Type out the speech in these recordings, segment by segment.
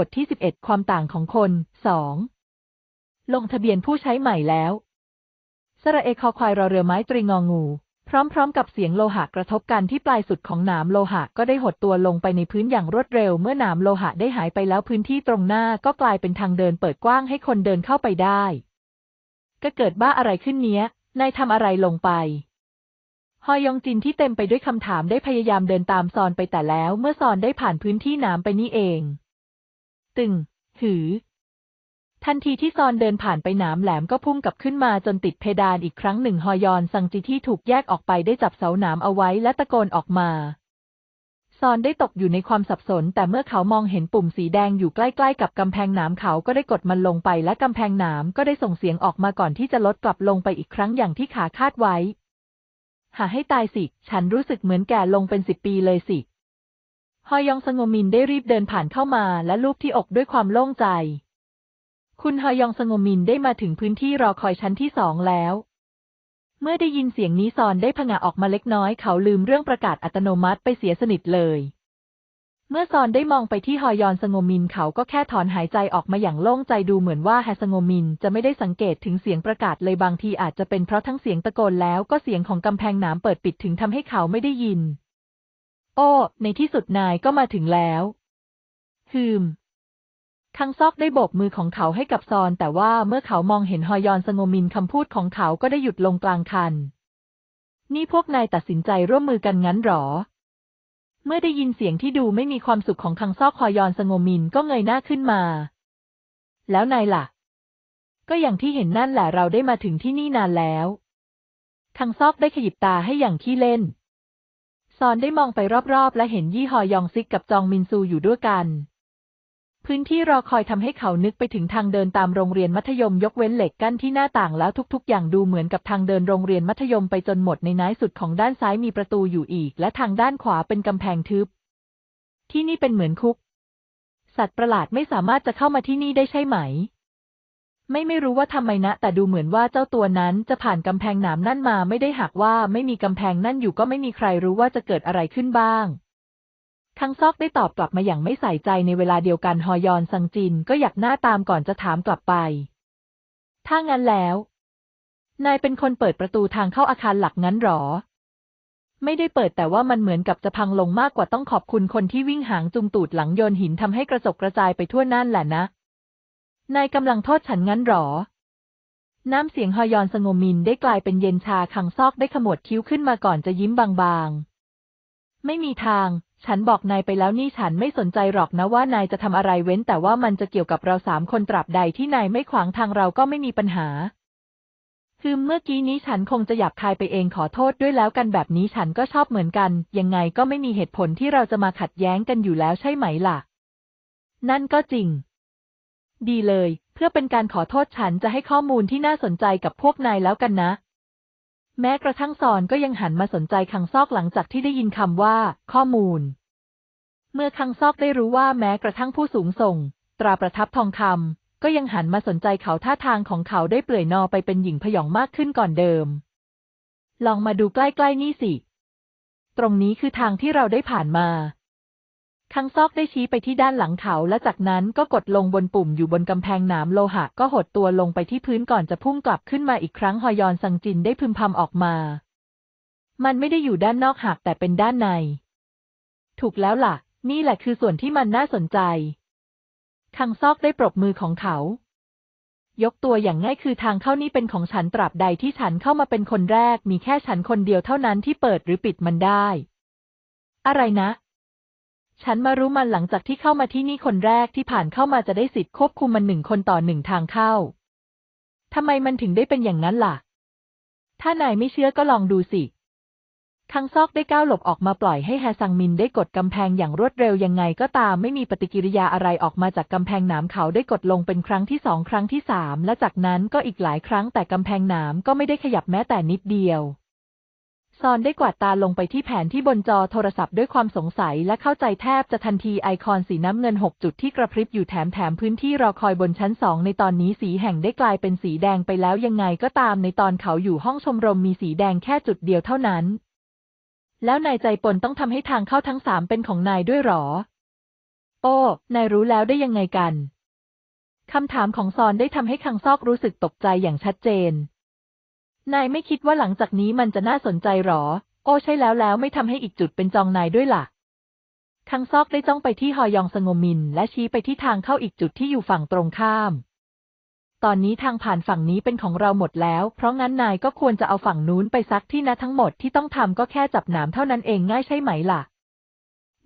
บทที่11ความต่างของคน 2. ลงทะเบียนผู้ใช้ใหม่แล้ว สระเอคอควายรอเรือไม้ตรีงองูพร้อม ๆ กับเสียงโลหะกระทบกันที่ปลายสุดของหนามโลหะก็ได้หดตัวลงไปในพื้นอย่างรวดเร็ว เมื่อหนามโลหะได้หายไปแล้วพื้นที่ตรงหน้าก็กลายเป็นทางเดิน เปิดกว้างให้คนเดินเข้าไปได้ ก็เกิดบ้าอะไรขึ้นเนี้ยนายทำอะไรลงไป ฮอยองจินที่เต็มไปด้วยคำถามได้พยายามเดินตามซอนไปแต่แล้ว เมื่อซอนได้ผ่านพื้นที่หนามไปนี่เองตึงหือ ทันทีที่ซอนเดินผ่านไปหนามแหลมก็พุ่งกลับขึ้นมาจนติดเพดานอีกครั้งหนึ่งฮอยอนสังจีที่ถูกแยกออกไปได้จับเสาหนามเอาไว้และตะโกนออกมา ซอนได้ตกอยู่ในความสับสนแต่เมื่อเขามองเห็นปุ่มสีแดงอยู่ใกล้ๆกับกำแพงหนามเขาก็ได้กดมันลงไปและกำแพงหนามก็ได้ส่งเสียงออกมาก่อนที่จะลดกลับลงไปอีกครั้งอย่างที่ขาคาดไว้ หาให้ตายสิฉันรู้สึกเหมือนแก่ลงเป็นสิบปีเลยสิฮอยองสงมินได้รีบเดินผ่านเข้ามาและลูบที่อกด้วยความโล่งใจ คุณฮอยองสงมินได้มาถึงพื้นที่รอคอยชั้นที่สองแล้ว เมื่อได้ยินเสียงนี้ซอนได้ผงะออกมาเล็กน้อย เขาลืมเรื่องประกาศอัตโนมัติไปเสียสนิทเลย เมื่อซอนได้มองไปที่ฮอยอนสงมินเขาก็แค่ถอนหายใจออกมาอย่างโล่งใจดูเหมือนว่าแฮสงมินจะไม่ได้สังเกตถึงเสียงประกาศเลยบางทีอาจจะเป็นเพราะทั้งเสียงตะโกนแล้วก็เสียงของกำแพงหนามเปิดปิดถึงทำให้เขาไม่ได้ยินโอ้ ในที่สุดนายก็มาถึงแล้วฮืม คังซอกได้โบกมือของเขาให้กับซอน แต่ว่าเมื่อเขามองเห็นฮอยอนสงมินคำพูดของเขาก็ได้หยุดลงกลางคัน นี่พวกนายตัดสินใจร่วมมือกันงั้นหรอ เมื่อได้ยินเสียงที่ดูไม่มีความสุขของคังซอกฮอยอนสงมินก็เงยหน้าขึ้นมา แล้วนายล่ะ ก็อย่างที่เห็นนั่นแหละเราได้มาถึงที่นี่นานแล้ว คังซอกได้ขยิบตาให้อย่างขี้เล่นซอนได้มองไปรอบๆ และเห็นยี่หอยองซิกกับจองมินซูอยู่ด้วยกัน พื้นที่รอคอยทำให้เขานึกไปถึงทางเดินตามโรงเรียนมัธยมยกเว้นเหล็กกั้นที่หน้าต่างแล้วทุกๆอย่างดูเหมือนกับทางเดินโรงเรียนมัธยมไปจนหมดในน้ายสุดของด้านซ้ายมีประตูอยู่อีกและทางด้านขวาเป็นกำแพงทึบ ที่นี่เป็นเหมือนคุก สัตว์ประหลาดไม่สามารถจะเข้ามาที่นี่ได้ใช่ไหมไม่ไม่รู้ว่าทำไมนะแต่ดูเหมือนว่าเจ้าตัวนั้นจะผ่านกำแพงหนามนั่นมา ไม่ได้หากว่าไม่มีกำแพงนั่นอยู่ก็ไม่มีใครรู้ว่าจะเกิดอะไรขึ้นบ้างคังซอกได้ตอบกลับมาอย่างไม่ใส่ใจในเวลาเดียวกันฮอยอนซังจินก็อยากหน้าตามก่อนจะถามกลับไป ถ้างั้นแล้ว นายเป็นคนเปิดประตูทางเข้าอาคารหลักงั้นหรอ ไม่ได้เปิดแต่ว่ามันเหมือนกับจะพังลงมากกว่าต้องขอบคุณคนที่วิ่งหางจุงตูดหลังโยนหินทำให้กระจกกระจายไปทั่วนั่นแหละนะนายกำลังโทษฉันงั้นหรอ น้ำเสียง ฮอยอนสงมินได้กลายเป็นเย็นชาขังซอกได้ขมวดคิ้วขึ้นมาก่อนจะยิ้มบางๆ ไม่มีทาง ฉันบอกนายไปแล้ว นี่ฉันไม่สนใจหรอกนะว่านายจะทำอะไรเว้น แต่ว่ามันจะเกี่ยวกับเราสามคนตราบใดที่นายไม่ขวางทางเราก็ไม่มีปัญหา คือเมื่อกี้นี้ฉันคงจะหยาบคายไปเองขอโทษด้วยแล้วกันแบบนี้ฉันก็ชอบเหมือนกัน ยังไงก็ไม่มีเหตุผลที่เราจะมาขัดแย้งกันอยู่แล้วใช่ไหมล่ะ นั่นก็จริงดีเลย เพื่อเป็นการขอโทษฉันจะให้ข้อมูลที่น่าสนใจกับพวกนายแล้วกันนะ แม้กระทั่งซอนก็ยังหันมาสนใจคังซอกหลังจากที่ได้ยินคำว่าข้อมูล เมื่อคังซอกได้รู้ว่าแม้กระทั่งผู้สูงส่ง ตราประทับทองคำก็ยังหันมาสนใจเขาท่าทางของเขาได้เปลื่อยนอไปเป็นหญิงผยองมากขึ้นก่อนเดิม ลองมาดูใกล้ๆนี่สิ ตรงนี้คือทางที่เราได้ผ่านมาคังซอกได้ชี้ไปที่ด้านหลังเขาและจากนั้นก็กดลงบนปุ่มอยู่บนกำแพงหนามโลหะก็หดตัวลงไปที่พื้นก่อนจะพุ่งกลับขึ้นมาอีกครั้งฮอยอนซังจินได้พึมพำออกมา มันไม่ได้อยู่ด้านนอกหักแต่เป็นด้านใน ถูกแล้วล่ะนี่แหละคือส่วนที่มันน่าสนใจ คังซอกได้ปรบมือของเขา ยกตัวอย่างง่ายคือทางเข้านี้เป็นของฉันตราบใดที่ฉันเข้ามาเป็นคนแรกมีแค่ฉันคนเดียวเท่านั้นที่เปิดหรือปิดมันได้ อะไรนะฉันมารู้มันหลังจากที่เข้ามาที่นี่คนแรกที่ผ่านเข้ามาจะได้สิทธิ์ควบคุมมันหนึ่งคนต่อหนึ่งทางเข้า ทำไมมันถึงได้เป็นอย่างนั้นล่ะ ถ้านายไม่เชื่อก็ลองดูสิคังซอกได้ก้าวหลบออกมาปล่อยให้แฮซังมินได้กดกำแพงอย่างรวดเร็วยังไงก็ตามไม่มีปฏิกิริยาอะไรออกมาจากกำแพงหนามเขาได้กดลงเป็นครั้งที่สองครั้งที่สามและจากนั้นก็อีกหลายครั้งแต่กำแพงหนามก็ไม่ได้ขยับแม้แต่นิดเดียวซอนได้กวาดตาลงไปที่แผนที่บนจอโทรศัพท์ด้วยความสงสัย และเข้าใจแทบจะทันทีไอคอนสีน้ำเงิน 6 จุดที่กระพริบอยู่แถมแถมพื้นที่รอคอยบนชั้น 2 ในตอนนี้สีแห่งได้กลายเป็นสีแดงไปแล้วยังไงก็ตามในตอนเขาอยู่ห้องชมรมมีสีแดงแค่จุดเดียวเท่านั้น แล้วนายใจปนต้องทำให้ทางเข้าทั้งสามเป็นของนายด้วยหรอ โอ้นายรู้แล้วได้ยังไงกันคำถามของซอนได้ทำให้คังซอกรู้สึกตกใจอย่างชัดเจนนายไม่คิดว่าหลังจากนี้มันจะน่าสนใจหรอ โอ้ ใช่แล้วแล้วไม่ทำให้อีกจุดเป็นจองนายด้วยล่ะทังซอกได้จ้องไปที่ฮอยองสงมินและชี้ไปที่ทางเข้าอีกจุดที่อยู่ฝั่งตรงข้าม ตอนนี้ทางผ่านฝั่งนี้เป็นของเราหมดแล้ว เพราะงั้นนายก็ควรจะเอาฝั่งนู้นไปซักที่นะทั้งหมดที่ต้องทำก็แค่จับหนามเท่านั้นเองง่ายใช่ไหมล่ะ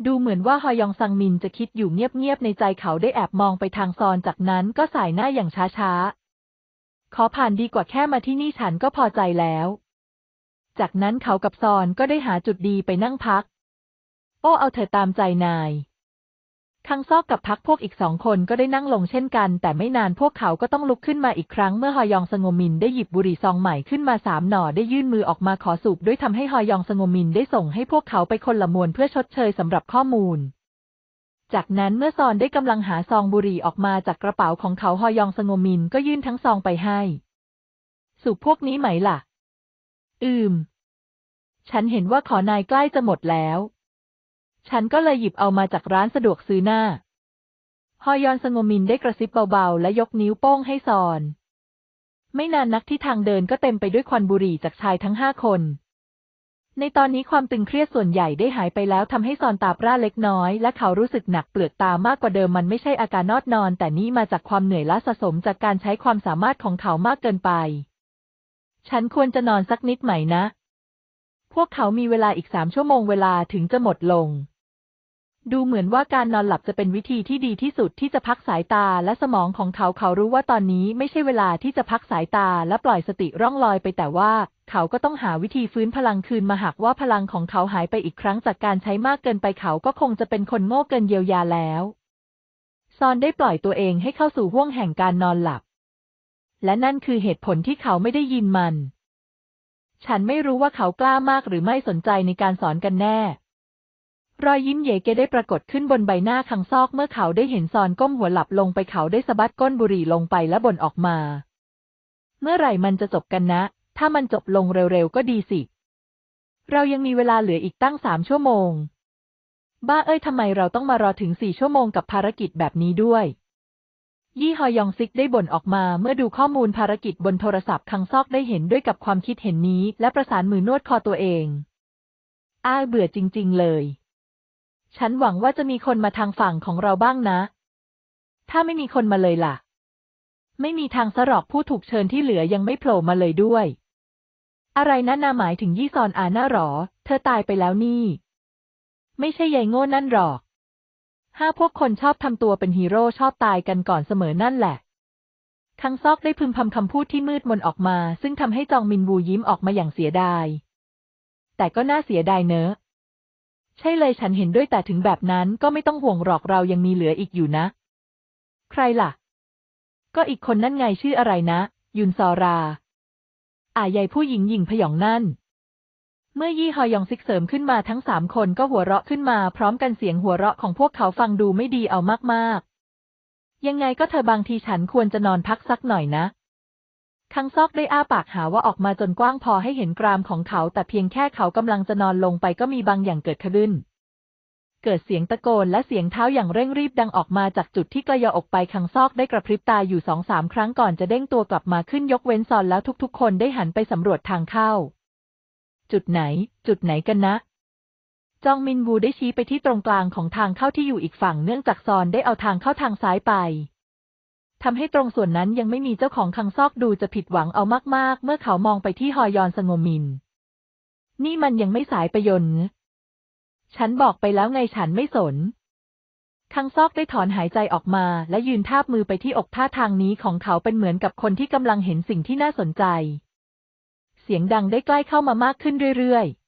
ดูเหมือนว่าฮอยองซังมินจะคิดอยู่เงียบๆในใจเขาได้แอบมองไปทางซอนจากนั้นก็สายหน้าอย่างช้าๆขอผ่านดีกว่าแค่มาที่นี่ฉันก็พอใจแล้ว จากนั้นเขากับซอนก็ได้หาจุดดีไปนั่งพัก โอ้เอาเธอตามใจนาย คังซอกกับพักพวกอีกสองคนก็ได้นั่งลงเช่นกัน แต่ไม่นานพวกเขาก็ต้องลุกขึ้นมาอีกครั้ง เมื่อฮอยองสงมินได้หยิบบุหรี่ซองใหม่ขึ้นมาสามหน่อได้ยื่นมือออกมาขอสูบด้วยทำให้ฮอยองสงมินได้ส่งให้พวกเขาไปคนละมวนเพื่อชดเชยสำหรับข้อมูลจากนั้นเมื่อซอนได้กำลังหาซองบุหรี่ออกมาจากกระเป๋าของเขาฮอยองสงมินก็ยื่นทั้งซองไปให้ สูบพวกนี้ไหมล่ะ อืม ฉันเห็นว่าขอนายใกล้จะหมดแล้ว ฉันก็เลยหยิบเอามาจากร้านสะดวกซื้อหน้าฮอยอนสงมินได้กระซิบเบาๆ และยกนิ้วโป้งให้ซอน ไม่นานนักที่ทางเดินก็เต็มไปด้วยควันบุหรี่จากชายทั้งห้าคนในตอนนี้ความตึงเครียดส่วนใหญ่ได้หายไปแล้วทำให้ซอนตาปร่าเล็กน้อยและเขารู้สึกหนักเปลือกตามากกว่าเดิมมันไม่ใช่อาการนอดนอน แต่นี่มาจากความเหนื่อยล้าสะสมจากการใช้ความสามารถของเขามากเกินไป ฉันควรจะนอนสักนิดไหมนะ พวกเขามีเวลาอีกสามชั่วโมงเวลาถึงจะหมดลงดูเหมือนว่าการนอนหลับจะเป็นวิธีที่ดีที่สุดที่จะพักสายตาและสมองของเขา เขารู้ว่าตอนนี้ไม่ใช่เวลาที่จะพักสายตาและปล่อยสติร่องลอยไปแต่ว่าเขาก็ต้องหาวิธีฟื้นพลังคืนมาหากว่าพลังของเขาหายไปอีกครั้งจากการใช้มากเกินไปเขาก็คงจะเป็นคนโง่เกินเยียวยาแล้ว ซอนได้ปล่อยตัวเองให้เข้าสู่ห้วงแห่งการนอนหลับ และนั่นคือเหตุผลที่เขาไม่ได้ยินมัน ฉันไม่รู้ว่าเขากล้ามากหรือไม่สนใจในการสอนกันแน่รอยยิ้มเยเกได้ปรากฏขึ้นบนใบหน้าคังซอกเมื่อเขาได้เห็นซอนก้มหัวหลับลงไปเขาได้สะบัดก้นบุหรี่ลงไปและบ่นออกมา เมื่อไหร่มันจะจบกันนะ ถ้ามันจบลงเร็วๆก็ดีสิ เรายังมีเวลาเหลืออีกตั้งสามชั่วโมง บ้าเอ้ย ทำไมเราต้องมารอถึงสี่ชั่วโมงกับภารกิจแบบนี้ด้วย ยี่ฮอยองซิกได้บ่นออกมา เมื่อดูข้อมูลภารกิจบนโทรศัพท์คังซอกได้เห็นด้วยกับความคิดเห็นนี้ และประสานมือนวดคอตัวเอง อ้าเบื่อจริง ๆ เลยฉันหวังว่าจะมีคนมาทางฝั่งของเราบ้างนะ ถ้าไม่มีคนมาเลยล่ะ ไม่มีทางสรอกผู้ถูกเชิญที่เหลือยังไม่โผล่มาเลยด้วย อะไรนะนาหมายถึงยี่ซอนอาหน้าหรอ เธอตายไปแล้วนี่ ไม่ใช่ยายโง่นั่นหรอกห้าพวกคนชอบทำตัวเป็นฮีโร่ชอบตายกันก่อนเสมอนั่นแหละคังซอกได้พึมพำคำพูดที่มืดมนออกมา ซึ่งทำให้จองมินบูยิ้มออกมาอย่างเสียดาย แต่ก็น่าเสียดายเนอะใช่เลยฉันเห็นด้วยแต่ถึงแบบนั้นก็ไม่ต้องห่วงหรอกเรายังมีเหลืออีกอยู่นะ ใครล่ะ ก็อีกคนนั่นไงชื่ออะไรนะ ยุนซอราอาใหญ่ผู้หญิงหญิงพยองนั่น เมื่อยี่ฮอยองซิกเสริมขึ้นมาทั้งสามคนก็หัวเราะขึ้นมาพร้อมกันเสียงหัวเราะของพวกเขาฟังดูไม่ดีเอามากๆ ยังไงก็เธอบางทีฉันควรจะนอนพักสักหน่อยนะทั้งซอกได้อ้าปากหาว่าออกมาจนกว้างพอให้เห็นกรามของเขา แต่เพียงแค่เขากำลังจะนอนลงไปก็มีบางอย่างเกิดขึ้น เกิดเสียงตะโกนและเสียงเท้าอย่างเร่งรีบดังออกมาจากจุดที่กระยอออกไปคังซอกได้กระพริบตาอยู่สองสามครั้งก่อนจะเด้งตัวกลับมาขึ้นยกเว้นซอนแล้วทุก ๆ คนได้หันไปสำรวจทางเข้า จุดไหน จุดไหนกันนะ จองมินวูได้ชี้ไปที่ตรงกลางของทางเข้าที่อยู่อีกฝั่งเนื่องจากซอนได้เอาทางเข้าทางซ้ายไปทำให้ตรงส่วนนั้นยังไม่มีเจ้าของคังซอกดูจะผิดหวังเอามากๆ เมื่อเขามองไปที่ฮอยอนสงมิน นี่มันยังไม่สายประยนฉันบอกไปแล้วไงฉันไม่สน คังซอกได้ถอนหายใจออกมาและยืนทาบมือไปที่อกท่าทางนี้ของเขาเป็นเหมือนกับคนที่กำลังเห็นสิ่งที่น่าสนใจ เสียงดังได้ใกล้เข้ามามากขึ้นเรื่อยๆ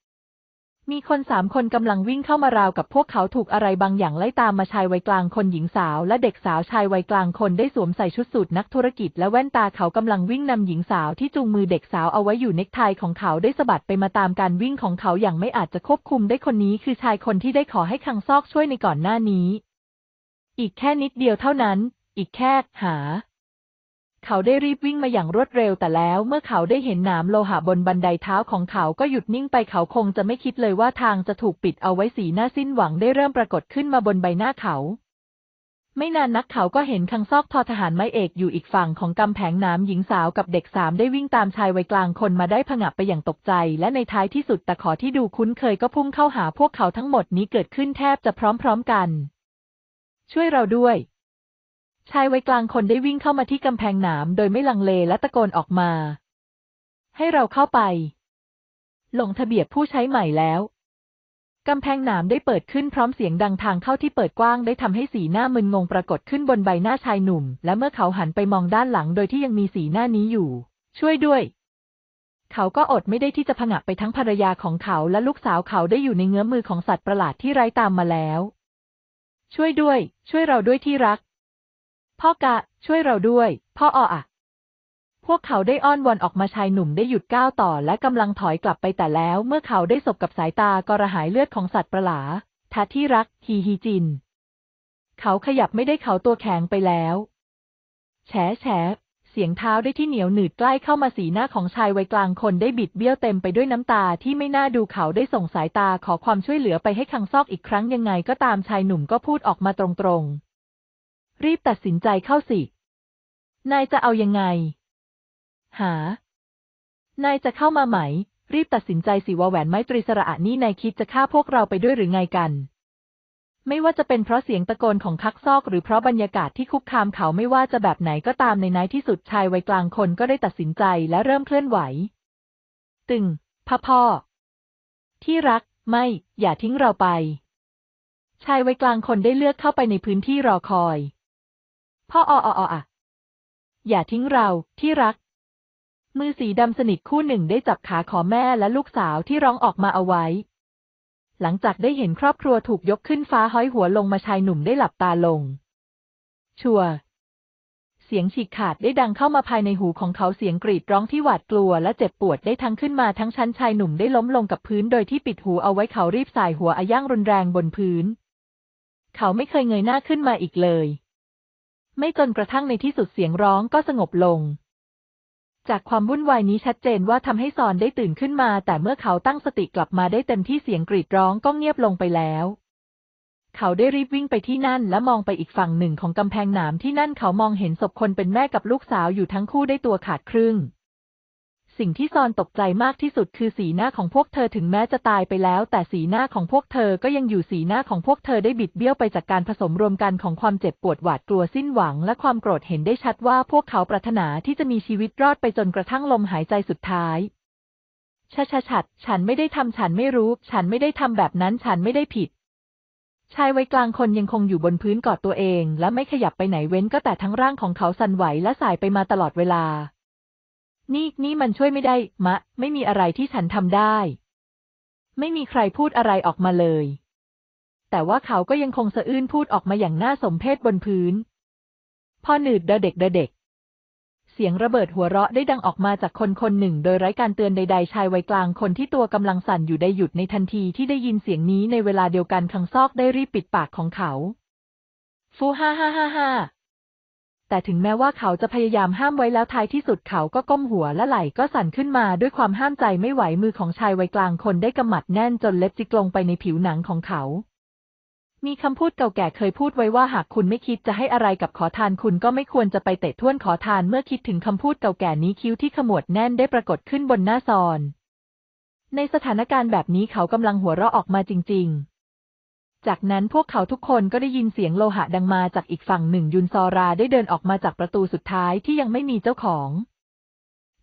มีคนสามคนกำลังวิ่งเข้ามาราวกับพวกเขาถูกอะไรบางอย่างไล่ตามมาชายวัยกลางคนหญิงสาวและเด็กสาวชายวัยกลางคนได้สวมใส่ชุดสูทนักธุรกิจและแว่นตาเขากำลังวิ่งนำหญิงสาวที่จูงมือเด็กสาวเอาไว้อยู่เน็กไทของเขาได้สะบัดไปมาตามการวิ่งของเขาอย่างไม่อาจจะควบคุมได้คนนี้ คือชายคนที่ได้ขอให้คังซอกช่วยในก่อนหน้านี้ อีกแค่นิดเดียวเท่านั้น อีกแค่หาเขาได้รีบวิ่งมาอย่างรวดเร็วแต่แล้วเมื่อเขาได้เห็นหนามโลหะบนบันไดเท้าของเขาก็หยุดนิ่งไปเขาคงจะไม่คิดเลยว่าทางจะถูกปิดเอาไว้สีหน้าสิ้นหวังได้เริ่มปรากฏขึ้นมาบนใบหน้าเขา ไม่นานนักเขาก็เห็นคังซอกทอทหารไม้เอกอยู่อีกฝั่งของกำแพงน้ำหญิงสาวกับเด็กสามได้วิ่งตามชายวัยกลางคนมาได้ผงะบไปอย่างตกใจและในท้ายที่สุดตะขอที่ดูคุ้นเคยก็พุ่งเข้าหาพวกเขาทั้งหมดนี้เกิดขึ้นแทบจะพร้อมๆกัน ช่วยเราด้วยชายวัยกลางคนได้วิ่งเข้ามาที่กำแพงหนามโดยไม่ลังเลและตะโกนออกมา ให้เราเข้าไป ลงทะเบียบผู้ใช้ใหม่แล้วกำแพงหนามได้เปิดขึ้นพร้อมเสียงดังทางเข้าที่เปิดกว้างได้ทำให้สีหน้ามึนงงปรากฏขึ้นบนใบหน้าชายหนุ่มและเมื่อเขาหันไปมองด้านหลังโดยที่ยังมีสีหน้านี้อยู่ ช่วยด้วย เขาก็อดไม่ได้ที่จะผงะไปทั้งภรรยาของเขาและลูกสาวเขาได้อยู่ในเงื้อมือของสัตว์ประหลาดที่ไร้ตามมาแล้ว ช่วยด้วย ช่วยเราด้วยที่รักพ่อกะช่วยเราด้วยพ่อออะพวกเขาได้อ้อนวอนออกมาชายหนุ่มได้หยุดก้าวต่อ และกำลังถอยกลับไปแต่แล้ว เมื่อเขาได้สบกับสายตากระหายเลือดของสัตว์ประหลาทัดที่รักฮีฮีจิน เขาขยับไม่ได้เขาตัวแข็งไปแล้วแฉแฉเสียงเท้าได้ที่เหนียวหนืดใกล้เข้ามาสีหน้าของชายวัยกลางคนได้บิดเบี้ยวเต็มไปด้วยน้ำตาที่ไม่น่าดูเขาได้ส่งสายตาขอความช่วยเหลือไปให้คังซอกอีกครั้งยังไง ก็ตามชายหนุ่มก็พูดออกมาตรงๆรีบตัดสินใจเข้าสิ นายจะเอายังไง หา นายจะเข้ามาไหม รีบตัดสินใจสิว่าแหวนไม้ตรีสระนี่นายคิดจะฆ่าพวกเราไปด้วยหรือไงกัน ไม่ว่าจะเป็นเพราะเสียงตะโกนของคักซอก หรือเพราะบรรยากาศที่คุกคามเขาไม่ว่าจะแบบไหนก็ตามในนหนที่สุดชายวัยกลางคนก็ได้ตัดสินใจและเริ่มเคลื่อนไหว ตึงพ่อพ่อ ที่รักไม่ อย่าทิ้งเราไป ชายวัยกลางคนได้เลือกเข้าไปในพื้นที่รอคอยพ่ออออออ่ะอย่าทิ้งเรา ที่รัก มือสีดำสนิทคู่หนึ่งได้จับขาขอแม่และลูกสาวที่ร้องออกมาเอาไว้ หลังจากได้เห็นครอบครัวถูกยกขึ้นฟ้าห้อยหัวลงมาชายหนุ่มได้หลับตาลง ชัว เสียงฉีกขาดได้ดังเข้ามาภายในหูของเขาเสียงกรีดร้องที่หวาดกลัว และเจ็บปวดได้ทั้งขึ้นมาทั้งชั้นชายหนุ่มได้ล้มลงกับพื้นโดยที่ปิดหูเอาไว้เขารีบสายหัวอาย่างรุนแรงบนพื้น เขาไม่เคยเงยหน้าขึ้นมาอีกเลยไม่จนกระทั่งในที่สุดเสียงร้องก็สงบลง จากความวุ่นวายนี้ชัดเจนว่าทำให้ซอนได้ตื่นขึ้นมา แต่เมื่อเขาตั้งสติกลับมาได้เต็มที่เสียงกรีดร้องก็เงียบลงไปแล้ว เขาได้รีบวิ่งไปที่นั่น และมองไปอีกฝั่งหนึ่งของกำแพงหนามที่นั่นเขามองเห็นศพคนเป็นแม่กับลูกสาวอยู่ทั้งคู่ได้ตัวขาดครึ่งสิ่งที่ซอนตกใจมากที่สุดคือสีหน้าของพวกเธอถึงแม้จะตายไปแล้วแต่สีหน้าของพวกเธอก็ยังอยู่สีหน้าของพวกเธอได้บิดเบี้ยวไปจากการผสมรวมกันของความเจ็บปวดหวาดกลัวสิ้นหวังและความโกรธเห็นได้ชัดว่าพวกเขาปรารถนาที่จะมีชีวิตรอดไปจนกระทั่งลมหายใจสุดท้ายชะชะฉัดฉันไม่ได้ทำ ฉันไม่รู้ ฉันไม่ได้ทำแบบนั้น ฉันไม่ได้ผิด ชายวัยกลางคนยังคงอยู่บนพื้นกอดตัวเองและไม่ขยับไปไหนเว้นก็แต่ทั้งร่างของเขาสั่นไหวและสายไปมาตลอดเวลานี่นี่มันช่วยไม่ได้มะไม่มีอะไรที่ฉันทำได้ ไม่มีใครพูดอะไรออกมาเลย แต่ว่าเขาก็ยังคงสะอื้นพูดออกมาอย่างน่าสมเพชบนพื้นพอหนืดเดเด็กเดเด็ก เสียงระเบิดหัวเราะได้ดังออกมาจากคนคนหนึ่ง โดยไร้การเตือนใด ๆ ชายวัยกลางคนที่ตัวกำลังสั่นอยู่ได้หยุดในทันทีที่ได้ยินเสียงนี้ในเวลาเดียวกันคังซอกได้รีบปิดปากของเขา ฟูฮ่าฮ่าฮ่าฮ่าแต่ถึงแม้ว่าเขาจะพยายามห้ามไว้แล้วท้ายที่สุดเขาก็ก้มหัวและไหล่ ก็สั่นขึ้นมา ด้วยความห้ามใจไม่ไหวมือของชายวัยกลางคนได้กำมัดแน่นจนเล็บจิกลงไปในผิวหนังของเขา มีคำพูดเก่าแก่เคยพูดไว้ว่าหากคุณไม่คิดจะให้อะไรกับขอทานคุณก็ไม่ควรจะไปเตะท่วนขอทาน เมื่อคิดถึงคำพูดเก่าแก่นี้คิ้วที่ขมวดแน่นได้ปรากฏขึ้นบนหน้าซอน ในสถานการณ์แบบนี้เขากำลังหัวเราะออกมาจริง ๆจากนั้นพวกเขาทุกคนก็ได้ยินเสียงโลหะดังมาจากอีกฝั่งหนึ่ง ยุนซอราได้เดินออกมาจากประตูสุดท้ายที่ยังไม่มีเจ้าของ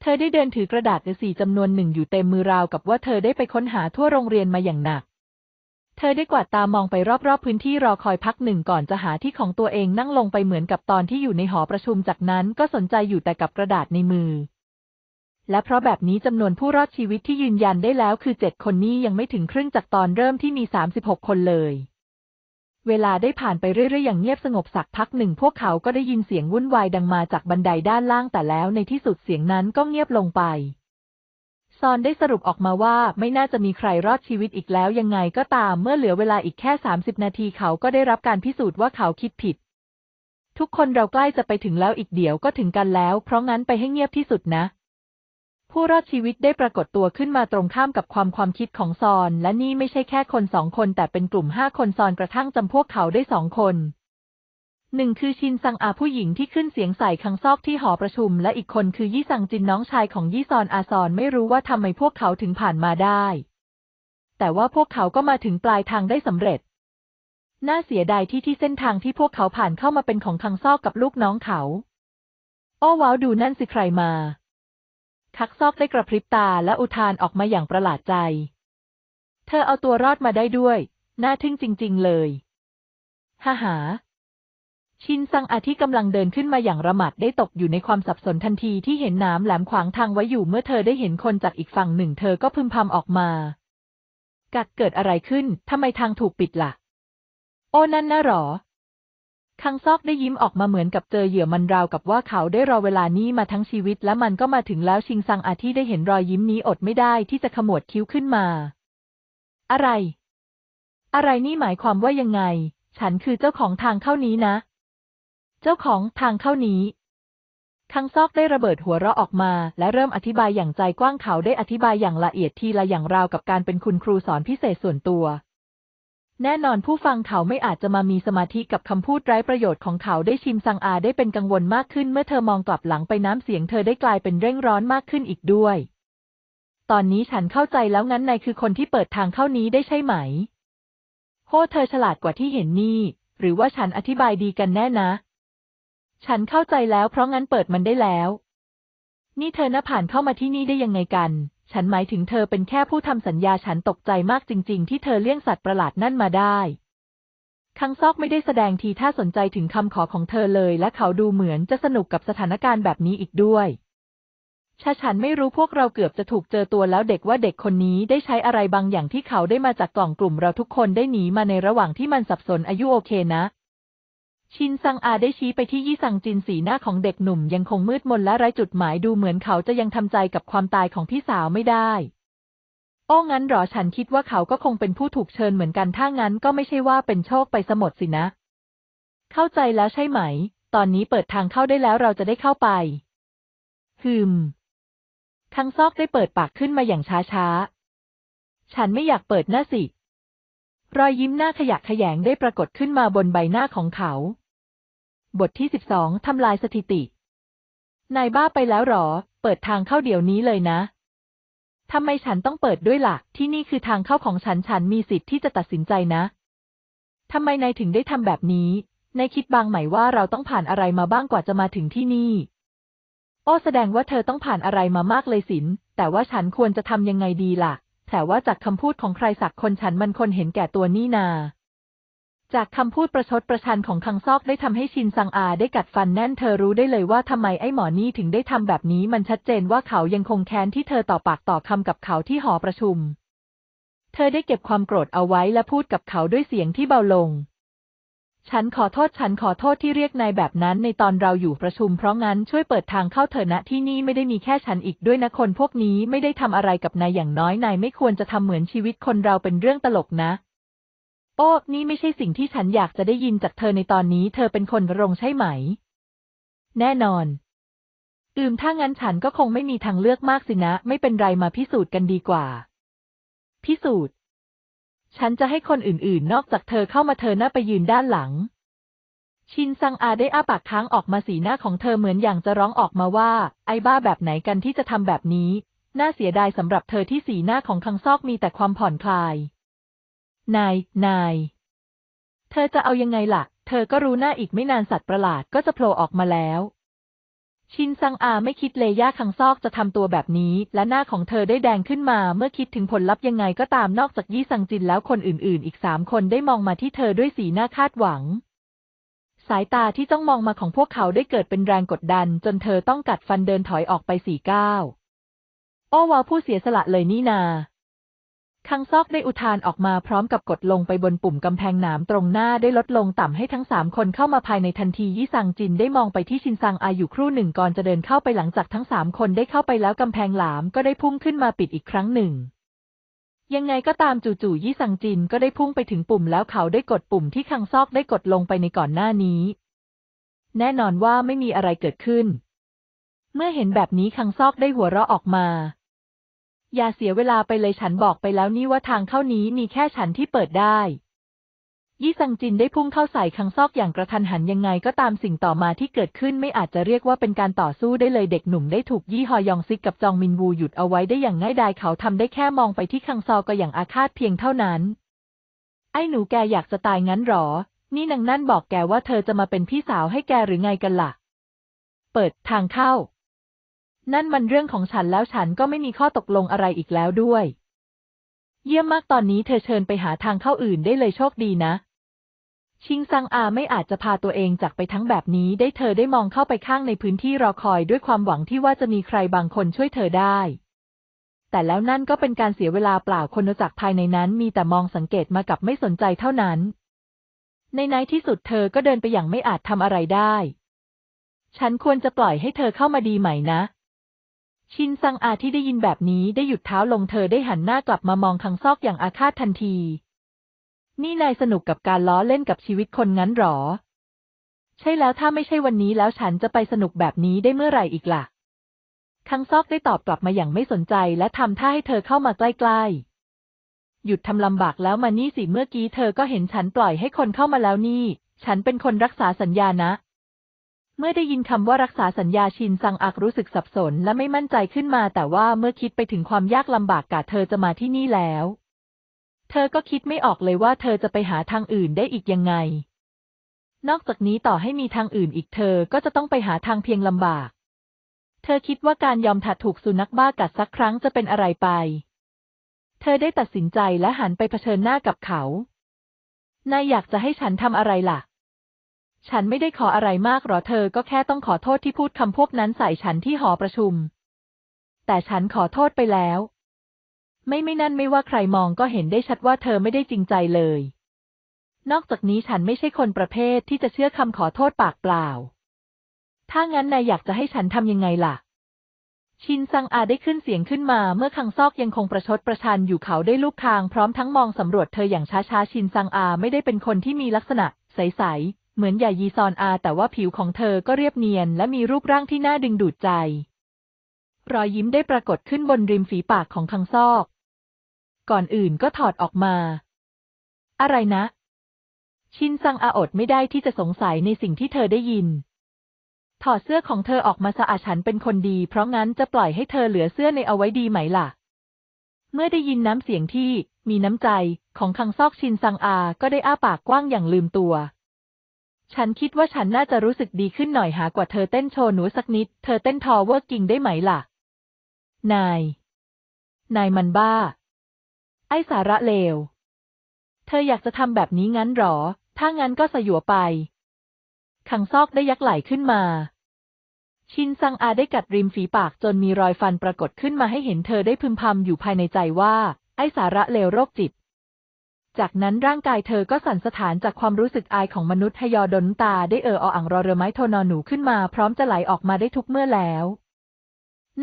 เธอได้เดินถือกระดาษสีจำนวนหนึ่งอยู่เต็มมือราวกับว่าเธอได้ไปค้นหาทั่วโรงเรียนมาอย่างหนัก เธอได้กวาดตามองไปรอบๆพื้นที่รอคอยพักหนึ่งก่อนจะหาที่ของตัวเองนั่งลงไปเหมือนกับตอนที่อยู่ในหอประชุมจากนั้นก็สนใจอยู่แต่กับกระดาษในมือ และเพราะแบบนี้จำนวนผู้รอดชีวิตที่ยืนยันได้แล้ว คือเจ็ดคนนี้ยังไม่ถึงครึ่งจากตอนเริ่มที่มีสสาิบหกคนเลยเวลาได้ผ่านไปเรื่อยๆอย่างเงียบสงบสักพักหนึ่ง พวกเขาก็ได้ยินเสียงวุ่นวายดังมาจากบันไดด้านล่าง แต่แล้วในที่สุดเสียงนั้นก็เงียบลงไป ซอนได้สรุปออกมาว่า ไม่น่าจะมีใครรอดชีวิตอีกแล้วยังไงก็ตาม เมื่อเหลือเวลาอีกแค่30นาทีเขาก็ได้รับการพิสูจน์ว่าเขาคิดผิด ทุกคนเราใกล้จะไปถึงแล้วอีกเดี๋ยวก็ถึงกันแล้วเพราะงั้นไปให้เงียบที่สุดนะผู้รอดชีวิตได้ปรากฏตัวขึ้นมาตรงข้ามกับความความคิดของซอน และนี่ไม่ใช่แค่คนสองคน แต่เป็นกลุ่มห้าคนซอนกระทั่งจำพวกเขาได้สองคนหนึ่งคือชินซังอาผู้หญิงที่ขึ้นเสียงใส่คังซอกที่หอประชุม และอีกคนคือยี่ซังจินน้องชายของยี่ซอนอาซอนไม่รู้ว่าทำไมพวกเขาถึงผ่านมาได้ แต่ว่าพวกเขาก็มาถึงปลายทางได้สำเร็จ น่าเสียดายที่ที่เส้นทางที่พวกเขาผ่านเข้ามาเป็นของคังซอกกับลูกน้องเขาอ้อว้าวดูนั่นสิใครมาคักซอกได้กระพริบตาและอุทานออกมาอย่างประหลาดใจ เธอเอาตัวรอดมาได้ด้วย น่าทึ่งจริง ๆเลย ฮ่าฮาชินซังอาทิกำลังเดินขึ้นมาอย่างระมัดได้ตกอยู่ในความสับสนทันทีที่เห็นน้ำแหลมขวางทางไว้อยู่เมื่อเธอได้เห็นคนจากอีกฝั่งหนึ่ง เธอก็พึมพำออกมา กักเกิดอะไรขึ้น ทำไมทางถูกปิดละ่ะ โอ้นั่นน่ะหรอคังซอกได้ยิ้มออกมาเหมือนกับเจอเหยื่อมันราวกับว่าเขาได้รอเวลานี้มาทั้งชีวิต และมันก็มาถึงแล้วชิงซังอาที่ได้เห็นรอยยิ้มนี้อดไม่ได้ที่จะขมวดคิ้วขึ้นมา อะไร อะไรนี่หมายความว่ายังไง ฉันคือเจ้าของทางเข้านี้นะ เจ้าของทางเข้านี้ คังซอกได้ระเบิดหัวเราะออกมา และเริ่มอธิบายอย่างใจกว้างเขาได้อธิบายอย่างละเอียดทีละอย่างราวกับการเป็นคุณครูสอนพิเศษส่วนตัวแน่นอนผู้ฟังเขาไม่อาจจะมามีสมาธิกับคำพูดไร้ประโยชน์ของเขาได้ชิมซังอาได้เป็นกังวลมากขึ้น เมื่อเธอมองกลับหลังไปน้ำเสียงเธอได้กลายเป็นเร่งร้อนมากขึ้นอีกด้วย ตอนนี้ฉันเข้าใจแล้วงั้นนายคือคนที่เปิดทางเข้านี้ได้ใช่ไหมโฮเธอฉลาดกว่าที่เห็นนี่ หรือว่าฉันอธิบายดีกันแน่นะฉันเข้าใจแล้วเพราะงั้นเปิดมันได้แล้ว นี่เธอน่ะผ่านเข้ามาที่นี่ได้ยังไงกันฉันหมายถึงเธอเป็นแค่ผู้ทำสัญญาฉันตกใจมากจริงๆ ที่เธอเลี้ยงสัตว์ประหลาดนั่นมาได้คังซอกไม่ได้แสดงทีท่าสนใจถึงคำขอของเธอเลย และเขาดูเหมือนจะสนุกกับสถานการณ์แบบนี้อีกด้วย ชาฉันไม่รู้พวกเราเกือบจะถูกเจอตัวแล้วเด็กว่าเด็กคนนี้ได้ใช้อะไรบางอย่างที่เขาได้มาจากกล่องกลุ่มเราทุกคนได้หนีมาในระหว่างที่มันสับสนอายุโอเคนะชินซังอาได้ชี้ไปที่ยี่ซังจินสีหน้าของเด็กหนุ่มยังคงมืดมนและไร้จุดหมายดูเหมือนเขาจะยังทำใจกับความตายของพี่สาวไม่ได้ โอ้งั้นหรอ ฉันคิดว่าเขาก็คงเป็นผู้ถูกเชิญเหมือนกันถ้างั้น ก็ไม่ใช่ว่าเป็นโชคไปสมดสินะ เข้าใจแล้วใช่ไหม ตอนนี้เปิดทางเข้าได้แล้ว เราจะได้เข้าไปฮึมทั้งซอกได้เปิดปากขึ้นมาอย่างช้าช้า ฉันไม่อยากเปิดหน้าสิรอยยิ้มหน้าขยะแขยงได้ปรากฏขึ้นมาบนใบหน้าของเขาบทที่สิบสองทำลายสถิติ นายบ้าไปแล้วหรอ เปิดทางเข้าเดี๋ยวนี้เลยนะ ทำไมฉันต้องเปิดด้วยละ่ะ ที่นี่คือทางเข้าของฉัน ฉันมีสิทธิ์ที่จะตัดสินใจนะ ทำไมนายถึงได้ทำแบบนี้นายคิดบางไหมว่าเราต้องผ่านอะไรมาบ้าง กว่าจะมาถึงที่นี่อ้อแสดงว่าเธอต้องผ่านอะไรมามากเลยสิน แต่ว่าฉันควรจะทำยังไงดีละ่ะแต่ว่าจากคำพูดของใครสักคนฉันมันคนเห็นแก่ตัวนี่นาจากคำพูดประชดประชันของคังซอกได้ทำให้ชินซังอาได้กัดฟันแน่นเธอรู้ได้เลยว่าทำไมไอ้หมอนี่ถึงได้ทำแบบนี้ มันชัดเจนว่าเขายังคงแค้นที่เธอต่อปากต่อคำกับเขาที่หอประชุม เธอได้เก็บความโกรธเอาไว้และพูดกับเขาด้วยเสียงที่เบาลง ฉันขอโทษฉันขอโทษที่เรียกนายแบบนั้นในตอนเราอยู่ประชุมเพราะงั้นช่วยเปิดทางเข้าเถอะนะที่นี่ไม่ได้มีแค่ฉันอีกด้วยนะคนพวกนี้ไม่ได้ทำอะไรกับนายอย่างน้อยนายไม่ควรจะทำเหมือนชีวิตคนเราเป็นเรื่องตลกนะโอ้นี่ไม่ใช่สิ่งที่ฉันอยากจะได้ยินจากเธอในตอนนี้ เธอเป็นคนรงใช่ไหม แน่นอน อืม ถ้างั้นฉันก็คงไม่มีทางเลือกมากสินะ ไม่เป็นไรมาพิสูจน์กันดีกว่า พิสูจน์ ฉันจะให้คนอื่น ๆ นอกจากเธอเข้ามาเธอหน้าไปยืนด้านหลัง ชินซังอาได้อ้าปากค้างออกมาสีหน้าของเธอเหมือนอย่างจะร้องออกมาว่า ไอ้บ้าแบบไหนกันที่จะทำแบบนี้ น่าเสียดายสำหรับเธอที่สีหน้าของคังซอกมีแต่ความผ่อนคลายนาย นาย เธอจะเอายังไงล่ะ เธอก็รู้หน้าอีกไม่นานสัตว์ประหลาดก็จะโผล่ออกมาแล้ว ชินซังอาไม่คิดเลยาคังซอกจะทำตัวแบบนี้ และหน้าของเธอได้แดงขึ้นมา เมื่อคิดถึงผลลัพธ์ยังไงก็ตามนอกจากยี่ซังจินแล้วคนอื่นๆอีกสามคนได้มองมาที่เธอด้วยสีหน้าคาดหวัง สายตาที่จ้องมองมาของพวกเขาได้เกิดเป็นแรงกดดัน จนเธอต้องกัดฟันเดินถอยออกไปสี่ก้าวโอวาผู้เสียสละเลยนี่นาคังซอกได้อุทานออกมาพร้อมกับกดลงไปบนปุ่มกำแพงหนามตรงหน้าได้ลดลงต่ำให้ทั้งสามคนเข้ามาภายในทันทียี่ซังจินได้มองไปที่ชินซังอาอยู่ครู่หนึ่งก่อนจะเดินเข้าไปหลังจากทั้งสามคนได้เข้าไปแล้วกำแพงหลามก็ได้พุ่งขึ้นมาปิดอีกครั้งหนึ่ง ยังไงก็ตามจู่ๆยี่ซังจินก็ได้พุ่งไปถึงปุ่มแล้วเขาได้กดปุ่มที่คังซอกได้กดลงไปในก่อนหน้านี้ แน่นอนว่าไม่มีอะไรเกิดขึ้น เมื่อเห็นแบบนี้คังซอกได้หัวเราะออกมาอย่าเสียเวลาไปเลยฉันบอกไปแล้วนี่ว่าทางเข้านี้มีแค่ฉันที่เปิดได้ ยี่ซังจินได้พุ่งเข้าใส่คังซอกอย่างกระทันหันยังไงก็ตามสิ่งต่อมาที่เกิดขึ้นไม่อาจจะเรียกว่าเป็นการต่อสู้ได้เลยเด็กหนุ่มได้ถูกยี่ฮอยองซิกกับจองมินวูหยุดเอาไว้ได้อย่างง่ายดายเขาทำได้แค่มองไปที่คังซอก็อย่างอาฆาตเพียงเท่านั้น ไอ้หนูแกอยากจะตายงั้นหรอ นี่นางนั่นบอกแกว่าเธอจะมาเป็นพี่สาวให้แกหรือไงกันละ่ะ เปิดทางเข้านั่นมันเรื่องของฉันแล้วฉันก็ไม่มีข้อตกลงอะไรอีกแล้วด้วย เยี่ยมมากตอนนี้เธอเชิญไปหาทางเข้าอื่นได้เลยโชคดีนะ ชิงซังอาไม่อาจจะพาตัวเองจากไปทั้งแบบนี้ ได้เธอได้มองเข้าไปข้างในพื้นที่รอคอยด้วยความหวังที่ว่าจะมีใครบางคนช่วยเธอได้ แต่แล้วนั่นก็เป็นการเสียเวลาเปล่าคนจากภายในนั้น มีแต่มองสังเกตมากับไม่สนใจเท่านั้น ในในที่สุดเธอก็เดินไปอย่างไม่อาจทำอะไรได้ ฉันควรจะปล่อยให้เธอเข้ามาดีไหมนะชินซังอาที่ได้ยินแบบนี้ได้หยุดเท้าลงเธอได้หันหน้ากลับมามองทางซอกอย่างอาฆาตทันที นี่นายสนุกกับการล้อเล่นกับชีวิตคนงั้นหรอ ใช่แล้วถ้าไม่ใช่วันนี้แล้วฉันจะไปสนุกแบบนี้ได้เมื่อไหร่อีกละ่ะ คังซอกได้ตอบกลับมาอย่างไม่สนใจและทำท่าให้เธอเข้ามาใกล้ๆ หยุดทำลำบากแล้วมานี่สิเมื่อกี้เธอก็เห็นฉันปล่อยให้คนเข้ามาแล้วนี่ ฉันเป็นคนรักษาสัญญานะเมื่อได้ยินคำว่ารักษาสัญญาชินซังอักรู้สึกสับสนและไม่มั่นใจขึ้นมา แต่ว่าเมื่อคิดไปถึงความยากลำบากกาเธอจะมาที่นี่แล้ว เธอก็คิดไม่ออกเลยว่าเธอจะไปหาทางอื่นได้อีกยังไง นอกจากนี้ต่อให้มีทางอื่นอีกเธอก็จะต้องไปหาทางเพียงลำบาก เธอคิดว่าการยอมถัดถูกสุนัขบ้ากัดสักครั้งจะเป็นอะไรไป เธอได้ตัดสินใจและหันไปเผชิญหน้ากับเขานายอยากจะให้ฉันทำอะไรล่ะฉันไม่ได้ขออะไรมากหรอเธอ ก็แค่ต้องขอโทษที่พูดคำพวกนั้นใส่ฉันที่หอประชุม แต่ฉันขอโทษไปแล้ว ไม่ไม่นั่น ไม่ว่าใครมองก็เห็นได้ชัดว่าเธอไม่ได้จริงใจเลย นอกจากนี้ฉันไม่ใช่คนประเภทที่จะเชื่อคำขอโทษปากเปล่า ถ้างั้นนายอยากจะให้ฉันทำยังไงล่ะ ชินซังอาได้ขึ้นเสียงขึ้นมา เมื่อคังซอกยังคงประชดประชันอยู่เขาได้ลูกคางพร้อมทั้งมองสำรวจเธออย่างช้าๆชินซังอาไม่ได้เป็นคนที่มีลักษณะ ใสเหมือนใหญ่ยีซอนอาแต่ว่าผิวของเธอก็เรียบเนียน และมีรูปร่างที่น่าดึงดูดใจรอยยิ้มได้ปรากฏขึ้นบนริมฝีปากของคังซอก ก่อนอื่นก็ถอดออกมา อะไรนะ ชินซังอาอดไม่ได้ที่จะสงสัยในสิ่งที่เธอได้ยิน ถอดเสื้อของเธอออกมาสะอาดฉันเป็นคนดี เพราะงั้นจะปล่อยให้เธอเหลือเสื้อในเอาไว้ดีไหมล่ะ เมื่อได้ยินน้ำเสียงที่มีน้ำใจของคังซอกชินซังอาก็ได้อ้าปากกว้างอย่างลืมตัวฉันคิดว่าฉันน่าจะรู้สึกดีขึ้นหน่อยหากว่าเธอเต้นโชว์หนูสักนิด เธอเต้นทอเวอร์กิงได้ไหมล่ะ นาย นายมันบ้า ไอสาระเลว เธออยากจะทำแบบนี้งั้นหรอ ถ้างั้นก็สยัวไปขังซอกได้ยักไหลขึ้นมา ชินซังอาได้กัดริมฝีปากจนมีรอยฟันปรากฏขึ้นมาให้เห็นเธอได้พึมพำอยู่ภายในใจว่า ไอสาระเลวโรคจิตจากนั้นร่างกายเธอก็สั่นสะท้านจากความรู้สึกอายของมนุษย์ทยอดนตา ได้เอออ่างรอเรือไม้โทนอนหนูขึ้นมาพร้อมจะไหลออกมาได้ทุกเมื่อแล้ว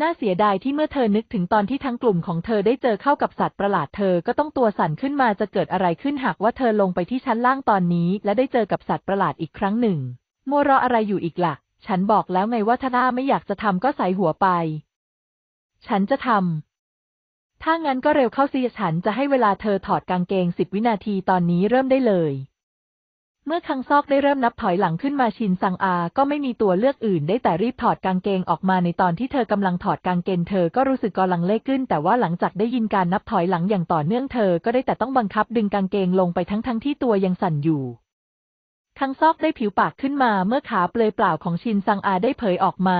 น่าเสียดายที่เมื่อเธอนึกถึงตอนที่ทั้งกลุ่มของเธอได้เจอเข้ากับสัตว์ประหลาดเธอก็ต้องตัวสั่นขึ้นมาจะเกิดอะไรขึ้นหากว่าเธอลงไปที่ชั้นล่างตอนนี้และได้เจอกับสัตว์ประหลาดอีกครั้งหนึ่งมัวรออะไรอยู่อีกละ่ะฉันบอกแล้วไงว่าถ้าไม่อยากจะทำก็ใส่หัวไป ฉันจะทำถ้างั้นก็เร็วเข้าสิฉันจะให้เวลาเธอถอดกางเกงสิบวินาทีตอนนี้เริ่มได้เลย เมื่อคังซอกได้เริ่มนับถอยหลังขึ้นมาชินซังอา ก็ไม่มีตัวเลือกอื่น ได้แต่รีบถอดกางเกงออกมาในตอนที่เธอกำลังถอดกางเกงเธอก็รู้สึกกาลังเล่ขึ้น แต่ว่าหลังจากได้ยินการนับถอยหลังอย่างต่อเนื่องเธอก็ได้แต่ต้องบังคับดึงกางเกงลงไปทั้งทั้งที่ตัวยังสั่นอยู่คังซอกได้ผิวปากขึ้นมา เมื่อขาเปลยเปล่าของชินซังอาได้เผยออกมา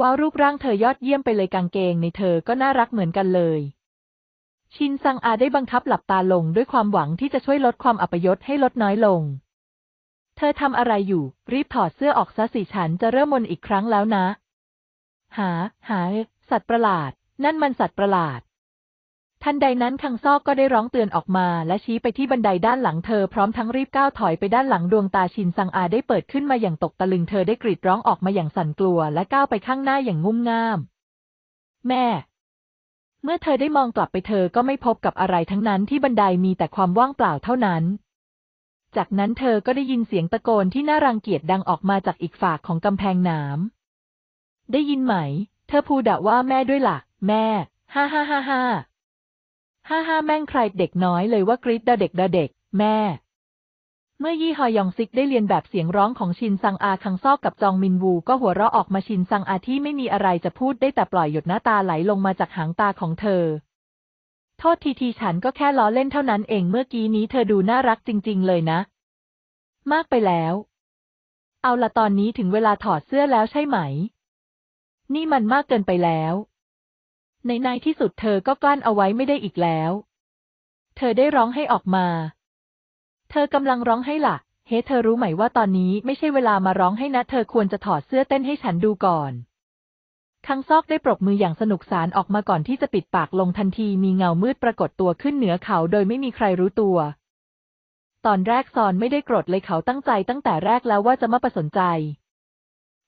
ว้าวรูปร่างเธอยอดเยี่ยมไปเลยกางเกงในเธอก็น่ารักเหมือนกันเลย ชินซังอาได้บังคับหลับตาลงด้วยความหวังที่จะช่วยลดความอัปยศให้ลดน้อยลง เธอทำอะไรอยู่รีบถอดเสื้อออกซะสิฉันจะเริ่มมนอีกครั้งแล้วนะ หา หา สัตว์ประหลาด นั่นมันสัตว์ประหลาดทันใดนั้นคังซอกก็ได้ร้องเตือนออกมาและชี้ไปที่บันไดด้านหลังเธอพร้อมทั้งรีบก้าวถอยไปด้านหลังดวงตาชินซังอาได้เปิดขึ้นมาอย่างตกตะลึงเธอได้กรีดร้องออกมาอย่างสั่นกลัวและก้าวไปข้างหน้าอย่างงุ่มง่าม แม่ เมื่อเธอได้มองกลับไปเธอก็ไม่พบกับอะไรทั้งนั้นที่บันไดมีแต่ความว่างเปล่าเท่านั้น จากนั้นเธอก็ได้ยินเสียงตะโกนที่น่ารังเกียจดังออกมาจากอีกฝากของกำแพงหนามได้ยินไหม เธอพูดว่าแม่ด้วยละ่ะแม่ฮ่าฮ่าฮ่าฮ่าห้าฮ่าแม่งใครเด็กน้อยเลยว่ากรีดดาเด็กดาเด็กแม่ เมื่อยี่ฮอยองซิกได้เรียนแบบเสียงร้องของชินซังอาคังซอกกับจองมินวู ก็หัวเราะออกมาชินซังอาที่ไม่มีอะไรจะพูดได้แต่ปล่อยหยดหน้าตาไหลลงมาจากหางตาของเธอโทษทีทีฉันก็แค่ล้อเล่นเท่านั้นเอง เมื่อกี้นี้เธอดูน่ารักจริงๆเลยนะ มากไปแล้ว เอาละตอนนี้ถึงเวลาถอดเสื้อแล้วใช่ไหม นี่มันมากเกินไปแล้วในในที่สุดเธอก็กลั้นเอาไว้ไม่ได้อีกแล้ว เธอได้ร้องให้ออกมา เธอกำลังร้องให้ละ่ะ เฮ้เธอรู้ไหมว่าตอนนี้ไม่ใช่เวลามาร้องให้นะ เธอควรจะถอดเสื้อเต้นให้ฉันดูก่อนคังซอกได้ปรบมืออย่างสนุกสานออกมาก่อนที่จะปิดปากลงทันทีมีเงามืดปรากฏตัวขึ้นเหนือเขาโดยไม่มีใครรู้ตัว ตอนแรกซอนไม่ได้โกรธเลยเขาตั้งใจตั้งแต่แรกแล้วว่าจะมาประสนใจ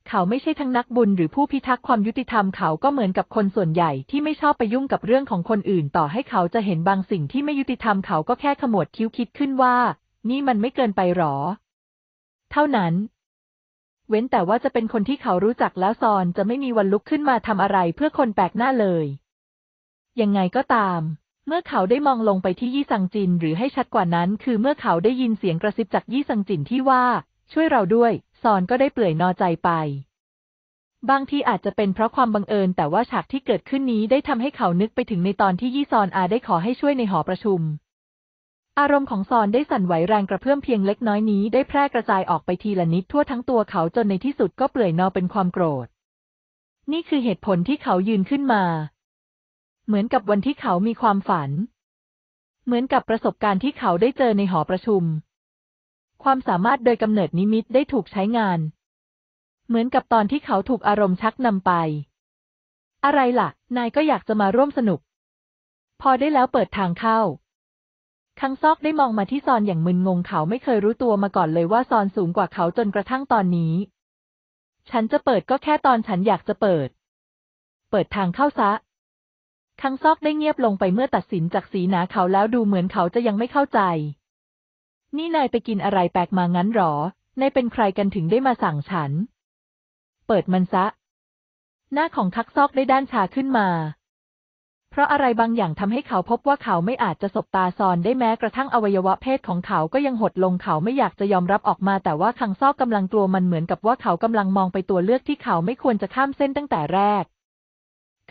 เขาไม่ใช่ทั้งนักบุญหรือผู้พิทักษ์ความยุติธรรมเขาก็เหมือนกับคนส่วนใหญ่ที่ไม่ชอบไปยุ่งกับเรื่องของคนอื่น ต่อให้เขาจะเห็นบางสิ่งที่ไม่ยุติธรรมเขาก็แค่ขมวดคิ้วคิดขึ้นว่านี่มันไม่เกินไปหรอ เท่านั้น เว้นแต่ว่าจะเป็นคนที่เขารู้จักแล้วซอนจะไม่มีวันลุกขึ้นมาทำอะไรเพื่อคนแปลกหน้าเลย ยังไงก็ตาม เมื่อเขาได้มองลงไปที่ยี่สังจินหรือให้ชัดกว่านั้น คือเมื่อเขาได้ยินเสียงกระซิบจากยี่สังจินที่ว่า ช่วยเราด้วยซอนก็ได้เปื่อยนอใจไป บางทีอาจจะเป็นเพราะความบังเอิญ แต่ว่าฉากที่เกิดขึ้นนี้ได้ทำให้เขานึกไปถึงในตอนที่ยี่ซอนอาได้ขอให้ช่วยในหอประชุม อารมณ์ของซอนได้สั่นไหวแรงกระเพื่อมเพียงเล็กน้อยนี้ได้แพร่กระจายออกไปทีละนิดทั่วทั้งตัวเขาจนในที่สุดก็เปื่อยนอเป็นความโกรธ นี่คือเหตุผลที่เขายืนขึ้นมา เหมือนกับวันที่เขามีความฝัน เหมือนกับประสบการณ์ที่เขาได้เจอในหอประชุมความสามารถโดยกำเนิดนิมิตได้ถูกใช้งาน เหมือนกับตอนที่เขาถูกอารมณ์ชักนำไป อะไรละ่ะ นายก็อยากจะมาร่วมสนุก พอได้แล้วเปิดทางเข้า คังซอกได้มองมาที่ซอนอย่างมึนงง เขาไม่เคยรู้ตัวมาก่อนเลยว่าซอนสูงกว่าเขาจนกระทั่งตอนนี้ ฉันจะเปิดก็แค่ตอนฉันอยากจะเปิด เปิดทางเข้าซะ คังซอกได้เงียบลงไปเมื่อตัดสินจากสีหนาเขาแล้วดูเหมือนเขาจะยังไม่เข้าใจนี่นายไปกินอะไรแปลกมางั้นหรอ นายเป็นใครกันถึงได้มาสั่งฉัน เปิดมันซะ หน้าของทักซอกได้ด้านชาขึ้นมา เพราะอะไรบางอย่างทำให้เขาพบว่าเขาไม่อาจจะสบตาซอนได้แม้กระทั่งอวัยวะเพศของเขาก็ยังหดลงเขาไม่อยากจะยอมรับออกมาแต่ว่าคังซอกกำลังกลัวมันเหมือนกับว่าเขากำลังมองไปตัวเลือกที่เขาไม่ควรจะข้ามเส้นตั้งแต่แรก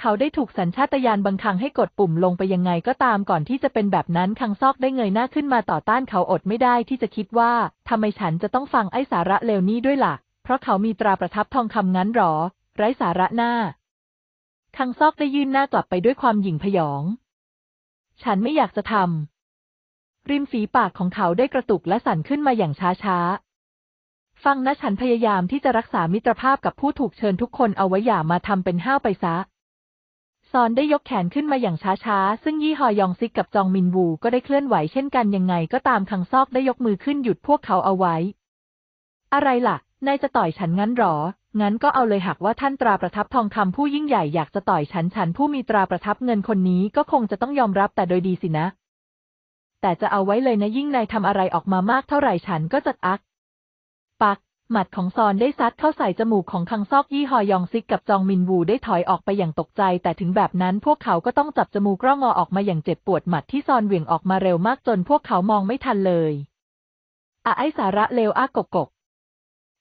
เขาได้ถูกสัญชาตญาณบังคังให้กดปุ่มลงไปยังไงก็ตามก่อนที่จะเป็นแบบนั้นคังซอกได้เงยหน้าขึ้นมาต่อต้านเขาอดไม่ได้ที่จะคิดว่าทำไมฉันจะต้องฟังไอ้สาระเลวนี้ด้วยละ่ะ เพราะเขามีตราประทับทองคำงั้นหรอ ไร้สาระหน้าคังซอกได้ยื่นหน้ากลับไปด้วยความหยิ่งผยอง ฉันไม่อยากจะทำริมฝีปากของเขาได้กระตุก และสั่นขึ้นมาอย่างช้าช้าฟังนะฉันพยายามที่จะรักษามิตรภาพกับผู้ถูกเชิญทุกคนเอาไว้อย่ามาทำเป็นห้าวไปซะซอนได้ยกแขนขึ้นมาอย่างช้าๆ ซึ่งยี่หอยองซิกกับจองมินวูก็ได้เคลื่อนไหวเช่นกันยังไงก็ตามคังซอกได้ยกมือขึ้นหยุดพวกเขาเอาไว้ อะไรล่ะ นายจะต่อยฉันงั้นหรอ งั้นก็เอาเลยหักว่าท่านตราประทับทองคำผู้ยิ่งใหญ่อยากจะต่อยฉันฉันผู้มีตราประทับเงินคนนี้ก็คงจะต้องยอมรับแต่โดยดีสินะ แต่จะเอาไว้เลยนะยิ่งนายทำอะไรออกมามากเท่าไหร่ฉันก็จะอักปักหมัดของซอนได้ซัดเข้าใส่จมูกของคังซอกยี่หอยองซิกกับจองมินวูได้ถอยออกไปอย่างตกใจแต่ถึงแบบนั้นพวกเขาก็ต้องจับจมูกร่องงอออกมาอย่างเจ็บปวดหมัดที่ซอนเหวี่ยงออกมาเร็วมากจนพวกเขามองไม่ทันเลยอาไอสาระเลวอากกกก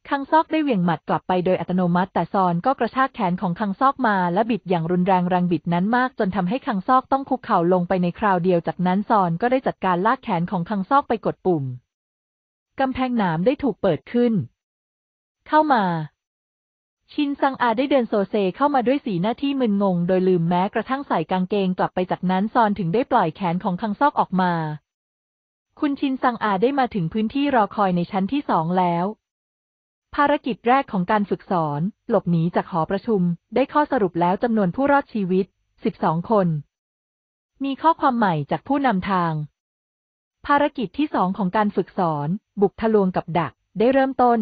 คังซอกได้เหวี่ยงหมัดกลับไปโดยอัตโนมัติแต่ซอนก็กระชากแขนของคังซอกมาและบิดอย่างรุนแรงแรงบิดนั้นมากจนทำให้คังซอกต้องคุกเข่าลงไปในคราวเดียวจากนั้นซอนก็ได้จัดการลากแขนของคังซอกไปกดปุ่มกำแพงหนามได้ถูกเปิดขึ้นเข้ามา ชินซังอาได้เดินโซเซเข้ามาด้วยสีหน้าที่มึนงงโดยลืมแม้กระทั่งใส่กางเกงกลับไปจากนั้นซอนถึงได้ปล่อยแขนของคังซอกออกมา คุณชินซังอาได้มาถึงพื้นที่รอคอยในชั้นที่สองแล้ว ภารกิจแรกของการฝึกสอนหลบหนีจากหอประชุมได้ข้อสรุปแล้วจำนวนผู้รอดชีวิต 12 คน มีข้อความใหม่จากผู้นำทาง ภารกิจที่สองของการฝึกสอนบุกทะลวงกับดักได้เริ่มต้น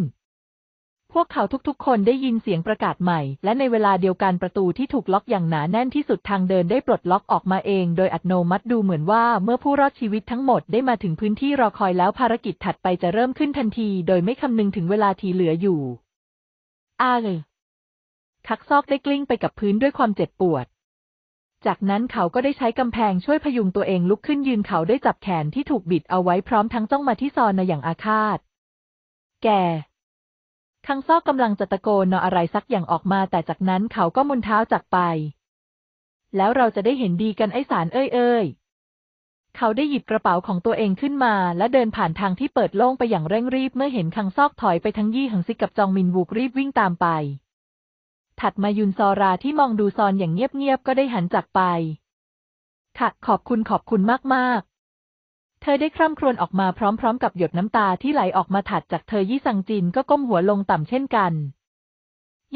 พวกเขาทุกๆ คนได้ยินเสียงประกาศใหม่ และในเวลาเดียวกันประตูที่ถูกล็อกอย่างหนาแน่นที่สุดทางเดินได้ปลดล็อกออกมาเอง โดยอัตโนมัติดูเหมือนว่า เมื่อผู้รอดชีวิตทั้งหมดได้มาถึงพื้นที่รอคอยแล้วภารกิจถัดไปจะเริ่มขึ้นทันที โดยไม่คำนึงถึงเวลาทีเหลืออยู่อาเลยคักซอกได้กลิ้งไปกับพื้นด้วยความเจ็บปวด จากนั้นเขาก็ได้ใช้กำแพงช่วยพยุงตัวเอง ลุกขึ้นยืนเขาได้จับแขนที่ถูกบิดเอาไว้พร้อมทั้งจ้องมาที่ซอนในอย่างอาฆาตแกทังซอกกำลังจะตะโกนนออะไรสักอย่างออกมาแต่จากนั้นเขาก็มุนเท้าจากไป แล้วเราจะได้เห็นดีกันไอ้สารเอ้ยเอ้ยเขาได้หยิบกระเป๋าของตัวเองขึ้นมาและเดินผ่านทางที่เปิดโล่งไปอย่างเร่งรีบเมื่อเห็นคังซอกถอยไปทั้งยี่หังซิกกับจองมินวูกรีบวิ่งตามไป ถัดมายุนซอราที่มองดูซอนอย่างเงียบๆก็ได้หันจากไปค่ะขอบคุณขอบคุณมากๆเธอได้คร่ำครวญออกมาพร้อมๆ กับหยดน้ำตาที่ไหลออกมาถัด จากเธอยี่ซังจินก็ก้มหัวลงต่ำเช่นกัน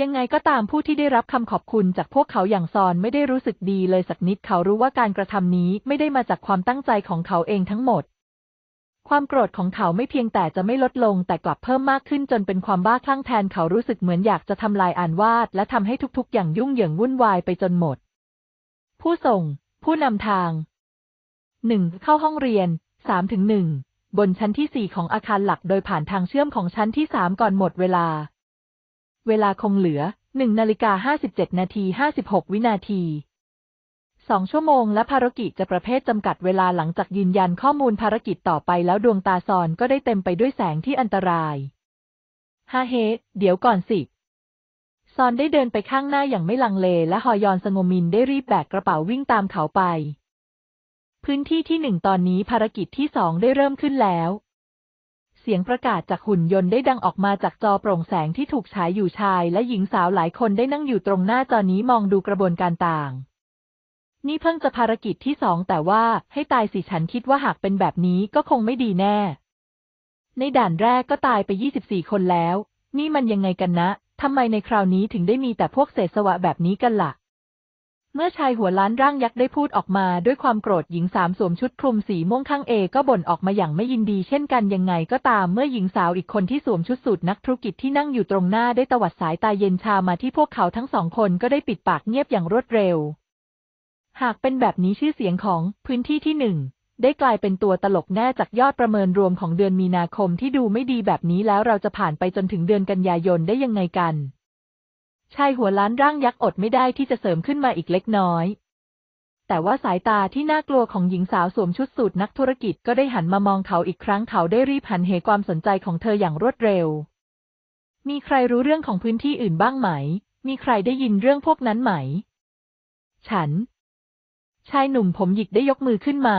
ยังไงก็ตามผู้ที่ได้รับคำขอบคุณจากพวกเขาอย่างซอนไม่ได้รู้สึกดีเลยสักนิดเขารู้ว่าการกระทำนี้ไม่ได้มาจากความตั้งใจของเขาเองทั้งหมด ความโกรธของเขาไม่เพียงแต่จะไม่ลดลงแต่กลับเพิ่มมากขึ้นจนเป็นความบ้าคลั่งแทนเขารู้สึกเหมือนอยากจะทำลายอ่านวาดและทำให้ทุกๆ อย่างยุ่งเหยิงวุ่นวายไปจนหมด ผู้ส่ง ผู้นำทาง หนึ่งเข้าห้องเรียน3ถึง1บนชั้นที่ 4 ของอาคารหลักโดยผ่านทางเชื่อมของชั้นที่ 3 ก่อนหมดเวลา เวลาคงเหลือ1นาฬิกา57นาที56วินาทีสองชั่วโมงและภารกิจจะประเภทจำกัดเวลาหลังจากยืนยันข้อมูลภารกิจต่อไปแล้วดวงตาซอนก็ได้เต็มไปด้วยแสงที่อันตรายฮาเฮเดี๋ยวก่อนสิซอนได้เดินไปข้างหน้าอย่างไม่ลังเลและฮอยอนสงมินได้รีบแบกกระเป๋าวิ่งตามเขาไปพื้นที่ที่หนึ่งตอนนี้ภารกิจที่สองได้เริ่มขึ้นแล้ว เสียงประกาศจากหุ่นยนต์ได้ดังออกมาจากจอโปร่งแสงที่ถูกฉายอยู่ชาย และหญิงสาวหลายคนได้นั่งอยู่ตรงหน้าจอนี้มองดูกระบวนการต่าง นี่เพิ่งจะภารกิจที่สองแต่ว่าให้ตายสิฉันคิดว่าหากเป็นแบบนี้ก็คงไม่ดีแน่ ในด่านแรกก็ตายไป 24 คนแล้ว นี่มันยังไงกันนะ ทำไมในคราวนี้ถึงได้มีแต่พวกเศษสวะแบบนี้กันละ่ะเมื่อชายหัวล้านร่างยักษ์ได้พูดออกมาด้วยความโกรธหญิงสามสวมชุดคลุมสีม่วงข้างเอก็บ่นออกมาอย่างไม่ยินดีเช่นกันยังไงก็ตามเมื่อหญิงสาวอีกคนที่สวมชุดสูทนักธุรกิจที่นั่งอยู่ตรงหน้าได้ตวัดสายตาเย็นชามาที่พวกเขาทั้งสองคนก็ได้ปิดปากเงียบอย่างรวดเร็ว หากเป็นแบบนี้ชื่อเสียงของพื้นที่ที่หนึ่งได้กลายเป็นตัวตลกแน่จากยอดประเมินรวมของเดือนมีนาคมที่ดูไม่ดีแบบนี้แล้วเราจะผ่านไปจนถึงเดือนกันยายนได้ยังไงกันชายหัวล้านร่างยักษ์อดไม่ได้ที่จะเสริมขึ้นมาอีกเล็กน้อย แต่ว่าสายตาที่น่ากลัวของหญิงสาวสวมชุดสูทนักธุรกิจก็ได้หันมามองเขาอีกครั้งเขาได้รีบหันเหความสนใจของเธออย่างรวดเร็ว มีใครรู้เรื่องของพื้นที่อื่นบ้างไหม มีใครได้ยินเรื่องพวกนั้นไหม ฉัน ชายหนุ่มผมหยิกได้ยกมือขึ้นมา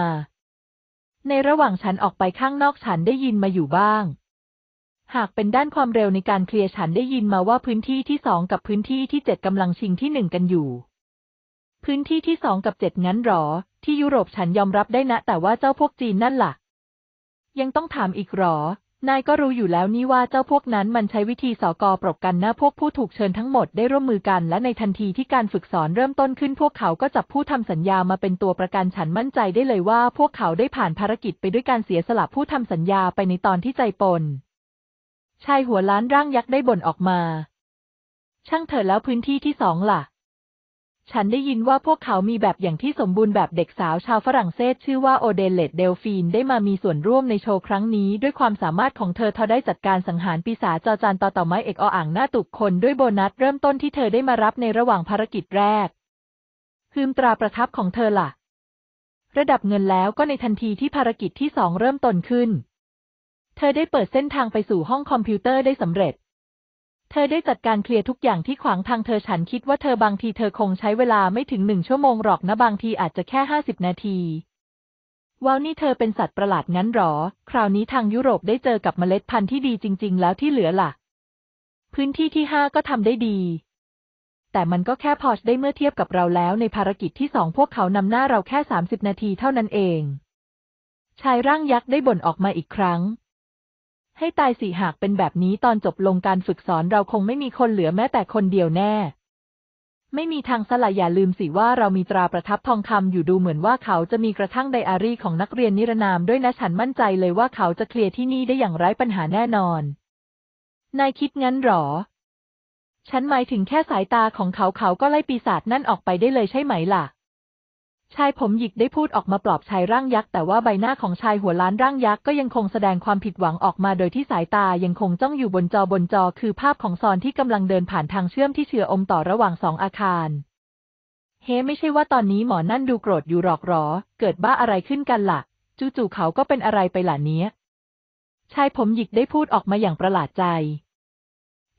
ในระหว่างฉันออกไปข้างนอกฉันได้ยินมาอยู่บ้างหากเป็นด้านความเร็วในการเคลียร์ฉันได้ยินมาว่าพื้นที่ที่สองกับพื้นที่ที่เจ็ดกำลังชิงที่หนึ่งกันอยู่ พื้นที่ที่สองกับเจ็ดงั้นหรอที่ยุโรปฉันยอมรับได้นะแต่ว่าเจ้าพวกจีน นั่นละ่ะยังต้องถามอีกหรอ นายก็รู้อยู่แล้วนี่ว่าเจ้าพวกนั้นมันใช้วิธีสอกอปรบกันนะพวกผู้ถูกเชิญทั้งหมดได้ร่วมมือกัน และในทันทีที่การฝึกสอนเริ่มต้นขึ้น พวกเขาก็จับผู้ทำสัญญามาเป็นตัวประกันฉันมั่นใจได้เลยว่า พวกเขาได้ผ่านภารกิจไปด้วยการเสียสละผู้ทำสัญญาไปในตอนที่ใจปนชายหัวล้านร่างยักษ์ได้บ่นออกมา ช่างเถอะแล้วพื้นที่ที่สองล่ะ ฉันได้ยินว่าพวกเขามีแบบอย่างที่สมบูรณ์แบบเด็กสาวชาวฝรั่งเศส ชื่อว่าโอเดเลตเดลฟีนได้มามีส่วนร่วมในโชว์ครั้งนี้ ด้วยความสามารถของเธอเธอได้จัดการสังหารปีศาจจอจานต่อต่อไม้เอกออ่างหน้าตุกคน ด้วยโบนัสเริ่มต้นที่เธอได้มารับในระหว่างภารกิจแรก คืมตราประทับของเธอล่ะ ระดับเงินแล้วก็ในทันทีที่ภารกิจที่สองเริ่มต้นขึ้นเธอได้เปิดเส้นทางไปสู่ห้องคอมพิวเตอร์ได้สำเร็จ เธอได้จัดการเคลียร์ทุกอย่างที่ขวางทางเธอฉันคิดว่าเธอบางทีเธอคงใช้เวลาไม่ถึงหนึ่งชั่วโมงหรอกนะบางทีอาจจะแค่ห้าสิบนาทีว้าวนี่เธอเป็นสัตว์ประหลาดงั้นหรอ คราวนี้ทางยุโรปได้เจอกับเมล็ดพันธุ์ที่ดีจริงๆแล้วที่เหลือล่ะ พื้นที่ที่ห้าก็ทำได้ดี แต่มันก็แค่พอชได้เมื่อเทียบกับเราแล้ว ในภารกิจที่สองพวกเขานำหน้าเราแค่สามสิบนาทีเท่านั้นเอง ชายร่างยักษ์ได้บ่นออกมาอีกครั้งให้ตายสี่หากเป็นแบบนี้ตอนจบลงการฝึกสอน เราคงไม่มีคนเหลือแม้แต่คนเดียวแน่ ไม่มีทางสลายอย่าลืมสิว่าเรามีตราประทับทองคำอยู่ดูเหมือนว่าเขาจะมีกระทั่งไดอารี่ของนักเรียนนิรนาม ด้วยนะฉันมั่นใจเลยว่าเขาจะเคลียร์ที่นี่ได้อย่างไร้ปัญหาแน่นอน นายคิดงั้นหรอ ฉันหมายถึงแค่สายตาของเขาเขาก็ไล่ปีศาจนั่นออกไปได้เลยใช่ไหมล่ะชายผมหยิกได้พูดออกมาปลอบชายร่างยักษ์แต่ว่าใบหน้าของชายหัวล้านร่างยักษ์ก็ยังคงแสดงความผิดหวังออกมาโดยที่สายตายังคงจ้องอยู่บนจอบนจอคือภาพของซอนที่กำลังเดินผ่านทางเชื่อมที่เชื่ออมต่อระหว่างสองอาคาร เฮ้ไม่ใช่ว่าตอนนี้หมอนั่นดูโกรธอยู่หรอกหรอ เกิดบ้าอะไรขึ้นกันละ่ะจู่ๆเขาก็เป็นอะไรไปหล่ะเนี้ยชายผมหยิกได้พูดออกมาอย่างประหลาดใจ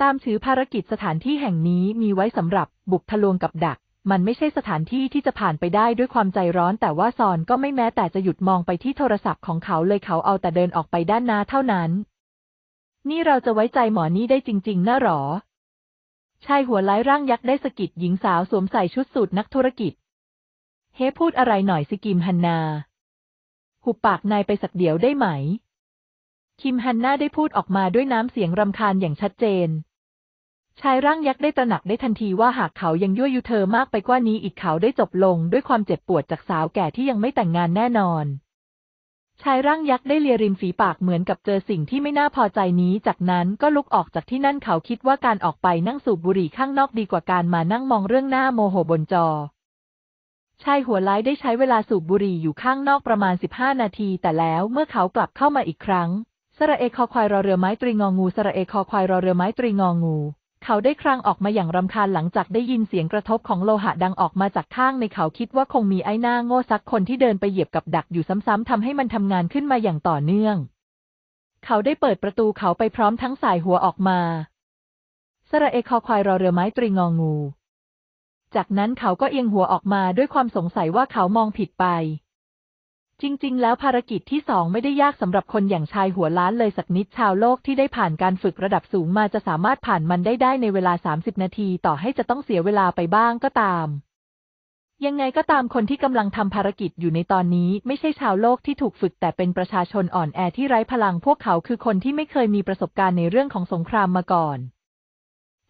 ตามถือภารกิจสถานที่แห่งนี้มีไว้สำหรับบุกทะลวงกับดักมันไม่ใช่สถานที่ที่จะผ่านไปได้ด้วยความใจร้อน แต่ว่าซอนก็ไม่แม้แต่จะหยุดมองไปที่โทรศัพท์ของเขาเลยเขาเอาแต่เดินออกไปด้านหน้า เท่านั้น นี่เราจะไว้ใจหมอนี่ได้จริงๆนะหรอชายหัวร้ร่างยักษ์ได้สกิดหญิงสาวสวมใส่ชุดสูทนักธุรกิจ เฮพูดอะไรหน่อยสิกิมฮันนา หุบปากนายไปสักเดี๋ยวได้ไหมคิมฮันนาได้พูดออกมาด้วยน้ำเสียงรำคาญอย่างชัดเจนชายร่างยักษ์ได้ตระหนักได้ทันทีว่าหากเขายังยั่วยุเธอมากไปกว่านี้อีกเขาได้จบลงด้วยความเจ็บปวดจากสาวแก่ที่ยังไม่แต่งงานแน่นอน ชายร่างยักษ์ได้เลียริมฝีปากเหมือนกับเจอสิ่งที่ไม่น่าพอใจนี้จากนั้นก็ลุกออกจากที่นั่นเขาคิดว่าการออกไปนั่งสูบบุหรี่ข้างนอกดีกว่าการมานั่งมองเรื่องหน้าโมโหบนจอชายหัวล้ได้ใช้เวลาสูบบุหรี่อยู่ข้างนอกประมาณ 15 นาที แต่แล้วเมื่อเขากลับเข้ามาอีกครั้ง สระเอคอควายรอเรือไม้ตรีงองู สระเอคอควายรอเรือไม้ตรีงองูเขาได้ครางออกมาอย่างรำคาญหลังจากได้ยินเสียงกระทบของโลหะดังออกมาจากข้างในเขาคิดว่าคงมีไอ้หน้าโง่ซักคนที่เดินไปเหยียบกับดักอยู่ซ้ำๆ ทำให้มันทำงานขึ้นมาอย่างต่อเนื่อง เขาได้เปิดประตูเขาไปพร้อมทั้งสายหัวออกมา สระเอคอควายรอเรือไม้ตรีงองงู จากนั้นเขาก็เอียงหัวออกมาด้วยความสงสัยว่าเขามองผิดไปจริงๆ แล้วภารกิจที่สองไม่ได้ยากสำหรับคนอย่างชายหัวล้านเลยสักนิดชาวโลกที่ได้ผ่านการฝึกระดับสูงมาจะสามารถผ่านมันได้ได้ในเวลา 30 นาที ต่อให้จะต้องเสียเวลาไปบ้างก็ตาม ยังไงก็ตามคนที่กำลังทำภารกิจอยู่ในตอนนี้ ไม่ใช่ชาวโลกที่ถูกฝึกแต่เป็นประชาชนอ่อนแอที่ไร้พลังพวกเขาคือคนที่ไม่เคยมีประสบการณ์ในเรื่องของสงครามมาก่อน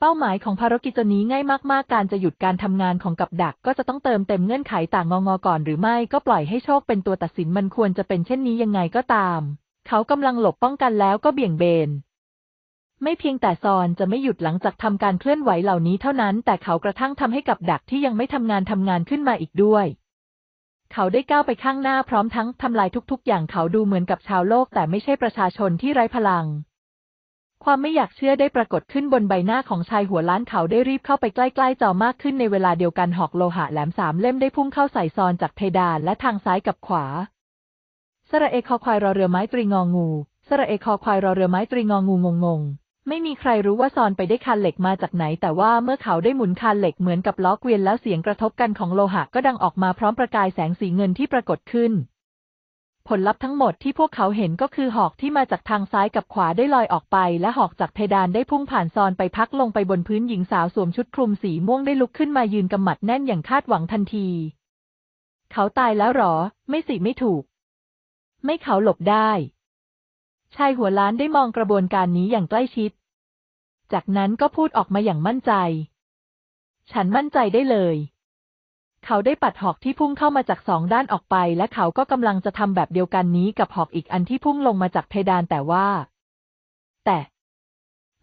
เป้าหมายของภารกิจนี้ง่ายมากๆ การจะหยุดการทำงานของกับดักก็จะต้องเติมเต็มเงื่อนไขต่างงองอก่อนหรือไม่ก็ปล่อยให้โชคเป็นตัวตัดสินมันควรจะเป็นเช่นนี้ยังไงก็ตาม เขากำลังหลบป้องกันแล้วก็เบี่ยงเบน ไม่เพียงแต่ซอนจะไม่หยุดหลังจากทำการเคลื่อนไหวเหล่านี้ เท่านั้น แต่เขากระทั่งทำให้กับดักที่ยังไม่ทำงานทำงานขึ้นมาอีกด้วย เขาได้ก้าวไปข้างหน้าพร้อมทั้งทำลายทุกๆ อย่างเขาดูเหมือนกับชาวโลก แต่ไม่ใช่ประชาชนที่ไร้พลังความไม่อยากเชื่อได้ปรากฏขึ้นบนใบหน้าของชายหัวล้านเขาได้รีบเข้าไปใกล้ๆจอมากขึ้นในเวลาเดียวกันหอกโลหะแหลมสามเล่มได้พุ่งเข้าใส่ซอนจากเพดานและทางซ้ายกับขวา สระเอคอควายรอเรือไม้ตรีงองูสระเอคอควายรอเรือไม้ตรีงองูงงง ไม่มีใครรู้ว่าซอนไปได้คานเหล็กมาจากไหน แต่ว่าเมื่อเขาได้หมุนคานเหล็กเหมือนกับล้อเกวียนแล้วเสียงกระทบกันของโลหะก็ดังออกมาพร้อมประกายแสงสีเงินที่ปรากฏขึ้นผลลัพธ์ทั้งหมดที่พวกเขาเห็นก็คือหอกที่มาจากทางซ้ายกับขวาได้ลอยออกไป และหอกจากเพดานได้พุ่งผ่านซอนไปพักลงไปบนพื้นหญิงสาวสวมชุดคลุมสีม่วงได้ลุกขึ้นมายืนกำหมัดแน่นอย่างคาดหวังทันที เขาตายแล้วหรอไม่สิไม่ถูก ไม่เขาหลบได้ชายหัวล้านได้มองกระบวนการนี้อย่างใกล้ชิด จากนั้นก็พูดออกมาอย่างมั่นใจ ฉันมั่นใจได้เลยเขาได้ปัดหอกที่พุ่งเข้ามาจากสองด้านออกไป และเขาก็กำลังจะทำแบบเดียวกันนี้กับหอกอีกอันที่พุ่งลงมาจากเพดานแต่ว่า แต่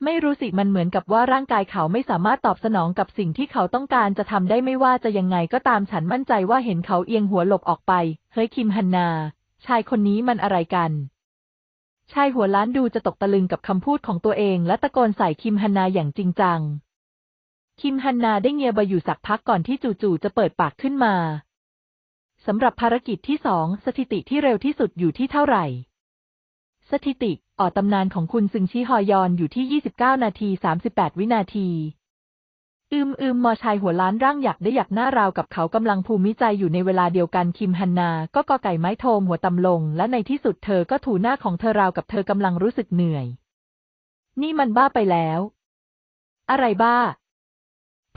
ไม่รู้สิมันเหมือนกับว่าร่างกายเขาไม่สามารถตอบสนองกับสิ่งที่เขาต้องการจะทำได้ไม่ว่าจะยังไงก็ตามฉันมั่นใจว่าเห็นเขาเอียงหัวหลบออกไปเฮ้ยคิมฮันนา ชายคนนี้มันอะไรกันชายหัวล้านดูจะตกตะลึงกับคำพูดของตัวเองและตะโกนใส่คิมฮันนาอย่างจริงจังคิมฮันนาได้เงียบอยู่สักพักก่อนที่จูจูจะเปิดปากขึ้นมา สำหรับภารกิจที่สอง สถิติที่เร็วที่สุดอยู่ที่เท่าไหร่ สถิติออตำนานของคุณซึงชีฮอยอนอยู่ที่29นาที38วินาทีอืมอืมมอชายหัวล้านร่างอยากได้อยากหน้าราวกับเขากำลังภูมิใจอยู่ในเวลาเดียวกันคิมฮันนาก็กอไก่ไม้โทมหัวตำลงและในที่สุดเธอก็ถูหน้าของเธอราวกับเธอกำลังรู้สึกเหนื่อย นี่มันบ้าไปแล้ว อะไรบ้า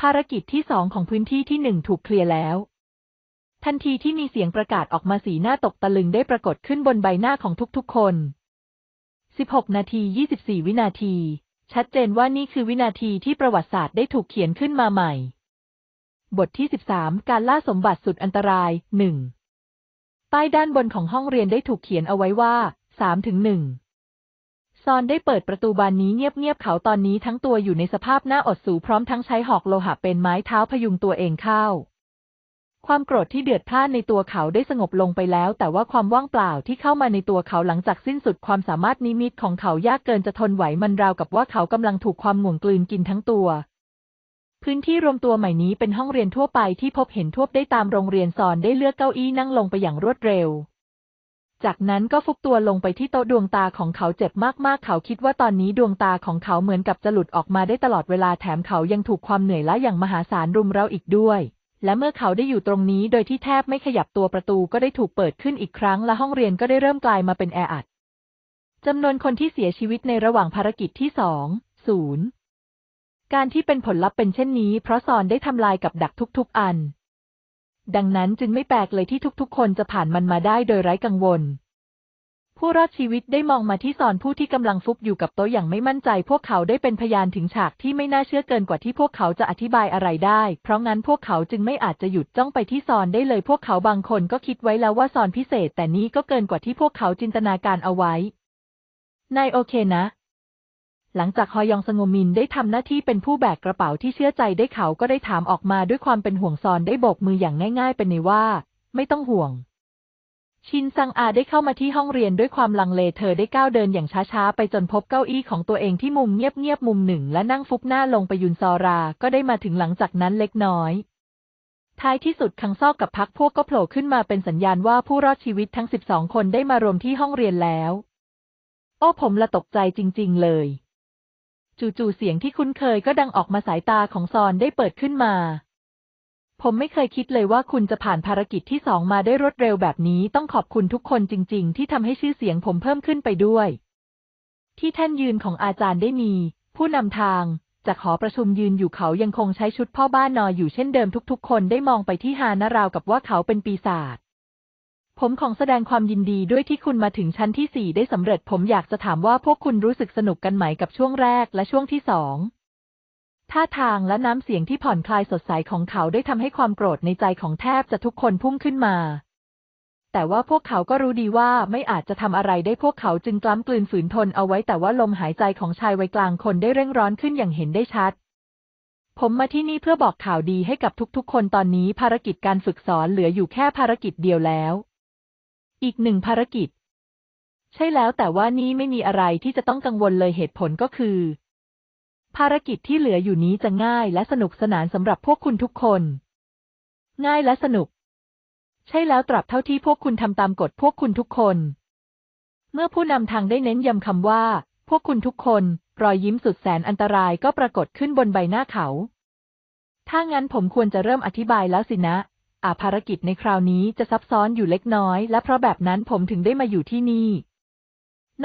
ภารกิจที่สองของพื้นที่ที่หนึ่งถูกเคลียร์แล้ว ทันทีที่มีเสียงประกาศออกมาสีหน้าตกตะลึงได้ปรากฏขึ้นบนใบหน้าของทุกๆคน16นาที24วินาที ชัดเจนว่านี่คือวินาทีที่ประวัติศาสตร์ได้ถูกเขียนขึ้นมาใหม่ บทที่ 13 การล่าสมบัติสุดอันตราย1ป้ายด้านบนของห้องเรียนได้ถูกเขียนเอาไว้ว่า3-1ถึงซอนได้เปิดประตูบานนี้เงียบๆเขาตอนนี้ทั้งตัวอยู่ในสภาพหน้าอดสูพร้อมทั้งใช้หอกโลหะเป็นไม้เท้าพยุงตัวเองเข้า ความโกรธที่เดือดพล่านในตัวเขาได้สงบลงไปแล้ว แต่ว่าความว่างเปล่าที่เข้ามาในตัวเขาหลังจากสิ้นสุดความสามารถนิมิตของเขายากเกินจะทนไหวมันราวกับว่าเขากำลังถูกความหม่วงกลืนกินทั้งตัว พื้นที่รวมตัวใหม่นี้เป็นห้องเรียนทั่วไปที่พบเห็นทั่วได้ตามโรงเรียนสอนได้เลือกเก้าอี้นั่งลงไปอย่างรวดเร็วจากนั้นก็ฟุบตัวลงไปที่โต๊ะดวงตาของเขาเจ็บมากๆ เขาคิดว่าตอนนี้ดวงตาของเขาเหมือนกับจะหลุดออกมาได้ตลอดเวลาแถมเขายังถูกความเหนื่อยล้าอย่างมหาศาลรุมเร้าอีกด้วย และเมื่อเขาได้อยู่ตรงนี้โดยที่แทบไม่ขยับตัวประตูก็ได้ถูกเปิดขึ้นอีกครั้ง และห้องเรียนก็ได้เริ่มกลายมาเป็นแออัดจำนวนคนที่เสียชีวิตในระหว่างภารกิจที่สองศูนย์ การที่เป็นผลลัพธ์เป็นเช่นนี้ เพราะซอนได้ทำลายกับดักทุกๆ อันดังนั้นจึงไม่แปลกเลยที่ทุกๆ คนจะผ่านมันมาได้โดยไร้กังวล ผู้รอดชีวิตได้มองมาที่ซอนผู้ที่กำลังฟุบอยู่กับโต๊ะอย่างไม่มั่นใจ พวกเขาได้เป็นพยานถึงฉากที่ไม่น่าเชื่อเกินกว่าที่พวกเขาจะอธิบายอะไรได้ เพราะงั้นพวกเขาจึงไม่อาจจะหยุดจ้องไปที่ซอนได้เลย พวกเขาบางคนก็คิดไว้แล้วว่าซอนพิเศษแต่นี้ก็เกินกว่าที่พวกเขาจินตนาการเอาไว้ นายโอเคนะหลังจากฮอยองสงมินได้ทำหน้าที่เป็นผู้แบกกระเป๋าที่เชื่อใจได้เขาก็ได้ถามออกมาด้วยความเป็นห่วงซอนได้โบกมืออย่างง่ายๆเป็นในว่า ไม่ต้องห่วง ชินซังอาได้เข้ามาที่ห้องเรียนด้วยความลังเลเธอได้ก้าวเดินอย่างช้าๆไปจนพบเก้าอี้ของตัวเองที่มุมเงียบๆมุมหนึ่ง และนั่งฟุบหน้าลงไปยุนซอราก็ได้มาถึงหลังจากนั้นเล็กน้อยท้ายที่สุดคังซอกกับพักพวกก็โผล่ขึ้นมาเป็นสัญญาณว่าผู้รอดชีวิตทั้ง 12 คนได้มารวมที่ห้องเรียนแล้ว โอ้ผมละตกใจจริง ๆเลยจู่ๆ เสียงที่คุ้นเคยก็ดังออกมาสายตาของซอนได้เปิดขึ้นมา ผมไม่เคยคิดเลยว่าคุณจะผ่านภารกิจที่สองมาได้รวดเร็วแบบนี้ ต้องขอบคุณทุกคนจริงๆ ที่ทำให้ชื่อเสียงผมเพิ่มขึ้นไปด้วย ที่แท่นยืนของอาจารย์ได้มีผู้นำทางจากหอประชุมยืนอยู่เขายังคงใช้ชุดพ่อบ้านนออยู่เช่นเดิมทุกๆ คนได้มองไปที่ฮานาราวกับว่าเขาเป็นปีศาจผมของแสดงความยินดีด้วยที่คุณมาถึงชั้นที่สี่ได้สำเร็จ ผมอยากจะถามว่าพวกคุณรู้สึกสนุกกันไหมกับช่วงแรกและช่วงที่สองท่าทางและน้ำเสียงที่ผ่อนคลายสดใสของเขาได้ทำให้ความโกรธในใจของแทบจะทุกคนพุ่งขึ้นมา แต่ว่าพวกเขาก็รู้ดีว่าไม่อาจจะทำอะไรได้พวกเขาจึงกล้ำกลืนฝืนทนเอาไว้แต่ว่าลมหายใจของชายวัยกลางคนได้เร่งร้อนขึ้นอย่างเห็นได้ชัด ผมมาที่นี่เพื่อบอกข่าวดีให้กับทุกๆ คนตอนนี้ภารกิจการฝึกสอนเหลืออยู่แค่ภารกิจเดียวแล้วอีกหนึ่งภารกิจ ใช่แล้วแต่ว่านี้ไม่มีอะไรที่จะต้องกังวลเลยเหตุผลก็คือ ภารกิจที่เหลืออยู่นี้จะง่ายและสนุกสนานสำหรับพวกคุณทุกคน ง่ายและสนุก ใช่แล้วตราบเท่าที่พวกคุณทำตามกฎพวกคุณทุกคน เมื่อผู้นำทางได้เน้นย้ำคำว่า พวกคุณทุกคนรอยยิ้มสุดแสนอันตรายก็ปรากฏขึ้นบนใบหน้าเขา ถ้างั้นผมควรจะเริ่มอธิบายแล้วสินะอาภารกิจในคราวนี้จะซับซ้อนอยู่เล็กน้อย และเพราะแบบนั้นผมถึงได้มาอยู่ที่นี่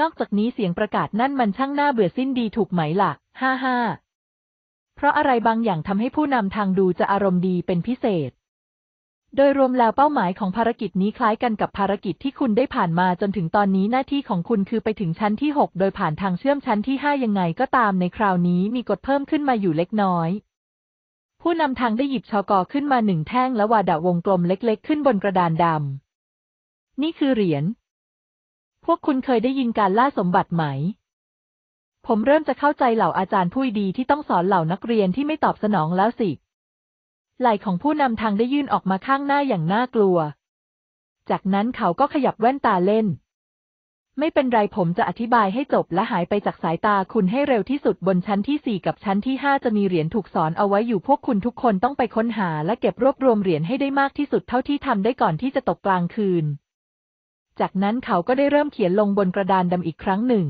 นอกจากนี้เสียงประกาศนั่นมันช่างน่าเบื่อสิ้นดีถูกไหมละ่ะ ฮ่าฮ่าเพราะอะไรบางอย่างทำให้ผู้นำทางดูจะอารมณ์ดีเป็นพิเศษ โดยรวมแล้วเป้าหมายของภารกิจนี้คล้ายกันกับภารกิจที่คุณได้ผ่านมาจนถึงตอนนี้หน้าที่ของคุณคือไปถึงชั้นที่ 6 โดยผ่านทางเชื่อมชั้นที่ห้ายังไงก็ตามในคราวนี้มีกฎเพิ่มขึ้นมาอยู่เล็กน้อยผู้นำทางได้หยิบชอกอขึ้นมาหนึ่งแท่งและวาดะวงกลมเล็กๆ ขึ้นบนกระดานดำ นี่คือเหรียญ พวกคุณเคยได้ยินการล่าสมบัติไหม ผมเริ่มจะเข้าใจเหล่าอาจารย์ผู้ดีที่ต้องสอนเหล่านักเรียนที่ไม่ตอบสนองแล้วสิ ไหล่ของผู้นำทางได้ยื่นออกมาข้างหน้าอย่างน่ากลัว จากนั้นเขาก็ขยับแว่นตาเล่นไม่เป็นไรผมจะอธิบายให้จบและหายไปจากสายตาคุณให้เร็วที่สุดบนชั้นที่4กับชั้นที่5จะมีเหรียญถูกสอนเอาไว้อยู่พวกคุณทุกคนต้องไปค้นหาและเก็บรวบรวมเหรียญให้ได้มากที่สุดเท่าที่ทำได้ก่อนที่จะตกกลางคืน จากนั้นเขาก็ได้เริ่มเขียนลงบนกระดานดำอีกครั้งหนึ่ง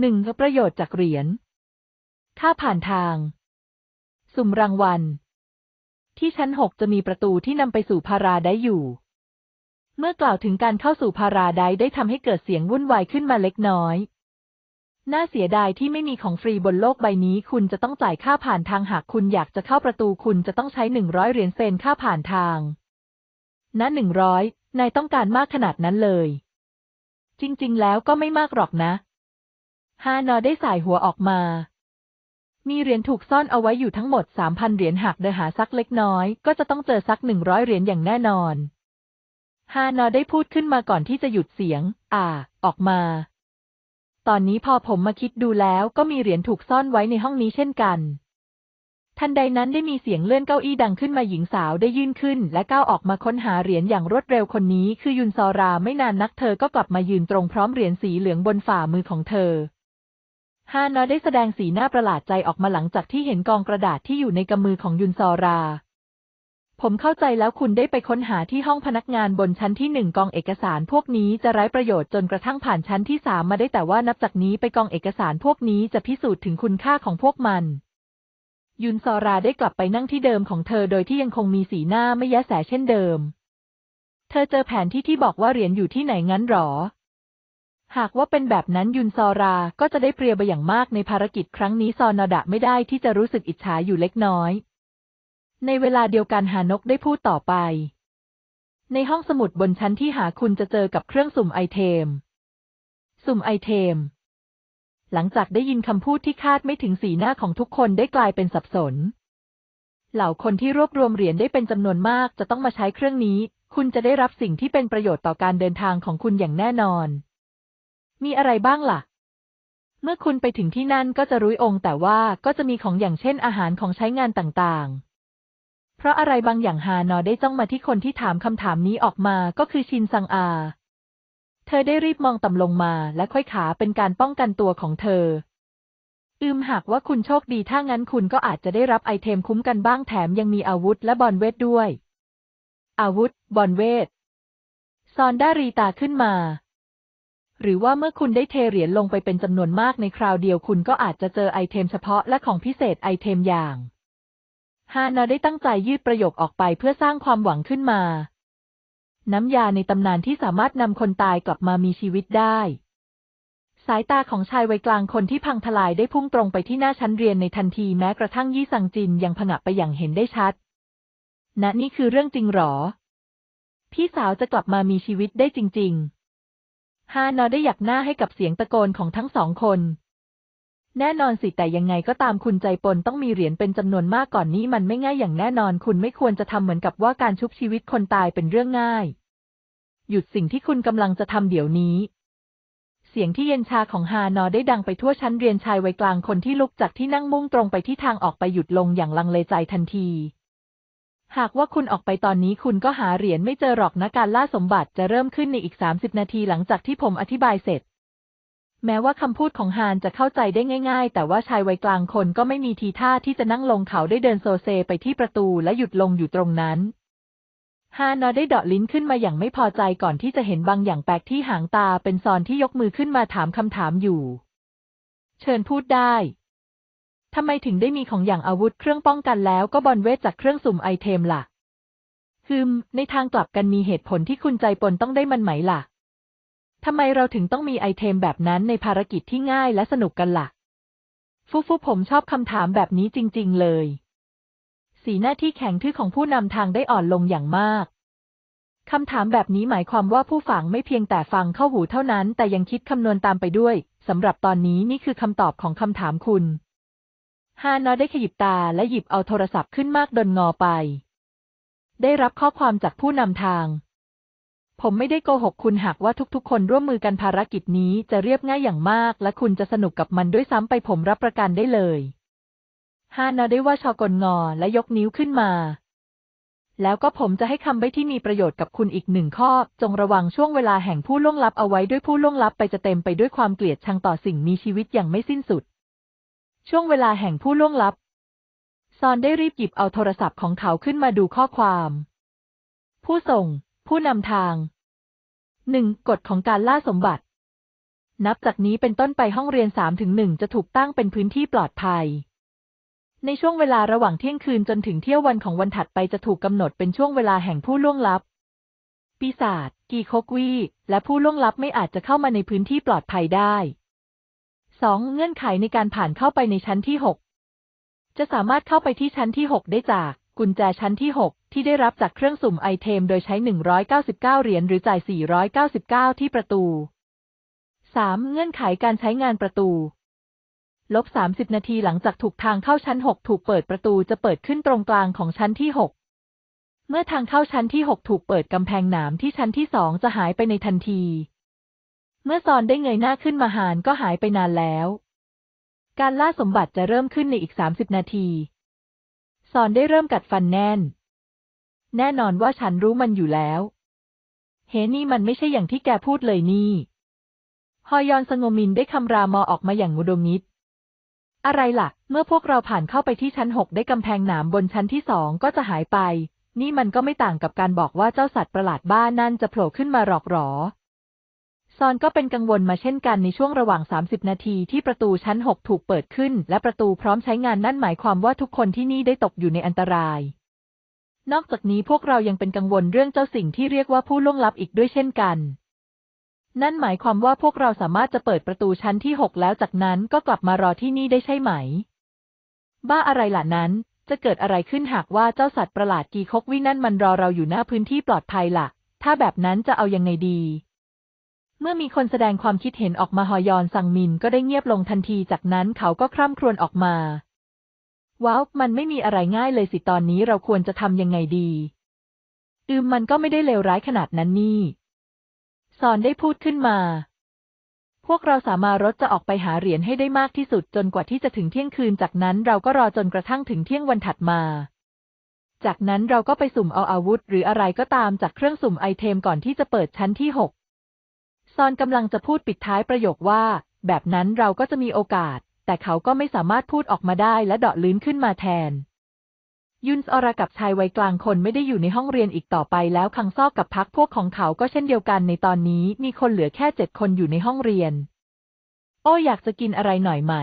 หนึ่งประโยชน์จากเหรียญค่าผ่านทาง สุ่มรางวัล ที่ชั้นหกจะมีประตูที่นำไปสู่พาราได้อยู่เมื่อกล่าวถึงการเข้าสู่พาราไดได้ทำให้เกิดเสียงวุ่นวายขึ้นมาเล็กน้อย น่าเสียดายที่ไม่มีของฟรีบนโลกใบนี้ คุณจะต้องจ่ายค่าผ่านทางหากคุณอยากจะเข้าประตู คุณจะต้องใช้หนึ่งร้อยเหรียญเซนค่าผ่านทาง นะหนึ่งร้อยนายต้องการมากขนาดนั้นเลย จริง ๆ แล้วก็ไม่มากหรอกนะ ฮานอได้สายหัวออกมา มีเหรียญถูกซ่อนเอาไว้อยู่ทั้งหมดสามพันเหรียญ หากเดหาซักเล็กน้อย ก็จะต้องเจอซักหนึ่งร้อยเหรียญอย่างแน่นอนฮานอได้พูดขึ้นมาก่อนที่จะหยุดเสียง อ่า ออกมา ตอนนี้พอผมมาคิดดูแล้ว ก็มีเหรียญถูกซ่อนไว้ในห้องนี้เช่นกัน ทันใดนั้นได้มีเสียงเลื่อนเก้าอี้ดังขึ้นมาหญิงสาวได้ยื่นขึ้น และก้าวออกมาค้นหาเหรียญอย่างรวดเร็วคนนี้ คือยุนซอราไม่นาน นักเธอก็กลับมายืนตรงพร้อมเหรียญสีเหลืองบนฝ่ามือของเธอ ฮานอได้แสดงสีหน้าประหลาดใจออกมาหลังจากที่เห็นกองกระดาษที่อยู่ในกำมือของยุนซอราผมเข้าใจแล้วคุณได้ไปค้นหาที่ห้องพนักงานบนชั้นที่หนึ่งกองเอกสารพวกนี้จะไร้ประโยชน์จนกระทั่งผ่านชั้นที่สามมาได้แต่ว่านับจากนี้ไปกองเอกสารพวกนี้จะพิสูจน์ถึงคุณค่าของพวกมัน ยุนซอราได้กลับไปนั่งที่เดิมของเธอโดยที่ยังคงมีสีหน้าไม่แยแสเช่นเดิม เธอเจอแผนที่ที่บอกว่าเหรียญอยู่ที่ไหนงั้นหรอหากว่าเป็นแบบนั้นยุนซอราก็จะได้เปรียบไปอย่างมากในภารกิจครั้งนี้ซอนอดะไม่ได้ที่จะรู้สึกอิจฉาอยู่เล็กน้อยในเวลาเดียวกันหานกได้พูดต่อไป ในห้องสมุดบนชั้นที่หาคุณจะเจอกับเครื่องสุ่มไอเทม สุ่มไอเทม หลังจากได้ยินคำพูดที่คาดไม่ถึงสีหน้าของทุกคนได้กลายเป็นสับสน เหล่าคนที่รวบรวมเหรียญได้เป็นจำนวนมาก จะต้องมาใช้เครื่องนี้ คุณจะได้รับสิ่งที่เป็นประโยชน์ต่อการเดินทางของคุณอย่างแน่นอน มีอะไรบ้างละ่ะ เมื่อคุณไปถึงที่นั่นก็จะรู้องค์แต่ว่าก็จะมีของอย่างเช่นอาหารของใช้งานต่างๆเพราะอะไรบางอย่างฮานอได้จ้องมาที่คนที่ถามคำถามนี้ออกมาก็คือชินซังอา เธอได้รีบมองต่ำลงมาและค่อยขาเป็นการป้องกันตัวของเธอ อืมหากว่าคุณโชคดีถ้างั้นคุณก็อาจจะได้รับไอเทมคุ้มกันบ้างแถมยังมีอาวุธ และบอลเวทด้วย อาวุธ บอลเวท ซอนด้ารีตาขึ้นมา หรือว่าเมื่อคุณได้เทเหรียญลงไปเป็นจำนวนมากในคราวเดียว คุณก็อาจจะเจอไอเทมเฉพาะและของพิเศษไอเทมอย่างฮานาได้ตั้งใจยืดประโยคออกไปเพื่อสร้างความหวังขึ้นมา น้ำยาในตำนานที่สามารถนำคนตายกลับมามีชีวิตได้ สายตาของชายวัยกลางคนที่พังทลายได้พุ่งตรงไปที่หน้าชั้นเรียนในทันที แม้กระทั่งยี่สังจินยังผงะไปอย่างเห็นได้ชัดนะนี่คือเรื่องจริงหรอ พี่สาวจะกลับมามีชีวิตได้จริงๆฮานาได้หยักหน้าให้กับเสียงตะโกนของทั้งสองคนแน่นอนสิแต่ยังไงก็ตามคุณใจปนต้องมีเหรียญเป็นจำนวนมากก่อนนี้ มันไม่ง่ายอย่างแน่นอนคุณไม่ควรจะทำเหมือนกับว่าการชุบชีวิตคนตายเป็นเรื่องง่าย หยุดสิ่งที่คุณกำลังจะทำเดี๋ยวนี้ เสียงที่เย็นชาของฮานอได้ดังไปทั่วชั้นเรียนชายวัยกลางคนที่ลุกจากที่นั่งมุ่งตรงไปที่ทางออกไปหยุดลงอย่างลังเลใจทันที หากว่าคุณออกไปตอนนี้คุณก็หาเหรียญไม่เจอหรอกนะการล่าสมบัติจะเริ่มขึ้นในอีก 30 นาทีหลังจากที่ผมอธิบายเสร็จแม้ว่าคำพูดของฮานจะเข้าใจได้ง่ายๆ แต่ว่าชายวัยกลางคนก็ไม่มีทีท่าที่จะนั่งลงเขาได้เดินโซเซไปที่ประตูและหยุดลงอยู่ตรงนั้น ฮานอได้เดาะลิ้นขึ้นมาอย่างไม่พอใจก่อนที่จะเห็นบางอย่างแปลกที่หางตาเป็นซอนที่ยกมือขึ้นมาถามคำถามอยู่ เชิญพูดได้ ทำไมถึงได้มีของอย่างอาวุธเครื่องป้องกันแล้วก็บอลเวทจากเครื่องสุ่มไอเทมละ่ะ ฮึม ในทางกลับกันมีเหตุผลที่คุณใจปนต้องได้มันไหมละ่ะทำไมเราถึงต้องมีไอเทมแบบนั้นในภารกิจที่ง่ายและสนุกกันละ่ะฟูฟูผมชอบคำถามแบบนี้จริงๆ เลย สีหน้าที่แข็งทื่อของผู้นำทางได้อ่อนลงอย่างมาก คำถามแบบนี้หมายความว่าผู้ฟังไม่เพียงแต่ฟังเข้าหูเท่านั้น แต่ยังคิดคำนวณตามไปด้วย สำหรับตอนนี้นี่คือคำตอบของคำถามคุณ ฮานอได้ขยิบตาและหยิบเอาโทรศัพท์ขึ้นมากดนงอไป ได้รับข้อความจากผู้นำทางผมไม่ได้โกหกคุณหากว่าทุกๆ คนร่วมมือกันภารกิจนี้จะเรียบง่ายอย่างมาก และคุณจะสนุกกับมันด้วยซ้ำไปผมรับประกันได้เลย ฮานาได้ว่าชอกลงอและยกนิ้วขึ้นมา แล้วก็ผมจะให้คำใบ้ที่มีประโยชน์กับคุณอีกหนึ่งข้อจงระวังช่วงเวลาแห่งผู้ล่วงลับเอาไว้ด้วยผู้ล่วงลับไปจะเต็มไปด้วยความเกลียดชังต่อสิ่งมีชีวิตอย่างไม่สิ้นสุด ช่วงเวลาแห่งผู้ล่วงลับ ซอนได้รีบหยิบเอาโทรศัพท์ของเขาขึ้นมาดูข้อความ ผู้ส่ง ผู้นำทาง 1. กฎของการล่าสมบัติ นับจากนี้เป็นต้นไปห้องเรียน3-1จะถูกตั้งเป็นพื้นที่ปลอดภัย ในช่วงเวลาระหว่างเที่ยงคืนจนถึงเที่ยววันของวันถัดไปจะถูกกำหนดเป็นช่วงเวลาแห่งผู้ล่วงลับ ปีศาจ กีโคกวีและผู้ล่วงลับไม่อาจจะเข้ามาในพื้นที่ปลอดภัยได้ 2. เงื่อนไขในการผ่านเข้าไปในชั้นที่ 6 จะสามารถเข้าไปที่ชั้นที่ 6 ได้จากกุญแจชั้นที่ 6 ที่ได้รับจากเครื่องสุ่มไอเทม โดยใช้199 เหรียญหรือจ่าย 499ที่ประตู 3. เงื่อนไขการใช้งานประตู ลบ30นาทีหลังจากถูกทางเข้าชั้น 6 ถูกเปิดประตูจะเปิดขึ้นตรงกลางของชั้นที่ 6 เมื่อทางเข้าชั้นที่ 6 ถูกเปิดกำแพงหนาม ที่ชั้นที่ 2 จะหายไปในทันที เมื่อซอนได้เงยหน้าขึ้นมาหานก็หายไปนานแล้ว การล่าสมบัติจะเริ่มขึ้นในอีก30นาทีซอนได้เริ่มกัดฟันแน่น แน่นอนว่าฉันรู้มันอยู่แล้ว เฮนี่มันไม่ใช่อย่างที่แกพูดเลยนี่ฮอยอนสงมินได้คำรามอออกมาอย่างงุดมิดอะไรละ่ะ เมื่อพวกเราผ่านเข้าไปที่ชั้นหกได้กำแพงหนามบนชั้นที่สองก็จะหายไป นี่มันก็ไม่ต่างกับการบอกว่าเจ้าสัตว์ประหลาดบ้านั่นจะโผล่ขึ้นมาหรอกหรอซอนก็เป็นกังวลมาเช่นกันในช่วงระหว่าง 30 นาทีที่ประตูชั้น 6 ถูกเปิดขึ้น และประตูพร้อมใช้งานนั่นหมายความว่าทุกคนที่นี่ได้ตกอยู่ในอันตราย นอกจากนี้พวกเรายังเป็นกังวลเรื่องเจ้าสิ่งที่เรียกว่าผู้ล่วงลับอีกด้วยเช่นกัน นั่นหมายความว่าพวกเราสามารถจะเปิดประตูชั้นที่ 6 แล้วจากนั้นก็กลับมารอที่นี่ได้ใช่ไหม บ้าอะไรล่ะนั้น จะเกิดอะไรขึ้นหากว่าเจ้าสัตว์ประหลาดกีคกวิ่นั่นมันรอเราอยู่หน้าพื้นที่ปลอดภัยละ่ะ ถ้าแบบนั้นจะเอายังไงดีเมื่อมีคนแสดงความคิดเห็นออกมาฮอยอนสังมินก็ได้เงียบลงทันทีจากนั้นเขาก็คร่ำครวญออกมา ว้าวมันไม่มีอะไรง่ายเลยสิตอนนี้เราควรจะทำยังไงดีอืมมันก็ไม่ได้เลวร้ายขนาดนั้นนี่ซอนได้พูดขึ้นมา พวกเราสามารถจะออกไปหาเหรียญให้ได้มากที่สุดจนกว่าที่จะถึงเที่ยงคืน จากนั้นเราก็รอจนกระทั่งถึงเที่ยงวันถัดมา จากนั้นเราก็ไปสุ่มเอาอาวุธ หรืออะไรก็ตามจากเครื่องสุ่มไอเทมก่อนที่จะเปิดชั้นที่หกซอนกำลังจะพูดปิดท้ายประโยคว่า แบบนั้นเราก็จะมีโอกาส แต่เขาก็ไม่สามารถพูดออกมาได้และเดาะลื้นขึ้นมาแทน ยุนอรากับชายวัยกลางคนไม่ได้อยู่ในห้องเรียนอีกต่อไปแล้วคังซอกกับพักพวกของเขาก็เช่นเดียวกันในตอนนี้มีคนเหลือแค่เจ็ดคนอยู่ในห้องเรียน โอ้อยากจะกินอะไรหน่อยไหม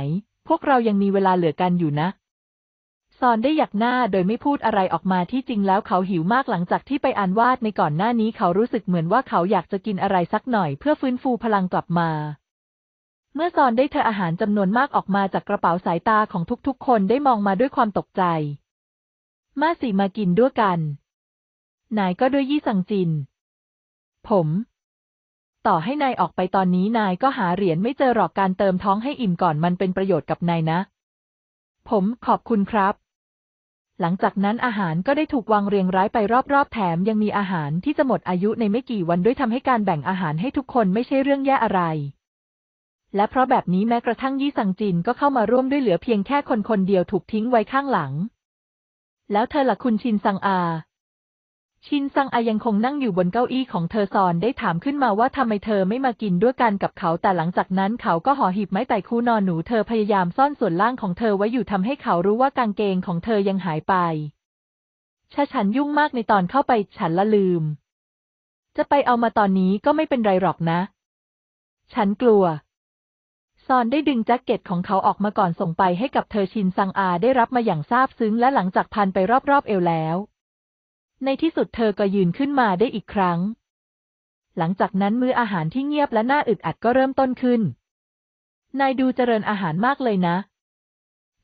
พวกเรายังมีเวลาเหลือกันอยู่นะซอนได้หยักหน้าโดยไม่พูดอะไรออกมาที่จริงแล้วเขาหิวมากหลังจากที่ไปอ่านวาดในก่อนหน้านี้ เขารู้สึกเหมือนว่าเขาอยากจะกินอะไรสักหน่อย เพื่อฟื้นฟูพลังกลับมา เมื่อซอนได้เธออาหารจำนวนมากออกมาจากกระเป๋าสายตาของทุกๆคนได้มองมาด้วยความตกใจมาส่มากินด้วยกันนายก็ด้วยยี่สังจิน ผม ต่อให้นายออกไปตอนนี้นายก็หาเหรียญไม่เจอหรอกการเติมท้องให้อิ่มก่อนมันเป็นประโยชน์กับนายนะ ผมขอบคุณครับหลังจากนั้นอาหารก็ได้ถูกวางเรียงร้ายไปรอบๆแถมยังมีอาหารที่จะหมดอายุในไม่กี่วันด้วยทำให้การแบ่งอาหารให้ทุกคนไม่ใช่เรื่องแย่อะไร และเพราะแบบนี้แม้กระทั่งยี่สังจินก็เข้ามาร่วมด้วยเหลือเพียงแค่คนคนเดียวถูกทิ้งไว้ข้างหลัง แล้วเธอล่ะคุณชินสังอาชินซังอายังคงนั่งอยู่บนเก้าอี้ของเธอซอนได้ถามขึ้นมาว่าทำไมเธอไม่มากินด้วยกันกับเขาแต่หลังจากนั้นเขาก็ห่อหีบไม้ไต่คู่นอนหนูเธอพยายามซ่อนส่วนล่างของเธอไว้อยู่ทำให้เขารู้ว่ากางเกงของเธอยังหายไปชาฉันยุ่งมากในตอนเข้าไปฉันละลืม จะไปเอามาตอนนี้ก็ไม่เป็นไรหรอกนะ ฉันกลัว ซอนได้ดึงแจ็คเก็ตของเขาออกมาก่อนส่งไปให้กับเธอชินซังอาได้รับมาอย่างซาบซึ้งและหลังจากพันไปรอบๆเอวแล้วในที่สุดเธอก็ยืนขึ้นมาได้อีกครั้ง หลังจากนั้นมื้ออาหารที่เงียบและน่าอึดอัดก็เริ่มต้นขึ้น นายดูเจริญอาหารมากเลยนะ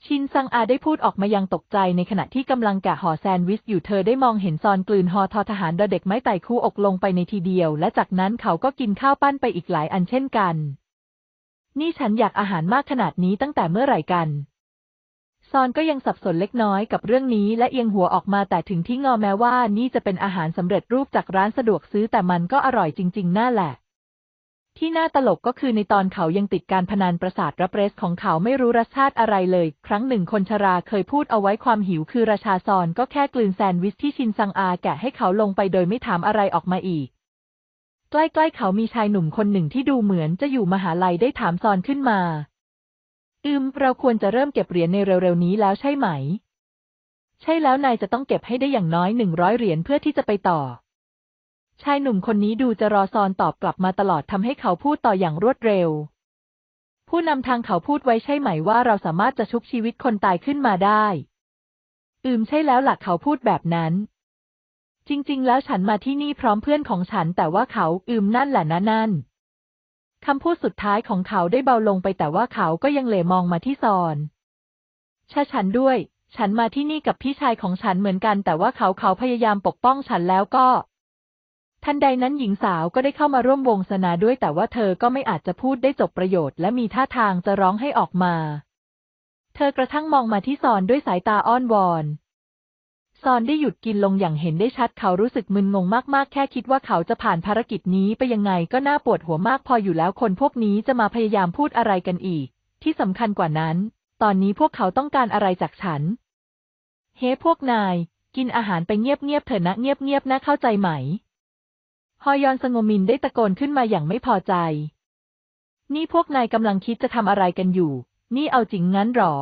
ชินซังอาได้พูดออกมายังตกใจในขณะที่กำลังกะห่อแซนด์วิชอยู่เธอได้มองเห็นซอนกลืนหอทอทหารดเด็กไม้ไต่คู่อกลงไปในทีเดียวและจากนั้นเขาก็กินข้าวปั้นไปอีกหลายอันเช่นกัน นี่ฉันอยากอาหารมากขนาดนี้ตั้งแต่เมื่อไหร่กันซอนก็ยังสับสนเล็กน้อยกับเรื่องนี้และเอียงหัวออกมา แต่ถึงที่งอแม้ว่านี่จะเป็นอาหารสำเร็จรูปจากร้านสะดวกซื้อแต่มันก็อร่อยจริง ๆน่าแหละ ที่น่าตลกก็คือในตอนเขายังติดการพนันประสาทรับเรสของเขาไม่รู้รสชาติอะไรเลย ครั้งหนึ่งคนชราเคยพูดเอาไว้ความหิวคือราชาซอนก็แค่กลืนแซนด์วิชที่ชินซังอา แกะให้เขาลงไปโดยไม่ถามอะไรออกมาอีก ใกล้ๆเขามีชายหนุ่มคนหนึ่งที่ดูเหมือนจะอยู่มหาลัยได้ถามซอนขึ้นมาอืม เราควรจะเริ่มเก็บเหรียญในเร็วๆนี้แล้วใช่ไหม ใช่แล้วนายจะต้องเก็บให้ได้อย่างน้อยหนึ่งร้อยเหรียญเพื่อที่จะไปต่อ ชายหนุ่มคนนี้ดูจะรอซอนตอบกลับมาตลอดทำให้เขาพูดต่ออย่างรวดเร็ว ผู้นำทางเขาพูดไว้ใช่ไหมว่าเราสามารถจะชุบชีวิตคนตายขึ้นมาได้ อืม ใช่แล้วหลักเขาพูดแบบนั้น จริงๆแล้วฉันมาที่นี่พร้อมเพื่อนของฉันแต่ว่าเขาอืมนั่นแหละนะนั่นคำพูดสุดท้ายของเขาได้เบาลงไปแต่ว่าเขาก็ยังเหล่มองมาที่ซอนชาฉันด้วย ฉันมาที่นี่กับพี่ชายของฉันเหมือนกันแต่ว่าเขาเขาพยายามปกป้องฉันแล้วก็ ทันใดนั้นหญิงสาวก็ได้เข้ามาร่วมวงสนาด้วยแต่ว่าเธอก็ไม่อาจจะพูดได้จบประโยชน์และมีท่าทางจะร้องให้ออกมา เธอกระทั่งมองมาที่ซอนด้วยสายตาอ้อนวอนตอนได้หยุดกินลงอย่างเห็นได้ชัดเขารู้สึกมึนงงมากๆ แค่คิดว่าเขาจะผ่านภารกิจนี้ไปยังไงก็น่าปวดหัวมากพออยู่แล้วคนพวกนี้จะมาพยายามพูดอะไรกันอีก ที่สำคัญกว่านั้น ตอนนี้พวกเขาต้องการอะไรจากฉัน เฮ้ hey, พวกนายกินอาหารไปเงียบๆเถอะนะ เงียบๆนะเข้าใจไหมฮอยอนสงมินได้ตะโกนขึ้นมาอย่างไม่พอใจ นี่พวกนายกำลังคิดจะทำอะไรกันอยู่ นี่เอาจริงงั้นหรอ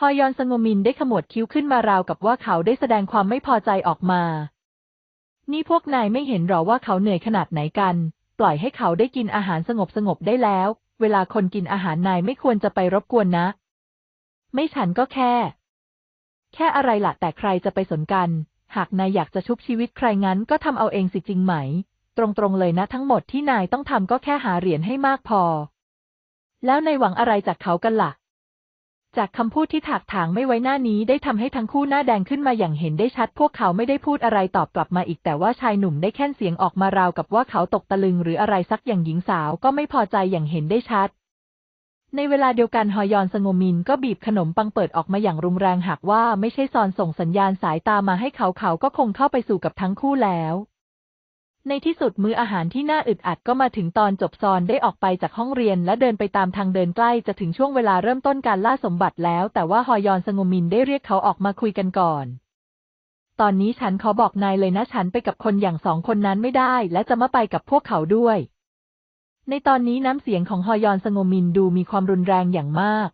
ฮอยอนซังโมินได้ขมวดคิ้วขึ้นมาราวกับว่าเขาได้แสดงความไม่พอใจออกมา นี่พวกนายไม่เห็นหรอว่าเขาเหนื่อยขนาดไหนกัน ปล่อยให้เขาได้กินอาหารสงบสงบได้แล้ว เวลาคนกินอาหารนายไม่ควรจะไปรบกวนนะ ไม่ฉันก็แค่ แค่อะไรละ่ะ แต่ใครจะไปสนกัน หากนายอยากจะชุบชีวิตใครงั้น ก็ทำเอาเองสิจริงไหม ตรงๆเลยนะ ทั้งหมดที่นายต้องทำก็แค่หาเหรียญให้มากพอ แล้วนายหวังอะไรจากเขากันละ่ะจากคำพูดที่ถากถางไม่ไว้หน้านี้ได้ทำให้ทั้งคู่หน้าแดงขึ้นมาอย่างเห็นได้ชัด พวกเขาไม่ได้พูดอะไรตอบกลับมาอีกแต่ว่าชายหนุ่มได้แค่นเสียงออกมาราวกับว่าเขาตกตะลึงหรืออะไรสักอย่างหญิงสาวก็ไม่พอใจอย่างเห็นได้ชัด ในเวลาเดียวกันฮอยอนสงมินก็บีบขนมปังเปิดออกมาอย่างรุนแรงหากว่าไม่ใช่ซอนส่งสัญญาณสายตามาให้เขาเขาก็คงเข้าไปสู่กับทั้งคู่แล้วในที่สุดมื้ออาหารที่น่าอึดอัดก็มาถึงตอนจบซอนได้ออกไปจากห้องเรียนและเดินไปตามทางเดินใกล้จะถึงช่วงเวลาเริ่มต้นการล่าสมบัติแล้วแต่ว่าฮอยอนสงมินได้เรียกเขาออกมาคุยกันก่อน ตอนนี้ฉันขอบอกนายเลยนะฉันไปกับคนอย่างสองคนนั้นไม่ได้และจะมาไปกับพวกเขาด้วย ในตอนนี้น้ำเสียงของฮอยอนสงมินดูมีความรุนแรงอย่างมาก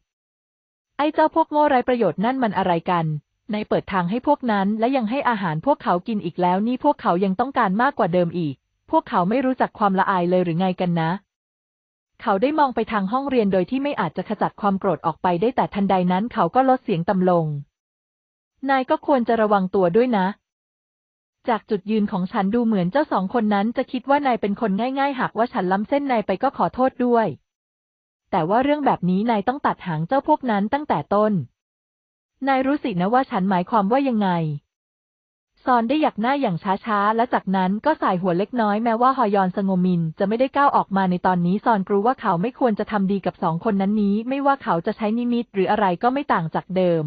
ไอ้เจ้าพวกโง่ไรประโยชน์นั่นมันอะไรกันนายเปิดทางให้พวกนั้นและยังให้อาหารพวกเขากินอีกแล้วนี่พวกเขายังต้องการมากกว่าเดิมอีก พวกเขาไม่รู้จักความละอายเลยหรือไงกันนะ เขาได้มองไปทางห้องเรียนโดยที่ไม่อาจจะขจัดความโกรธออกไปได้แต่ทันใดนั้น เขาก็ลดเสียงต่ำลง นายก็ควรจะระวังตัวด้วยนะ จากจุดยืนของฉันดูเหมือนเจ้าสองคนนั้นจะคิดว่านายเป็นคนง่าย ๆ หากว่าฉันล้ำเส้นนายไปก็ขอโทษด้วย แต่ว่าเรื่องแบบนี้นายต้องตัดหางเจ้าพวกนั้นตั้งแต่ต้นนายรู้สินะว่าฉันหมายความว่ายังไง ซอนได้หยักหน้าอย่างช้าๆ และจากนั้นก็สายหัวเล็กน้อยแม้ว่าฮอยอนสงมินจะไม่ได้ก้าวออกมาในตอนนี้ซอนกรู้ว่าเขาไม่ควรจะทำดีกับสองคนนั้นนี้ ไม่ว่าเขาจะใช้นิมิตหรืออะไรก็ไม่ต่างจากเดิม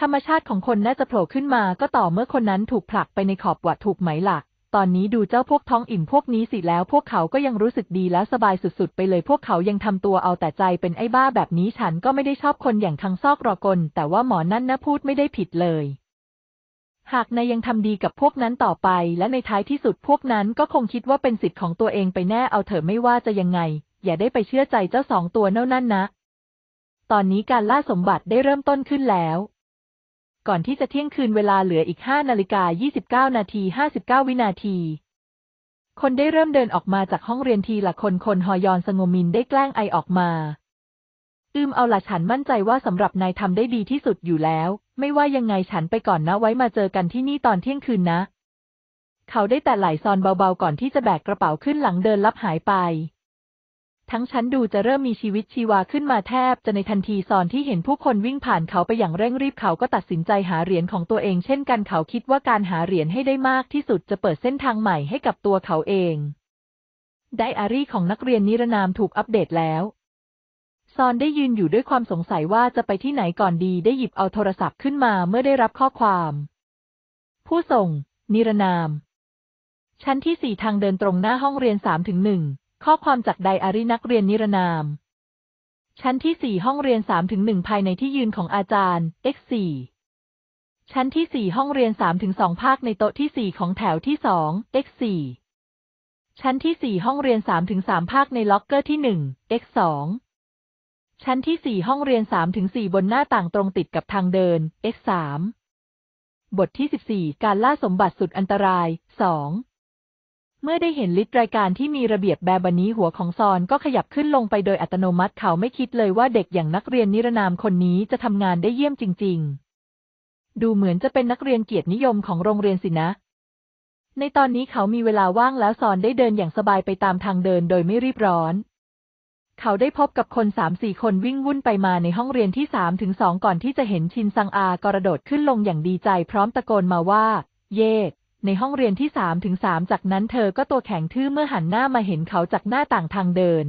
ธรรมชาติของคนน่าจะโผล่ขึ้นมาก็ต่อเมื่อคนนั้นถูกผลักไปในขอบวัดถูกไหมหลักตอนนี้ดูเจ้าพวกท้องอิ่มพวกนี้สิแล้วพวกเขาก็ยังรู้สึกดีและสบายสุดๆไปเลย พวกเขายังทำตัวเอาแต่ใจเป็นไอ้บ้าแบบนี้ฉันก็ไม่ได้ชอบคนอย่างทังซอกรอกลแต่ว่าหมอนั่นนะพูดไม่ได้ผิดเลย หากนายยังทำดีกับพวกนั้นต่อไป และในท้ายที่สุดพวกนั้นก็คงคิดว่าเป็นสิทธิ์ของตัวเองไปแน่เอาเถอะไม่ว่าจะยังไง อย่าได้ไปเชื่อใจเจ้าสองตัวเน่านั่นนะตอนนี้การล่าสมบัติได้เริ่มต้นขึ้นแล้วก่อนที่จะเที่ยงคืนเวลาเหลืออีก5นาฬิกา29นาที59วินาที คนได้เริ่มเดินออกมาจากห้องเรียนทีละคน คนฮอยอนสงมินได้แกล้งไอออกมาอืมเอาละฉันมั่นใจว่าสำหรับนายทำได้ดีที่สุดอยู่แล้ว ไม่ว่ายังไงฉันไปก่อนนะไว้มาเจอกันที่นี่ตอนเที่ยงคืนนะ เขาได้แต่ไหลซอนเบาๆก่อนที่จะแบกกระเป๋าขึ้นหลังเดินลับหายไปทั้งชั้นดูจะเริ่มมีชีวิตชีวาขึ้นมาแทบ จะในทันทีซอนที่เห็นผู้คนวิ่งผ่านเขาไปอย่างเร่งรีบเขาก็ตัดสินใจหาเหรียญของตัวเอง เช่นกันเขาคิดว่าการหาเหรียญให้ได้มากที่สุดจะเปิดเส้นทางใหม่ให้กับตัวเขาเอง ไดอารี่ของนักเรียนนิรนามถูกอัปเดตแล้ว ซอนได้ยืนอยู่ด้วยความสงสัยว่าจะไปที่ไหนก่อนดีได้หยิบเอาโทรศัพท์ขึ้นมาเมื่อได้รับข้อความ ผู้ส่ง นิรนาม ชั้นที่สี่ทางเดินตรงหน้าห้องเรียนสามถึงหนึ่งข้อความจากไดอารี่นักเรียนนิรนาม ชั้นที่ 4 ห้องเรียน 3-1 ภายในที่ยืนของอาจารย์ X4 ชั้นที่ 4 ห้องเรียน 3-2ภาคในโต๊ะที่ 4 ของแถวที่ 2 X4 ชั้นที่ 4 ห้องเรียน 3-3 ภาคในล็อกเกอร์ที่ 1 X2 ชั้นที่ 4 ห้องเรียน 3-4 บนหน้าต่างตรงติดกับทางเดิน X3 บทที่ 14 การล่าสมบัติสุดอันตราย 2เมื่อได้เห็นลิตรายการที่มีระเบียบแบบนี้หัวของซอนก็ขยับขึ้นลงไปโดยอัตโนมัติ เขาไม่คิดเลยว่าเด็กอย่างนักเรียนนิรนามคนนี้จะทำงานได้เยี่ยมจริง ๆ ดูเหมือนจะเป็นนักเรียนเกียรตินิยมของโรงเรียนสินะ ในตอนนี้เขามีเวลาว่างแล้วซอนได้เดินอย่างสบายไปตามทางเดินโดยไม่รีบร้อน เขาได้พบกับคนสามสี่คนวิ่งวุ่นไปมาในห้องเรียนที่สามถึงสองก่อนที่จะเห็นชินซังอากระโดดขึ้นลงอย่างดีใจ พร้อมตะโกนมาว่า เย่ในห้องเรียนที่สามถึงสามจากนั้นเธอก็ตัวแข็งทื่อเมื่อหันหน้ามาเห็นเขาจากหน้าต่างทางเดิน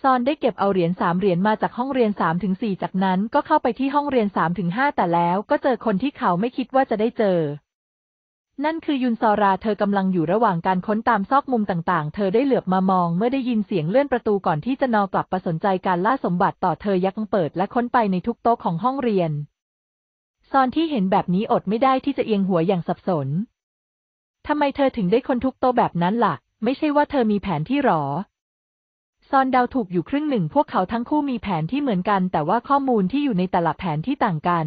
ซอนได้เก็บเอาเหรียญสามเหรียญมาจากห้องเรียนสามถึงสี่จากนั้น ก็เข้าไปที่ห้องเรียนสามถึงห้าแต่แล้วก็เจอคนที่เขาไม่คิดว่าจะได้เจอ นั่นคือยุนซอราเธอกำลังอยู่ระหว่างการค้นตามซอกมุมต่างๆ เธอได้เหลือบมามองเมื่อได้ยินเสียงเลื่อนประตูก่อนที่จะนอกลับประสนใจการล่าสมบัติต่อเธอยักเปิดและค้นไปในทุกโต๊ะของห้องเรียนซอนที่เห็นแบบนี้อดไม่ได้ที่จะเอียงหัวอย่างสับสน ทำไมเธอถึงได้คนทุกโตแบบนั้นละ่ะ ไม่ใช่ว่าเธอมีแผนที่หรอ ซอนเดาถูกอยู่ครึ่งหนึ่ง พวกเขาทั้งคู่มีแผนที่เหมือนกัน แต่ว่าข้อมูลที่อยู่ในแต่ละแผนที่ต่างกัน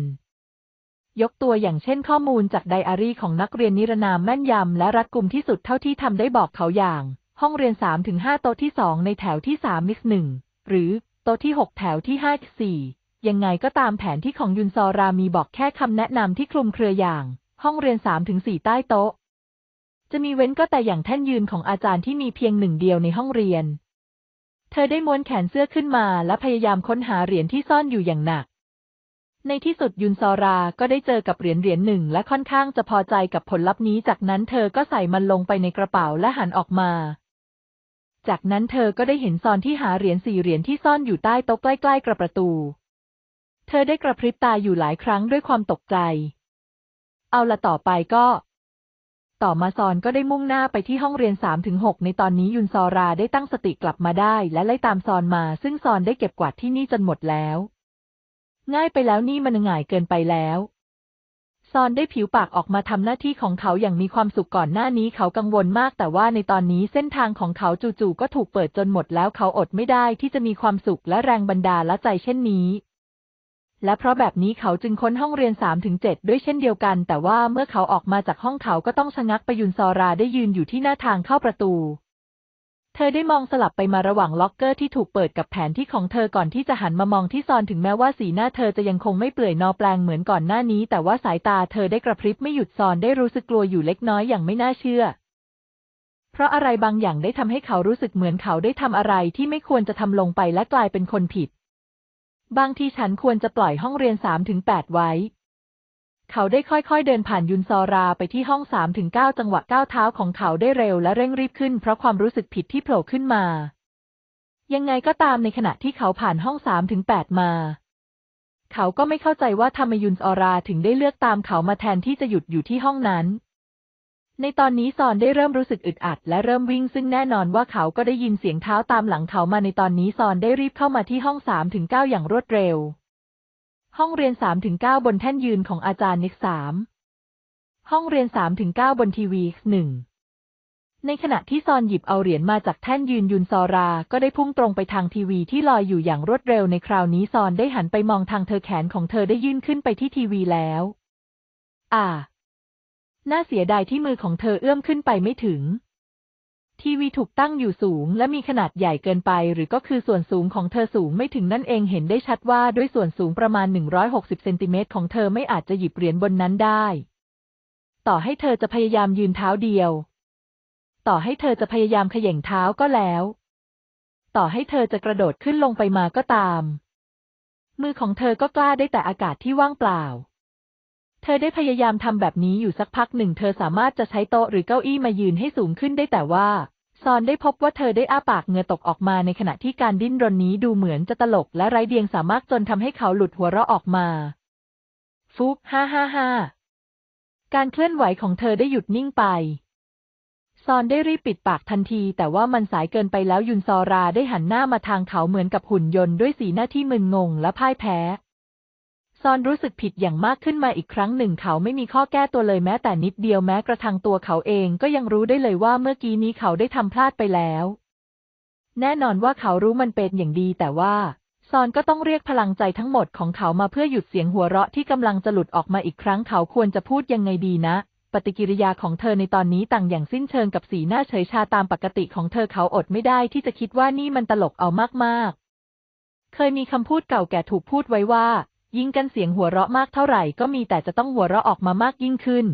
ยกตัวอย่างเช่นข้อมูลจากไดอารี่ของนักเรียนนิรนามแม่นยำ และรัดกุมที่สุดเท่าที่ทำได้บอกเขาอย่าง ห้องเรียน3-5โต๊ะที่2ในแถวที่3มิสหนึ่ง หรือโต๊ะที่6แถวที่5 4ยังไงก็ตามแผนที่ของยุนซอรามีบอกแค่คำแนะนำที่คลุมเครืออย่าง ห้องเรียนสามถึงสี่ใต้โต๊ะ จะมีเว้นก็แต่อย่างแท่นยืนของอาจารย์ที่มีเพียงหนึ่งเดียวในห้องเรียน เธอได้ม้วนแขนเสื้อขึ้นมาและพยายามค้นหาเหรียญที่ซ่อนอยู่อย่างหนัก ในที่สุดยุนซอราก็ได้เจอกับเหรียญเหรียญหนึ่ง และค่อนข้างจะพอใจกับผลลัพธ์นี้ จากนั้นเธอก็ใส่มันลงไปในกระเป๋าและหันออกมา จากนั้นเธอก็ได้เห็นซอนที่หาเหรียญสี่เหรียญที่ซ่อนอยู่ใต้โต๊ะใกล้ๆกระประตูเธอได้กระพริบตาอยู่หลายครั้งด้วยความตกใจ เอาละต่อไปก็ ต่อมาซอนก็ได้มุ่งหน้าไปที่ห้องเรียนสามถึงหกในตอนนี้ยุนซอรา ได้ตั้งสติกลับมาได้ และไล่ตามซอนมา ซึ่งซอนได้เก็บกวาดที่นี่จนหมดแล้ว ง่ายไปแล้วนี่มันง่ายเกินไปแล้ว ซอนได้ผิวปากออกมาทำหน้าที่ของเขาอย่างมีความสุขก่อนหน้านี้เขากังวลมาก แต่ว่าในตอนนี้เส้นทางของเขาจู่ๆก็ถูกเปิดจนหมด แล้วเขาอดไม่ได้ที่จะมีความสุขและแรงบันดาลใจเช่นนี้และเพราะแบบนี้เขาจึงค้นห้องเรียน3-7ด้วยเช่นเดียวกัน แต่ว่าเมื่อเขาออกมาจากห้องเขาก็ต้องชะงักไปยุนซอราได้ยืนอยู่ที่หน้าทางเข้าประตู เธอได้มองสลับไปมาระหว่างล็อกเกอร์ที่ถูกเปิดกับแผนที่ของเธอก่อนที่จะหันมามองที่ซอนถึงแม้ว่าสีหน้าเธอจะยังคงไม่เปลื่อยนอแปลงเหมือนก่อนหน้านี้ แต่ว่าสายตาเธอได้กระพริบไม่หยุดซอนได้รู้สึกกลัวอยู่เล็กน้อยอย่างไม่น่าเชื่อ เพราะอะไรบางอย่างได้ทำให้เขารู้สึกเหมือนเขาได้ทำอะไรที่ไม่ควรจะทำลงไปและกลายเป็นคนผิดบางทีฉันควรจะปล่อยห้องเรียนสามถึงแปดไว้ เขาได้ค่อยๆ เดินผ่านยุนซอราไปที่ห้องสามถึงเก้าจังหวะก้าวเท้าของเขาได้เร็วและเร่งรีบขึ้นเพราะความรู้สึกผิดที่โผล่ขึ้นมา ยังไงก็ตามในขณะที่เขาผ่านห้องสามถึงแปดมา เขาก็ไม่เข้าใจว่าทำไมยุนซอราถึงได้เลือกตามเขามาแทนที่จะหยุดอยู่ที่ห้องนั้นในตอนนี้ซอนได้เริ่มรู้สึกอึดอัดและเริ่มวิ่ง ซึ่งแน่นอนว่าเขาก็ได้ยินเสียงเท้าตามหลังเขามาในตอนนี้ซอนได้รีบเข้ามาที่ห้องสามถึงเก้าอย่างรวดเร็ว ห้องเรียนสามถึงเก้าบนแท่นยืนของอาจารย์นิกสามห้องเรียนสามถึงเก้าบนทีวีหนึ่งในขณะที่ซอนหยิบเอาเหรียญมาจากแท่นยืนยุนซอราก็ได้พุ่งตรงไปทางทีวีที่ลอยอยู่อย่างรวดเร็วในคราวนี้ซอนได้หันไปมองทางเธอแขนของเธอได้ยื่นขึ้นไปที่ทีวีแล้ว อ่าน่าเสียดายที่มือของเธอเอื้อมขึ้นไปไม่ถึง ทีวีถูกตั้งอยู่สูงและมีขนาดใหญ่เกินไป หรือก็คือส่วนสูงของเธอสูงไม่ถึงนั่นเองเห็นได้ชัดว่าด้วยส่วนสูงประมาณ 160เซนติเมตรของเธอไม่อาจจะหยิบเหรียญบนนั้นได้ ต่อให้เธอจะพยายามยืนเท้าเดียว ต่อให้เธอจะพยายามขย่งเท้าก็แล้ว ต่อให้เธอจะกระโดดขึ้นลงไปมาก็ตาม มือของเธอก็กล้าได้แต่อากาศที่ว่างเปล่าเธอได้พยายามทำแบบนี้อยู่สักพักหนึ่ง เธอสามารถจะใช้โต๊ะหรือเก้าอี้มายืนให้สูงขึ้นได้แต่ว่า ซอนได้พบว่าเธอได้อ้าปากเงือตกออกมาในขณะที่การดิ้นรนนี้ดูเหมือนจะตลกและไร้เดียงสามารถจนทำให้เขาหลุดหัวเราะออกมา ฟุกฮ่าฮ่าฮ่าการเคลื่อนไหวของเธอได้หยุดนิ่งไป ซอนได้รีบปิดปากทันทีแต่ว่ามันสายเกินไปแล้วยุนซอราได้หันหน้ามาทางเขาเหมือนกับหุ่นยนต์ด้วยสีหน้าที่มึนงงและพ่ายแพ้ซอนรู้สึกผิดอย่างมากขึ้นมาอีกครั้งหนึ่ง เขาไม่มีข้อแก้ตัวเลยแม้แต่นิดเดียวแม้กระทั่งตัวเขาเอง ก็ยังรู้ได้เลยว่าเมื่อกี้นี้เขาได้ทำพลาดไปแล้ว แน่นอนว่าเขารู้มันเป็นอย่างดีแต่ว่า ซอนก็ต้องเรียกพลังใจทั้งหมดของเขามาเพื่อหยุดเสียงหัวเราะที่กำลังจะหลุดออกมาอีกครั้งเขาควรจะพูดยังไงดีนะ ปฏิกิริยาของเธอในตอนนี้ต่างอย่างสิ้นเชิงกับสีหน้าเฉยชาตามปกติของเธอเขาอดไม่ได้ที่จะคิดว่านี่มันตลกเอามากๆ เคยมีคำพูดเก่าแก่ถูกพูดไว้ว่ายิ่งกันเสียงหัวเราะมากเท่าไหร่ก็มีแต่จะต้องหัวเราะออกมามากยิ่งขึ้น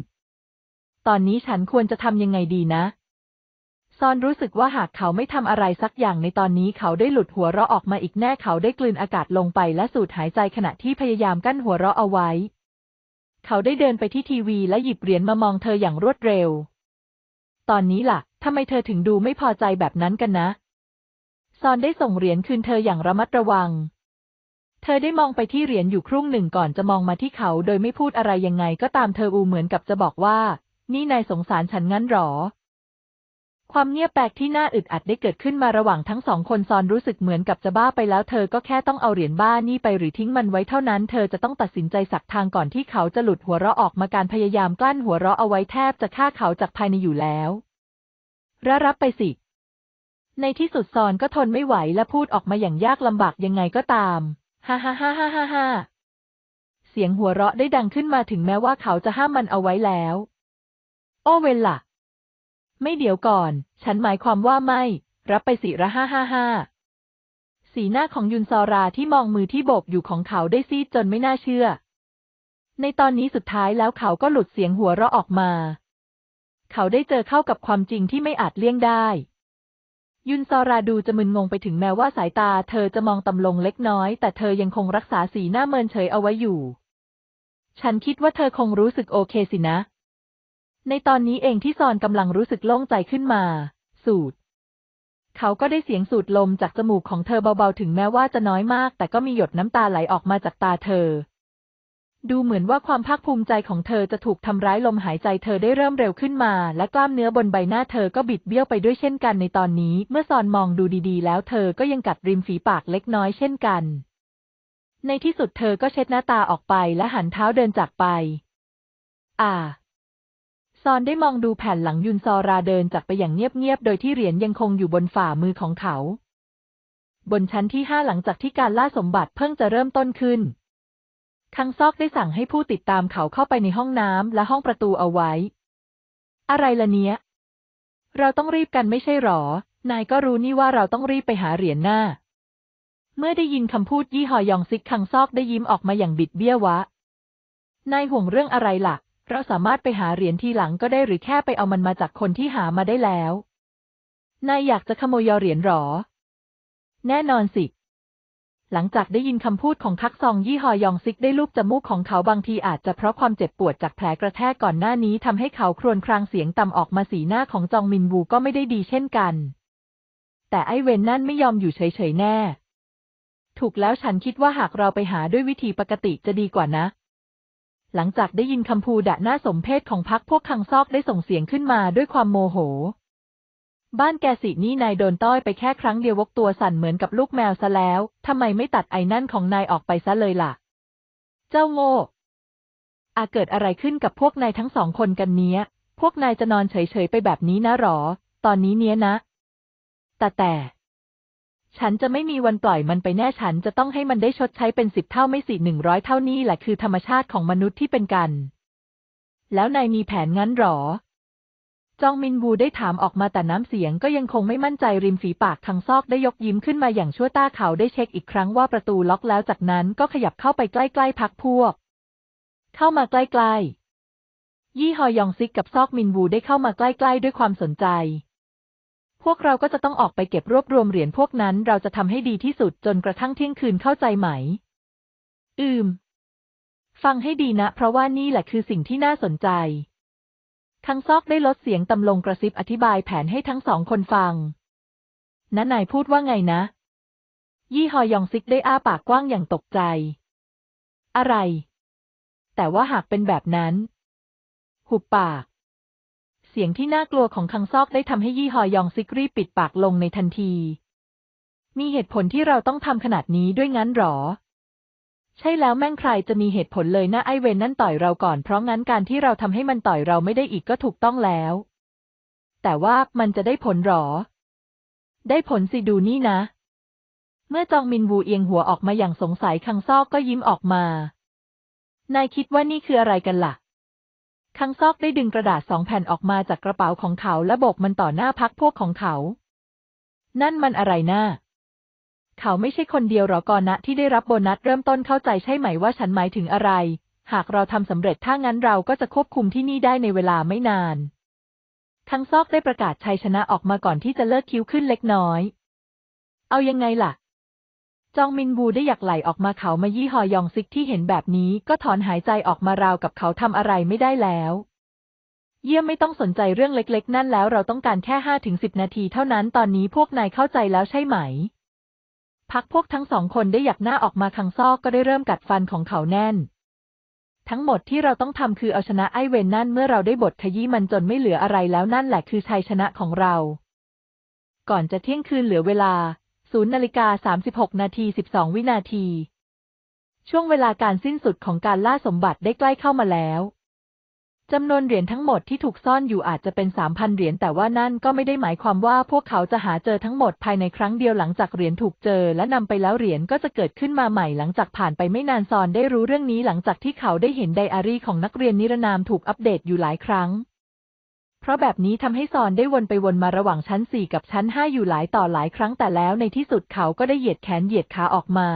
ตอนนี้ฉันควรจะทำยังไงดีนะ ซอนรู้สึกว่าหากเขาไม่ทำอะไรสักอย่างในตอนนี้เขาได้หลุดหัวเราะออกมาอีกแน่เขาได้กลืนอากาศลงไปและสูดหายใจขณะที่พยายามกั้นหัวเราะเอาไว้ เขาได้เดินไปที่ทีวีและหยิบเหรียญมามองเธออย่างรวดเร็ว ตอนนี้ล่ะทำไมเธอถึงดูไม่พอใจแบบนั้นกันนะ ซอนได้ส่งเหรียญคืนเธออย่างระมัดระวังเธอได้มองไปที่เหรียญอยู่ครุ่งหนึ่งก่อนจะมองมาที่เขาโดยไม่พูดอะไรยังไงก็ตามเธออูเหมือนกับจะบอกว่า นี่นายสงสารฉันงั้นหรอ ความเงียบแปลกที่น่าอึดอัดได้เกิดขึ้นมาระหว่างทั้งสองคนซอนรู้สึกเหมือนกับจะบ้าไปแล้วเธอก็แค่ต้องเอาเหรียญบ้านี่ไปหรือทิ้งมันไว้เท่านั้นเธอจะต้องตัดสินใจสักทางก่อนที่เขาจะหลุดหัวเราะออกมาการพยายามกลั้นหัวเราะเอาไว้แทบจะฆ่าเขาจากภายในอยู่แล้วระรับไปสิในที่สุดซอนก็ทนไม่ไหวและพูดออกมาอย่างยากลำบากยังไงก็ตามฮ่าฮ่าฮ่าฮ่าฮ่าฮ่าเสียงหัวเราะได้ดังขึ้นมาถึงแม้ว่าเขาจะห้ามมันเอาไว้แล้ว โอ้ เวลละไม่เดี๋ยวก่อน ฉันหมายความว่าไม่ รับไปสิระฮ่าฮ่าฮ่าสีหน้าของยุนซอราที่มองมือที่โบกอยู่ของเขาได้ซีดจนไม่น่าเชื่อ ในตอนนี้สุดท้ายแล้วเขาก็หลุดเสียงหัวเราะออกมา เขาได้เจอเข้ากับความจริงที่ไม่อาจเลี่ยงได้ยุนซอราดูจะมึนงงไปถึงแม้ว่าสายตาเธอจะมองต่ำลงเล็กน้อยแต่เธอยังคงรักษาสีหน้าเมินเฉยเอาไว้อยู่ ฉันคิดว่าเธอคงรู้สึกโอเคสินะ ในตอนนี้เองที่ซอนกำลังรู้สึกโล่งใจขึ้นมา สูด เขาก็ได้เสียงสูดลมจากจมูกของเธอเบาๆ ถึงแม้ว่าจะน้อยมากแต่ก็มีหยดน้ำตาไหลออกมาจากตาเธอดูเหมือนว่าความภาคภูมิใจของเธอจะถูกทำร้ายลมหายใจเธอได้เริ่มเร็วขึ้นมาและกล้ามเนื้อบนใบหน้าเธอก็บิดเบี้ยวไปด้วยเช่นกันในตอนนี้เมื่อซอนมองดูดีๆแล้วเธอก็ยังกัดริมฝีปากเล็กน้อยเช่นกัน ในที่สุดเธอก็เช็ดหน้าตาออกไปและหันเท้าเดินจากไป อ่า ซอนได้มองดูแผ่นหลังยุนซอราเดินจากไปอย่างเงียบๆโดยที่เหรียญยังคงอยู่บนฝ่ามือของเขา บนชั้นที่ห้าหลังจากที่การล่าสมบัติเพิ่งจะเริ่มต้นขึ้นทางซอกได้สั่งให้ผู้ติดตามเขาเข้าไปในห้องน้ำและห้องประตูเอาไว้ อะไรละเนี้ย เราต้องรีบกันไม่ใช่หรอ นายก็รู้นี่ว่าเราต้องรีบไปหาเหรียญหน้า เมื่อได้ยินคำพูดยี่หอยองซิกคังซอกได้ยิ้มออกมาอย่างบิดเบี้ยวะนายห่วงเรื่องอะไรละ่ะ เราสามารถไปหาเหรียญทีหลังก็ได้หรือแค่ไปเอามันมาจากคนที่หามาได้แล้ว นายอยากจะขโมยเหรียญหรอ แน่นอนสิหลังจากได้ยินคำพูดของทักซองยี่หอยองซิกได้ลูบจมูกของเขาบางทีอาจจะเพราะความเจ็บปวดจากแผลกระแทกก่อนหน้านี้ทำให้เขาครวญครางเสียงต่ำออกมาสีหน้าของจองมินบูก็ไม่ได้ดีเช่นกัน แต่ไอเวนนั่นไม่ยอมอยู่เฉยๆแน่ ถูกแล้วฉันคิดว่าหากเราไปหาด้วยวิธีปกติจะดีกว่านะ หลังจากได้ยินคำพูดะหน้าสมเพศของพักพวกคังซอกได้ส่งเสียงขึ้นมาด้วยความโมโหบ้านแกสินี่นายโดนต้อยไปแค่ครั้งเดียววกตัวสั่นเหมือนกับลูกแมวซะแล้ว ทำไมไม่ตัดไอ้นั่นของนายออกไปซะเลยล่ะ เจ้าโง่อาเกิดอะไรขึ้นกับพวกนายทั้งสองคนกันเนี้ยพวกนายจะนอนเฉยๆไปแบบนี้นะหรอ ตอนนี้เนี้ยนะ แต่แต่ ฉันจะไม่มีวันปล่อยมันไปแน่ฉันจะต้องให้มันได้ชดใช้เป็นสิบเท่าไม่สี่หนึ่งร้อยเท่านี้แหละคือธรรมชาติของมนุษย์ที่เป็นกัน แล้วนายมีแผนงั้นหรอจองมินบูได้ถามออกมาแต่น้ำเสียงก็ยังคงไม่มั่นใจริมฝีปากทางซอกได้ยกยิ้มขึ้นมาอย่างชั่วตาเขาได้เช็คอีกครั้งว่าประตูล็อกแล้วจากนั้นก็ขยับเข้าไปใกล้ๆพักพวก เข้ามาใกล้ๆ ยี่หอยองซิกกับซอกมินบูได้เข้ามาใกล้ ๆ ด้วยความสนใจ พวกเราก็จะต้องออกไปเก็บรวบรวมเหรียญพวกนั้น เราจะทำให้ดีที่สุดจนกระทั่งเที่ยงคืนเข้าใจไหม อืม ฟังให้ดีนะ เพราะว่านี่แหละคือสิ่งที่น่าสนใจท้งซอกได้ลดเสียงตำลงกระซิบอธิบายแผนให้ทั้งสองคนฟังน้านายพูดว่าไงนะ ยี่หอยองซิกได้อ้าปากกว้างอย่างตกใจ อะไร แต่ว่าหากเป็นแบบนั้น หุบปาก เสียงที่น่ากลัวของคังซอกได้ทำให้ยี่หอยองซิกรีบปิดปากลงในทันที มีเหตุผลที่เราต้องทำขนาดนี้ด้วยงั้นหรอใช่แล้วแม่งใครจะมีเหตุผลเลยนะไอเวนนั่นต่อยเราก่อนเพราะงั้นการที่เราทำให้มันต่อยเราไม่ได้อีกก็ถูกต้องแล้ว แต่ว่ามันจะได้ผลหรอ ได้ผลสิดูนี่นะ เมื่อจองมินวูเอียงหัวออกมาอย่างสงสัยคังซอกก็ยิ้มออกมา นายคิดว่านี่คืออะไรกันละ่ะคังซอกได้ดึงกระดาษสองแผ่นออกมาจากกระเป๋าของเขา และโบกมันต่อหน้าพักพวกของเขา นั่นมันอะไรนะ้าเขาไม่ใช่คนเดียวหรอกอนนะที่ได้รับโบนัสเริ่มต้นเข้าใจใช่ไหมว่าฉันหมายถึงอะไร หากเราทำสำเร็จถ้างั้นเราก็จะควบคุมที่นี่ได้ในเวลาไม่นาน ทั้งซอกได้ประกาศชัยชนะออกมาก่อนที่จะเลิกคิ้วขึ้นเล็กน้อย เอายังไงล่ะ จองมินบูได้อยากไหลออกมาเขามายี่หอยองซิกที่เห็นแบบนี้ ก็ถอนหายใจออกมาราวกับเขาทำอะไรไม่ได้แล้ว เยี่ยมไม่ต้องสนใจเรื่องเล็กๆ นั่นแล้วเราต้องการแค่ห้าถึงสิบนาที เท่านั้นตอนนี้พวกนายเข้าใจแล้วใช่ไหมพักพวกทั้งสองคนได้หยักหน้าออกมาทางซอกก็ได้เริ่มกัดฟันของเขาแน่น ทั้งหมดที่เราต้องทำคือเอาชนะไอเวนนั่น เมื่อเราได้บทขยี้มันจนไม่เหลืออะไรแล้วนั่นแหละคือชัยชนะของเรา ก่อนจะเที่ยงคืนเหลือเวลา0นาฬิกา36 นาที12วินาทีช่วงเวลาการสิ้นสุดของการล่าสมบัติได้ใกล้เข้ามาแล้วจำนวนเหรียญทั้งหมดที่ถูกซ่อนอยู่อาจจะเป็นสามพันเหรียญแต่ว่านั่นก็ไม่ได้หมายความว่าพวกเขาจะหาเจอทั้งหมดภายในครั้งเดียวหลังจากเหรียญถูกเจอ และนำไปแล้วเหรียญก็จะเกิดขึ้นมาใหม่ หลังจากผ่านไปไม่นานซอนได้รู้เรื่องนี้หลังจากที่เขาได้เห็นไดอารี่ของนักเรียนนิรนามถูกอัปเดตอยู่หลายครั้ง เพราะแบบนี้ทำให้ซอนได้วนไปวนมาระหว่างชั้นสี่กับชั้นห้าอยู่หลายต่อหลายครั้ง แต่แล้ว ในที่สุดเขาก็ได้เหยียดแขนเหยียดขาออกมา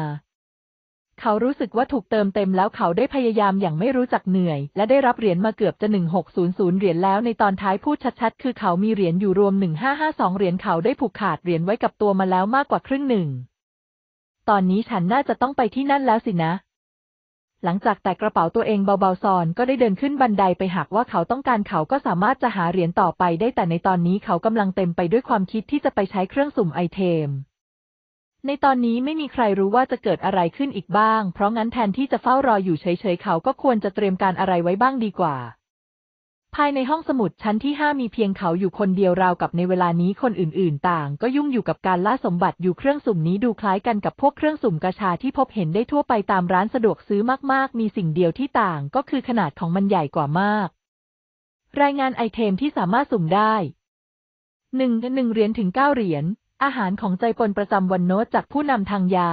เขารู้สึกว่าถูกเติมเต็มแล้วเขาได้พยายามอย่างไม่รู้จักเหนื่อยและได้รับเหรียญมาเกือบจะ 1600 เหรียญแล้วในตอนท้ายพูดชัดๆ คือเขามีเหรียญอยู่รวม 1552 เหรียญเขาได้ผูกขาดเหรียญไว้กับตัวมาแล้วมากกว่าครึ่งหนึ่ง ตอนนี้ฉันน่าจะต้องไปที่นั่นแล้วสินะ หลังจากแตะกระเป๋าตัวเองเบาๆซอนก็ได้เดินขึ้นบันไดไปหากว่าเขาต้องการเขาก็สามารถจะหาเหรียญต่อไปได้แต่ในตอนนี้เขากำลังเต็มไปด้วยความคิดที่จะไปใช้เครื่องสุ่มไอเทมในตอนนี้ไม่มีใครรู้ว่าจะเกิดอะไรขึ้นอีกบ้าง เพราะงั้นแทนที่จะเฝ้ารออยู่เฉยๆ เขาก็ควรจะเตรียมการอะไรไว้บ้างดีกว่า ภายในห้องสมุดชั้นที่ห้ามีเพียงเขาอยู่คนเดียวราวกับในเวลานี้คนอื่นๆ ต่าง ก็ยุ่งอยู่กับการล่าสมบัติอยู่เครื่องสุ่มนี้ดูคล้ายกันกับพวกเครื่องสุ่มกระชาที่พบเห็นได้ทั่วไปตามร้านสะดวกซื้อมาก ๆ มีสิ่งเดียวที่ต่าง ก็คือขนาดของมันใหญ่กว่ามาก รายงานไอเทมที่สามารถสุ่มได้ หนึ่งหนึ่งเหรียญถึงเก้าเหรียญอาหารของใจปนประจำวันโน้ตจากผู้นำทางยา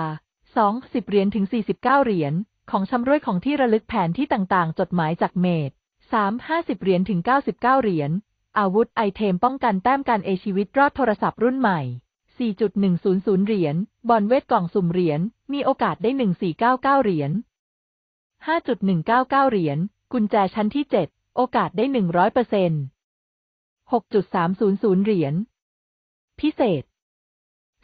2 10เหรียญถึง49เหรียญ ของชำร่วยของที่ระลึกแผนที่ต่างๆ จดหมายจากเมด3 50เหรียญถึง99เหรียญ อาวุธไอเทมป้องกันแต้มการเอชีวิตรอดโทรศัพท์รุ่นใหม่ 4.100 เหรียญ บอลเวทกล่องสุ่มเหรียญมีโอกาสได้1499เหรียญ5.199 เหรียญกุญแจชั้นที่7โอกาสได้100% 6.300เหรียญ พิเศษ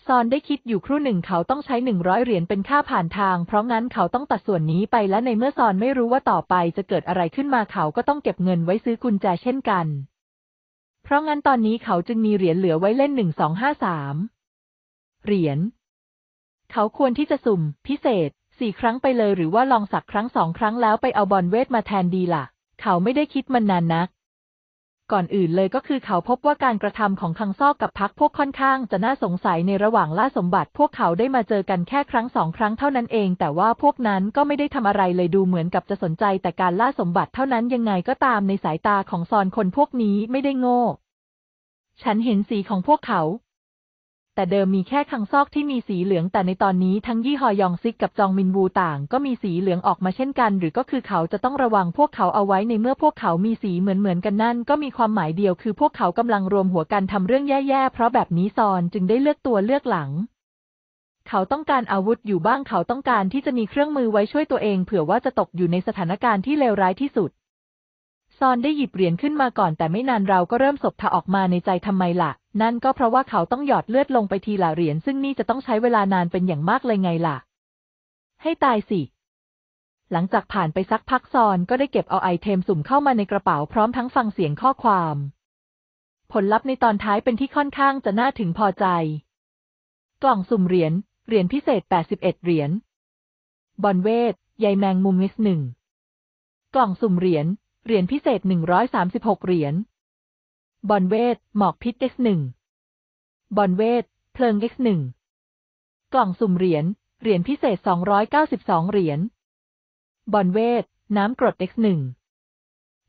ซอนได้คิดอยู่ครู่หนึ่งเขาต้องใช้หนึ่งร้อยเหรียญเป็นค่าผ่านทางเพราะงั้นเขาต้องตัดส่วนนี้ไปและในเมื่อซอนไม่รู้ว่าต่อไปจะเกิดอะไรขึ้นมาเขาก็ต้องเก็บเงินไว้ซื้อกุญแจเช่นกัน เพราะงั้นตอนนี้เขาจึงมีเหรียญเหลือไว้เล่นหนึ่งสองห้าสามเหรียญเขาควรที่จะสุ่มพิเศษสี่ครั้งไปเลยหรือว่าลองสักครั้งสองครั้งแล้วไปเอาบอลเวทมาแทนดีละ่ะ เขาไม่ได้คิดมันนานนักก่อนอื่นเลยก็คือเขาพบว่าการกระทำของคังซอกกับพักพวกค่อนข้างจะน่าสงสัยในระหว่างล่าสมบัติ พวกเขาได้มาเจอกันแค่ครั้งสองครั้งเท่านั้นเอง แต่ว่าพวกนั้นก็ไม่ได้ทำอะไรเลยดูเหมือนกับจะสนใจแต่การล่าสมบัติเท่านั้นยังไงก็ตามในสายตาของซอนคนพวกนี้ไม่ได้โง่ฉันเห็นสีของพวกเขาแต่เดิมมีแค่คังซอกที่มีสีเหลืองแต่ในตอนนี้ทั้งยี่หอยองซิกกับจองมินวูต่าง ก็มีสีเหลืองออกมาเช่นกัน หรือก็คือเขาจะต้องระวังพวกเขาเอาไว้ในเมื่อพวกเขา มีสีเหมือนเหมือนกันนั่นก็มีความหมายเดียว คือ พวกเขากำลังรวมหัวกันทำเรื่องแย่ ๆ เพราะแบบนี้ซอนจึงได้เลือกตัวเลือกหลัง เขาต้องการอาวุธอยู่บ้างเขาต้องการที่จะมีเครื่องมือไว้ช่วยตัวเองเผื่อว่าจะตกอยู่ในสถานการณ์ที่เลวร้ายที่สุดซอนได้หยิบเหรียญขึ้นมาก่อนแต่ไม่นานเราก็เริ่มสบทะออกมาในใจทำไมละ่ะ นั่นก็เพราะว่าเขาต้องหยอดเลือดลงไปทีละเหรียญซึ่งนี่จะต้องใช้เวลานานเป็นอย่างมากเลยไงละ่ะ ให้ตายสิ หลังจากผ่านไปสักพักซอน ก็ได้เก็บเอาไอเทมสุ่มเข้ามาในกระเป๋าพร้อมทั้งฟังเสียงข้อความ ผลลัพธ์ในตอนท้ายเป็นที่ค่อนข้างจะน่าถึงพอใจ กล่องสุ่มเหรียญ เหรียญพิเศษ 81 เหรียญบอนเวทใยแมงมุมมิสหนึ่ง กล่องสุ่มเหรียญเหรียญพิเศษ 136 เหรียญบอนเวทหมอกพิษ X1 บอนเวทเพลิง X1 กล่องสุ่มเหรียญ เหรียญพิเศษ 292 เหรียญบอนเวทน้ำกรด X1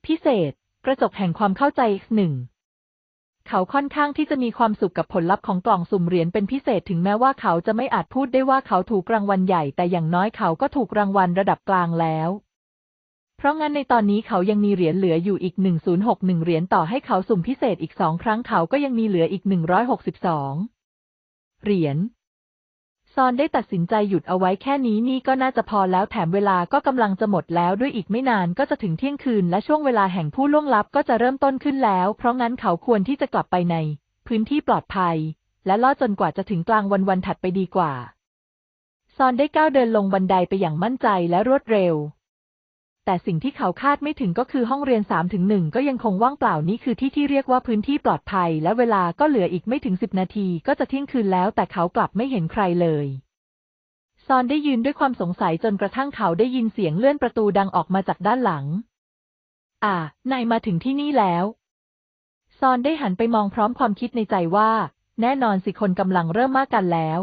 พิเศษกระจกแห่งความเข้าใจ X1 เขาค่อนข้างที่จะมีความสุขกับผลลัพธ์ของกล่องสุ่มเหรียญเป็นพิเศษถึงแม้ว่าเขาจะไม่อาจพูดได้ว่าเขาถูกรางวัลใหญ่ แต่อย่างน้อยเขาก็ถูกรางวัลระดับกลางแล้วพราะงั้นในตอนนี้เขายังมีเหรียญเหลืออยู่อีก 1061 เหรียญต่อให้เขาสุ่มพิเศษอีกสองครั้งเขาก็ยังมีเหลืออีก 162 เหรียญซอนได้ตัดสินใจหยุดเอาไว้แค่นี้นี่ก็น่าจะพอแล้วแถมเวลาก็กำลังจะหมดแล้วด้วยอีกไม่นานก็จะถึงเที่ยงคืน และช่วงเวลาแห่งผู้ล่วงลับก็จะเริ่มต้นขึ้นแล้วเพราะงั้นเขาควรที่จะกลับไปใน พื้นที่ปลอดภัย และล่อจนกว่าจะถึงกลางวันวันถัดไปดีกว่า ซอนได้ก้าวเดินลงบันไดไปอย่างมั่นใจและรวดเร็วแต่สิ่งที่เขาคาดไม่ถึงก็คือห้องเรียน3ถึง1ก็ยังคงว่างเปล่านี้คือที่ที่เรียกว่าพื้นที่ปลอดภัย และเวลาก็เหลืออีกไม่ถึง10นาที ก็จะเที่ยงคืนแล้ว แต่เขากลับไม่เห็นใครเลย ซอนได้ยืนด้วยความสงสัยจนกระทั่งเขาได้ยินเสียงเลื่อนประตูดังออกมาจากด้านหลัง อ่านายมาถึงที่นี่แล้ว ซอนได้หันไปมองพร้อมความคิดในใจว่า แน่นอนสิคนกำลังเริ่มมากกันแล้ว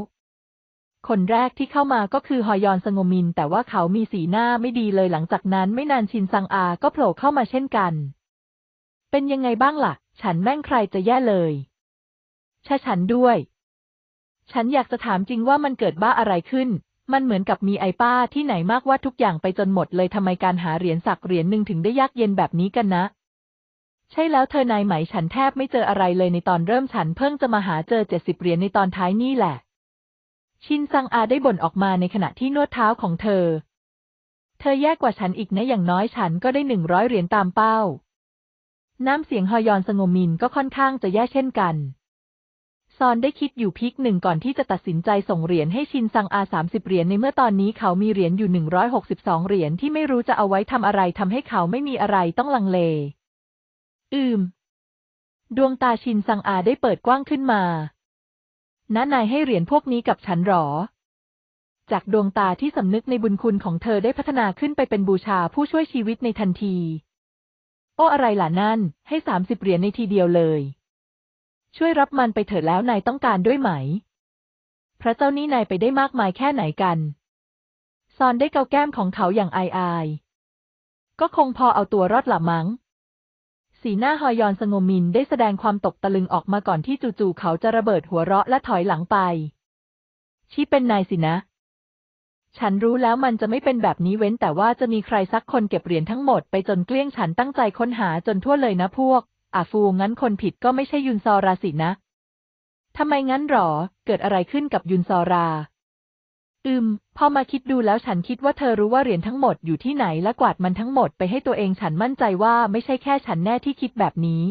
คนแรกที่เข้ามาก็คือฮอยอนสงมิน แต่ว่าเขามีสีหน้าไม่ดีเลยหลังจากนั้นไม่นานชินซังอาก็โผล่เข้ามาเช่นกัน เป็นยังไงบ้างละ่ะฉันแม่งใครจะแย่เลยช่ฉันด้วย ฉันอยากจะถามจริงว่ามันเกิดบ้าอะไรขึ้น มันเหมือนกับมีไอป้าที่ไหนมากว่าทุกอย่างไปจนหมดเลยทำไมการหาเหรียญสักเหรียญหนึ่งถึงได้ยากเย็นแบบนี้กันนะ ใช่แล้วเธอนายไหมฉันแทบไม่เจออะไรเลยในตอนเริ่มฉัน เพิ่งจะมาหาเจอเจ็ดสิบเหรียญในตอนท้ายนี่แหละชินซังอาได้บ่นออกมาในขณะที่นวดเท้าของเธอ เธอแย่กว่าฉันอีกนะอย่างน้อยฉันก็ได้หนึ่งร้อยเหรียญตามเป้า น้ำเสียงฮอยอนสงมินก็ค่อนข้างจะแย่เช่นกัน ซอนได้คิดอยู่พิกหนึ่งก่อนที่จะตัดสินใจส่งเหรียญให้ชินซังอาสามสิบเหรียญในเมื่อตอนนี้เขามีเหรียญอยู่หนึ่งร้อยหกสิบสองเหรียญที่ไม่รู้จะเอาไว้ทำอะไรทำให้เขาไม่มีอะไรต้องลังเล อืม ดวงตาชินซังอาได้เปิดกว้างขึ้นมาน้านายให้เหรียญพวกนี้กับฉันหรอ จากดวงตาที่สำนึกในบุญคุณของเธอได้พัฒนาขึ้นไปเป็นบูชาผู้ช่วยชีวิตในทันที โอ้ อะไรล่ะนั่น ให้สามสิบเหรียญในทีเดียวเลย ช่วยรับมันไปเถิดแล้วนายต้องการด้วยไหม พระเจ้านี่นายไปได้มากมายแค่ไหนกัน ซอนได้เกาแก้มของเขาอย่างอายอายก็คงพอเอาตัวรอดละมัง้งสีหน้าฮอยอนสงมินได้แสดงความตกตะลึงออกมาก่อนที่จู่ๆเขาจะระเบิดหัวเราะและถอยหลังไป ชี้เป็นนายสินะ ฉันรู้แล้วมันจะไม่เป็นแบบนี้เว้นแต่ว่าจะมีใครสักคนเก็บเหรียญทั้งหมดไปจนเกลี้ยงฉันตั้งใจค้นหาจนทั่วเลยนะพวก อาฟูงั้นคนผิดก็ไม่ใช่ยุนซอราสินะ ทำไมงั้นหรอ เกิดอะไรขึ้นกับยุนซอราอืมพอมาคิดดูแล้วฉันคิดว่าเธอรู้ว่าเหรียญทั้งหมดอยู่ที่ไหนและกวาดมันทั้งหมดไปให้ตัวเองฉันมั่นใจว่า ไม่ใช่แค่ฉันแน่ที่คิดแบบนี้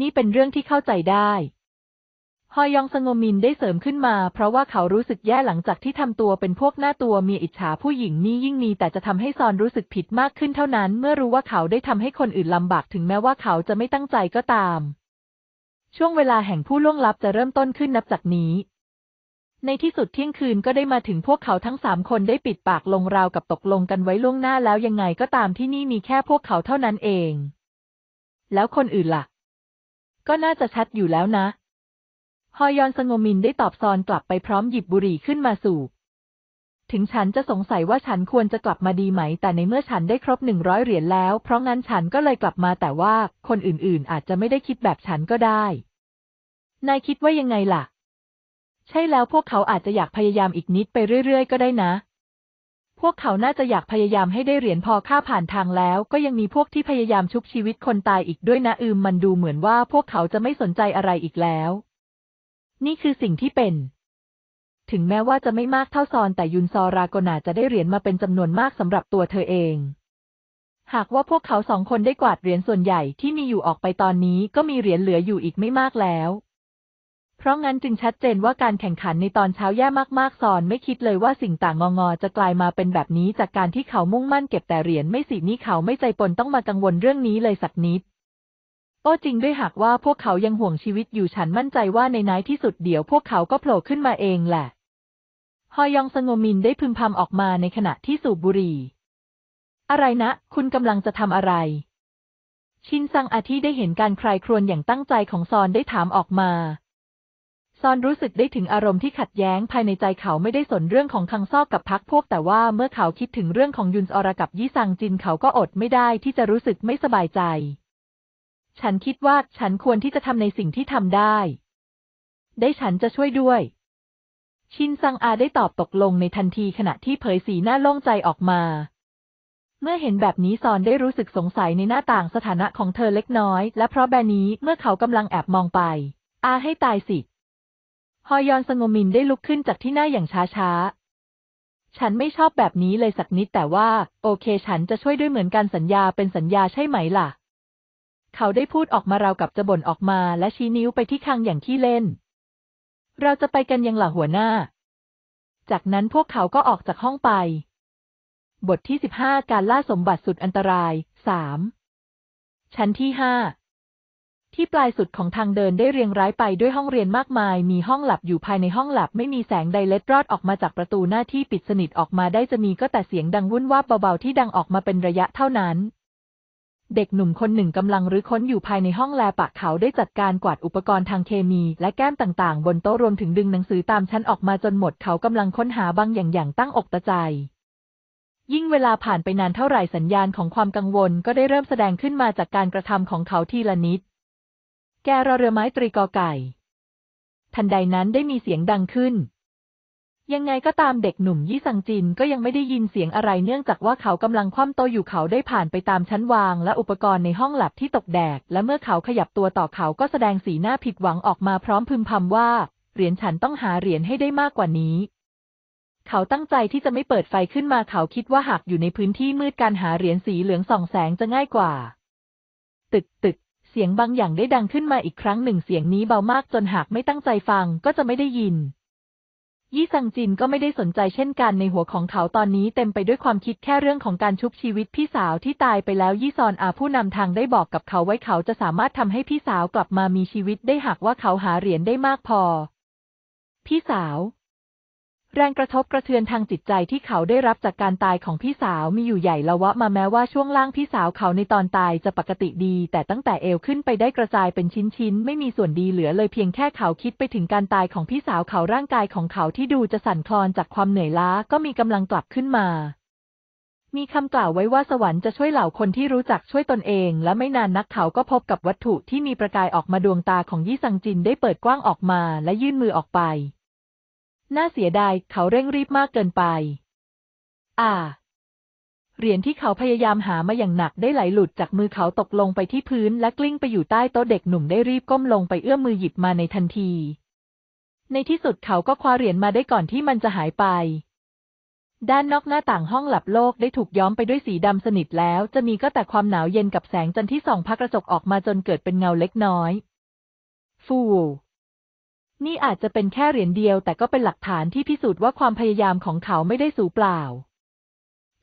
นี่เป็นเรื่องที่เข้าใจได้ฮอยองสงมินได้เสริมขึ้นมา เพราะว่าเขารู้สึกแย่หลังจากที่ทำตัวเป็นพวกหน้าตัวเมียอิจฉาผู้หญิงนี่ยิ่งมี แต่จะทำให้ซอนรู้สึกผิดมากขึ้นเท่านั้น เมื่อรู้ว่าเขาได้ทำให้คนอื่นลำบากถึงแม้ว่าเขาจะไม่ตั้งใจก็ตาม ช่วงเวลาแห่งผู้ล่วงลับจะเริ่มต้นขึ้นนับจากนี้ในที่สุดเที่ยงคืนก็ได้มาถึงพวกเขาทั้งสามคนได้ปิดปากลงราวกับตกลงกันไว้ล่วงหน้าแล้วยังไงก็ตามที่นี่มีแค่พวกเขาเท่านั้นเอง แล้วคนอื่นละ่ะก็น่าจะชัดอยู่แล้วนะฮอยอนสงมินได้ตอบซอนกลับไปพร้อมหยิบบุหรี่ขึ้นมาสูบถึงฉันจะสงสัยว่าฉันควรจะกลับมาดีไหม แต่ในเมื่อฉันได้ครบหนึ่งร้อยเหรียญแล้วเพราะงั้นฉันก็เลยกลับมาแต่ว่าคนอื่นๆอาจจะไม่ได้คิดแบบฉันก็ได้นายคิดว่ายังไงล่ะใช่แล้วพวกเขาอาจจะอยากพยายามอีกนิดไปเรื่อยๆก็ได้นะ พวกเขาน่าจะอยากพยายามให้ได้เหรียญพอค่าผ่านทางแล้ว ก็ยังมีพวกที่พยายามชุบชีวิตคนตายอีกด้วยนะอืม มันดูเหมือนว่า พวกเขาจะไม่สนใจอะไรอีกแล้ว นี่คือสิ่งที่เป็น ถึงแม้ว่าจะไม่มากเท่าซอนแต่ยุนซอรากนาจะได้เหรียญมาเป็นจำนวนมากสำหรับตัวเธอเอง หากว่าพวกเขาสองคนได้กวาดเหรียญส่วนใหญ่ที่มีอยู่ออกไปตอนนี้ก็มีเหรียญเหลืออยู่อีกไม่มากแล้วเพราะงั้นจึงชัดเจนว่าการแข่งขันในตอนเช้าแย่มากๆซอน ไม่คิดเลยว่าสิ่งต่างงองอจะกลายมาเป็นแบบนี้ จากการที่เขามุ่งมั่นเก็บแต่เหรียญไม่สินี้เขาไม่ใจปนต้องมากังวลเรื่องนี้เลยสักนิดก็จริง ด้วยหากว่าพวกเขายังห่วงชีวิตอยู่ฉันมั่นใจว่าในน้อยที่สุดเดี๋ยว พวกเขาก็โผล่ขึ้นมาเองแหละฮอยองสงมินได้พึมพำออกมาในขณะที่สูบบุหรี่ อะไรนะ คุณกำลังจะทำอะไรชินซังอาทิได้เห็นการใครครวญอย่างตั้งใจของซอนได้ถามออกมาซอนรู้สึกได้ถึงอารมณ์ที่ขัดแย้งภายในใจเขาไม่ได้สนเรื่องของคังซอกกับพักพวกแต่ว่าเมื่อเขาคิดถึงเรื่องของยุนอรกับยี่ซังจินเขาก็อดไม่ได้ที่จะรู้สึกไม่สบายใจ ฉันคิดว่าฉันควรที่จะทำในสิ่งที่ทำได้ ได้ฉันจะช่วยด้วย ชินซังอาได้ตอบตกลงในทันทีขณะที่เผยสีหน้าโล่งใจออกมา เมื่อเห็นแบบนี้ซอนได้รู้สึกสงสัยในหน้าต่างสถานะของเธอเล็กน้อย และเพราะแบบนี้เมื่อเขากำลังแอบมองไป อาให้ตายสิฮอยอนสงมินได้ลุกขึ้นจากที่นั่งอย่างช้าๆ ฉันไม่ชอบแบบนี้เลยสักนิดแต่ว่า โอเค ฉันจะช่วยด้วยเหมือนกันสัญญาเป็นสัญญาใช่ไหมล่ะ เขาได้พูดออกมาราวกับจะบ่นออกมาและชี้นิ้วไปที่คังอย่างขี้เล่น เราจะไปกันยังหล่ะหัวหน้า จากนั้นพวกเขาก็ออกจากห้องไป บทที่สิบห้าการล่าสมบัติสุดอันตรายสามชั้นที่ห้าที่ปลายสุดของทางเดินได้เรียงร้ายไปด้วยห้องเรียนมากมาย มีห้องหลับอยู่ภายในห้องหลับไม่มีแสงใดเล็ดรอดออกมาจากประตูหน้าที่ปิดสนิทออกมาได้จะมีก็แต่เสียงดังวุ่นวาบเบาๆที่ดังออกมาเป็นระยะเท่านั้น เด็กหนุ่มคนหนึ่งกำลังรื้อค้นอยู่ภายในห้องแลปะเขาได้จัดการกวาดอุปกรณ์ทางเคมีและแก้มต่างๆ บนโต๊ะรวมถึงดึงหนังสือตามชั้นออกมาจนหมด เขากำลังค้นหาบางอย่างอย่างตั้งอกตะใจ ยิ่งเวลาผ่านไปนานเท่าไหร่สัญญาณของความกังวลก็ได้เริ่มแสดงขึ้นมาจากการกระทำของเขาทีละนิดแกรอเรือไม้ตรีกอไก่ ทันใดนั้นได้มีเสียงดังขึ้น ยังไงก็ตามเด็กหนุ่มยี่สังจินก็ยังไม่ได้ยินเสียงอะไรเนื่องจากว่าเขากำลังคว่ำตัวอยู่เขาได้ผ่านไปตามชั้นวางและอุปกรณ์ในห้องหลับที่ตกแดดและเมื่อเขาขยับตัวต่อเขาก็แสดงสีหน้าผิดหวังออกมาพร้อมพึมพำว่าเหรียญฉันต้องหาเหรียญให้ได้มากกว่านี้ เขาตั้งใจที่จะไม่เปิดไฟขึ้นมาเขาคิดว่าหากอยู่ในพื้นที่มืดการหาเหรียญสีเหลืองส่องแสงจะง่ายกว่า ตึกตึกเสียงบางอย่างได้ดังขึ้นมาอีกครั้งหนึ่งเสียงนี้เบามากจนหากไม่ตั้งใจฟังก็จะไม่ได้ยิน ยี่ซังจินก็ไม่ได้สนใจเช่นกันในหัวของเขาตอนนี้เต็มไปด้วยความคิดแค่เรื่องของการชุบชีวิต พี่สาวที่ตายไปแล้ว ยี่ซอนอาผู้นำทางได้บอกกับเขาไว้เขาจะสามารถทำให้พี่สาวกลับมามีชีวิต ได้หากว่าเขาหาเหรียญได้มากพอ พี่สาวแรงกระทบกระเทือนทางจิตใจที่เขาได้รับจากการตายของพี่สาวมีอยู่ใหญ่ละวะมาแม้ว่าช่วงล่างพี่สาวเขาในตอนตายจะปกติดี แต่ตั้งแต่เอวขึ้นไปได้กระจายเป็นชิ้นๆไม่มีส่วนดีเหลือเลยเพียงแค่เขาคิดไปถึงการตายของพี่สาวเขาร่างกายของเขาที่ดูจะสั่นคลอนจากความเหนื่อยล้าก็มีกำลังกลับขึ้นมา มีคำกล่าวไว้ว่าสวรรค์จะช่วยเหล่าคนที่รู้จักช่วยตนเอง และไม่นานนักเขาก็พบกับวัตถุที่มีประกายออกมาดวงตาของยี่ซังจินได้เปิดกว้างออกมา และยื่นมือออกไปน่าเสียดายเขาเร่งรีบมากเกินไป อ่า เหรียญที่เขาพยายามหามาอย่างหนักได้ไหลหลุดจากมือเขาตกลงไปที่พื้นและกลิ้งไปอยู่ใต้โต๊ะเด็กหนุ่มได้รีบก้มลงไปเอื้อมมือหยิบมาในทันที ในที่สุดเขาก็คว้าเหรียญมาได้ก่อนที่มันจะหายไป ด้านนอกหน้าต่างห้องหลับโลกได้ถูกย้อมไปด้วยสีดำสนิทแล้ว จะมีก็แต่ความหนาวเย็นกับแสงจันทร์ที่ส่องพักกระจกออกมาจนเกิดเป็นเงาเล็กน้อย ฟูนี่อาจจะเป็นแค่เหรียญเดียว แต่ก็เป็นหลักฐานที่พิสูจน์ว่าความพยายามของเขาไม่ได้สูญเปล่า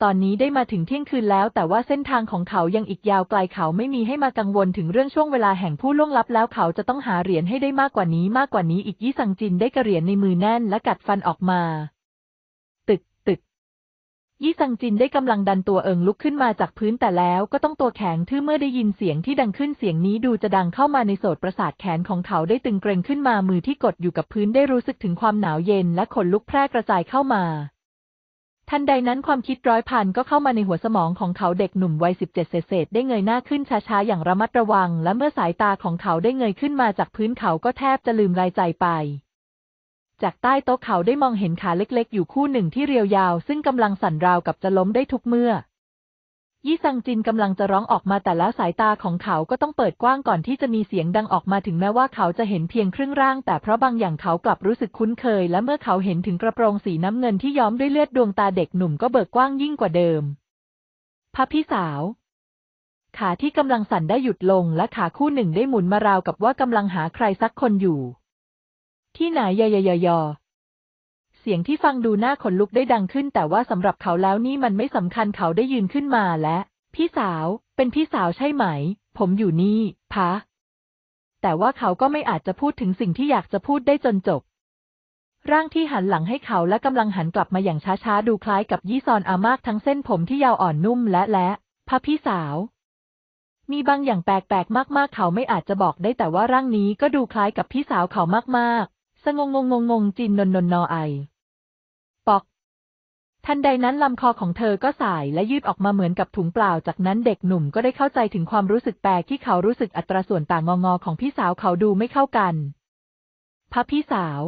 ตอนนี้ได้มาถึงเที่ยงคืนแล้ว แต่ว่าเส้นทางของเขายังอีกยาวไกลเขาไม่มีให้มากังวลถึงเรื่องช่วงเวลาแห่งผู้ล่วงลับแล้วเขาจะต้องหาเหรียญให้ได้มากกว่านี้มากกว่านี้ อีกยี่สังจินได้กระเหรียญในมือแน่น และกัดฟันออกมายี่ซังจินได้กำลังดันตัวเอิงลุกขึ้นมาจากพื้นแต่แล้วก็ต้องตัวแข็งทื่อเมื่อได้ยินเสียงที่ดังขึ้นเสียงนี้ดูจะดังเข้ามาในโสตประสาทแขนของเขาได้ตึงเกร็งขึ้นมามือที่กดอยู่กับพื้นได้รู้สึกถึงความหนาวเย็นและขนลุกแพร่กระจายเข้ามาทันใดนั้นความคิดร้อยพันก็เข้ามาในหัวสมองของเขาเด็กหนุ่มวัยสิบเจ็ดเศษได้เงยหน้าขึ้นช้าๆอย่างระมัดระวังและเมื่อสายตาของเขาได้เงยขึ้นมาจากพื้นเขาก็แทบจะลืมรายใจไปจากใต้โต๊ะเขาได้มองเห็นขาเล็กๆ อยู่คู่หนึ่งที่เรียวยาวซึ่งกำลังสั่นราวกับจะล้มได้ทุกเมื่อ ยี่ซังจินกำลังจะร้องออกมาแต่แล้วสายตาของเขาก็ต้องเปิดกว้างก่อนที่จะมีเสียงดังออกมาถึงแม้ว่าเขาจะเห็นเพียงครึ่งร่างแต่เพราะบางอย่างเขากลับรู้สึกคุ้นเคยและเมื่อเขาเห็นถึงกระโปรงสีน้ำเงินที่ย้อมด้วยเลือดดวงตาเด็กหนุ่มก็เบิกกว้างยิ่งกว่าเดิม พระพี่สาว ขาที่กำลังสั่นได้หยุดลงและขาคู่หนึ่งได้หมุนมาราวกับว่ากำลังหาใครสักคนอยู่ที่ไหนยอยยอยอเสียงที่ฟังดูน่าขนลุกได้ดังขึ้นแต่ว่าสำหรับเขาแล้วนี่มันไม่สำคัญเขาได้ยืนขึ้นมาและ พี่สาว เป็นพี่สาวใช่ไหม ผมอยู่นี่ พะ แต่ว่าเขาก็ไม่อาจจะพูดถึงสิ่งที่อยากจะพูดได้จนจบ ร่างที่หันหลังให้เขาและกำลังหันกลับมาอย่างช้าๆดูคล้ายกับยี่ซอนอามากทั้งเส้นผมที่ยาวอ่อนนุ่ม และและพะพี่สาว มีบางอย่างแปลกๆมากๆเขาไม่อาจจะบอกได้แต่ว่าร่างนี้ก็ดูคล้ายกับพี่สาวเขามากสงงงงงงงจินนนนนอไอปอก ทันใดนั้นลำคอของเธอก็สาย และยืดออกมาเหมือนกับถุงเปล่าจากนั้นเด็กหนุ่มก็ได้เข้าใจถึงความรู้สึกแปลกที่เขารู้สึกอัตราส่วนต่างงองอของพี่สาวเขาดูไม่เข้ากันพระพี่สาว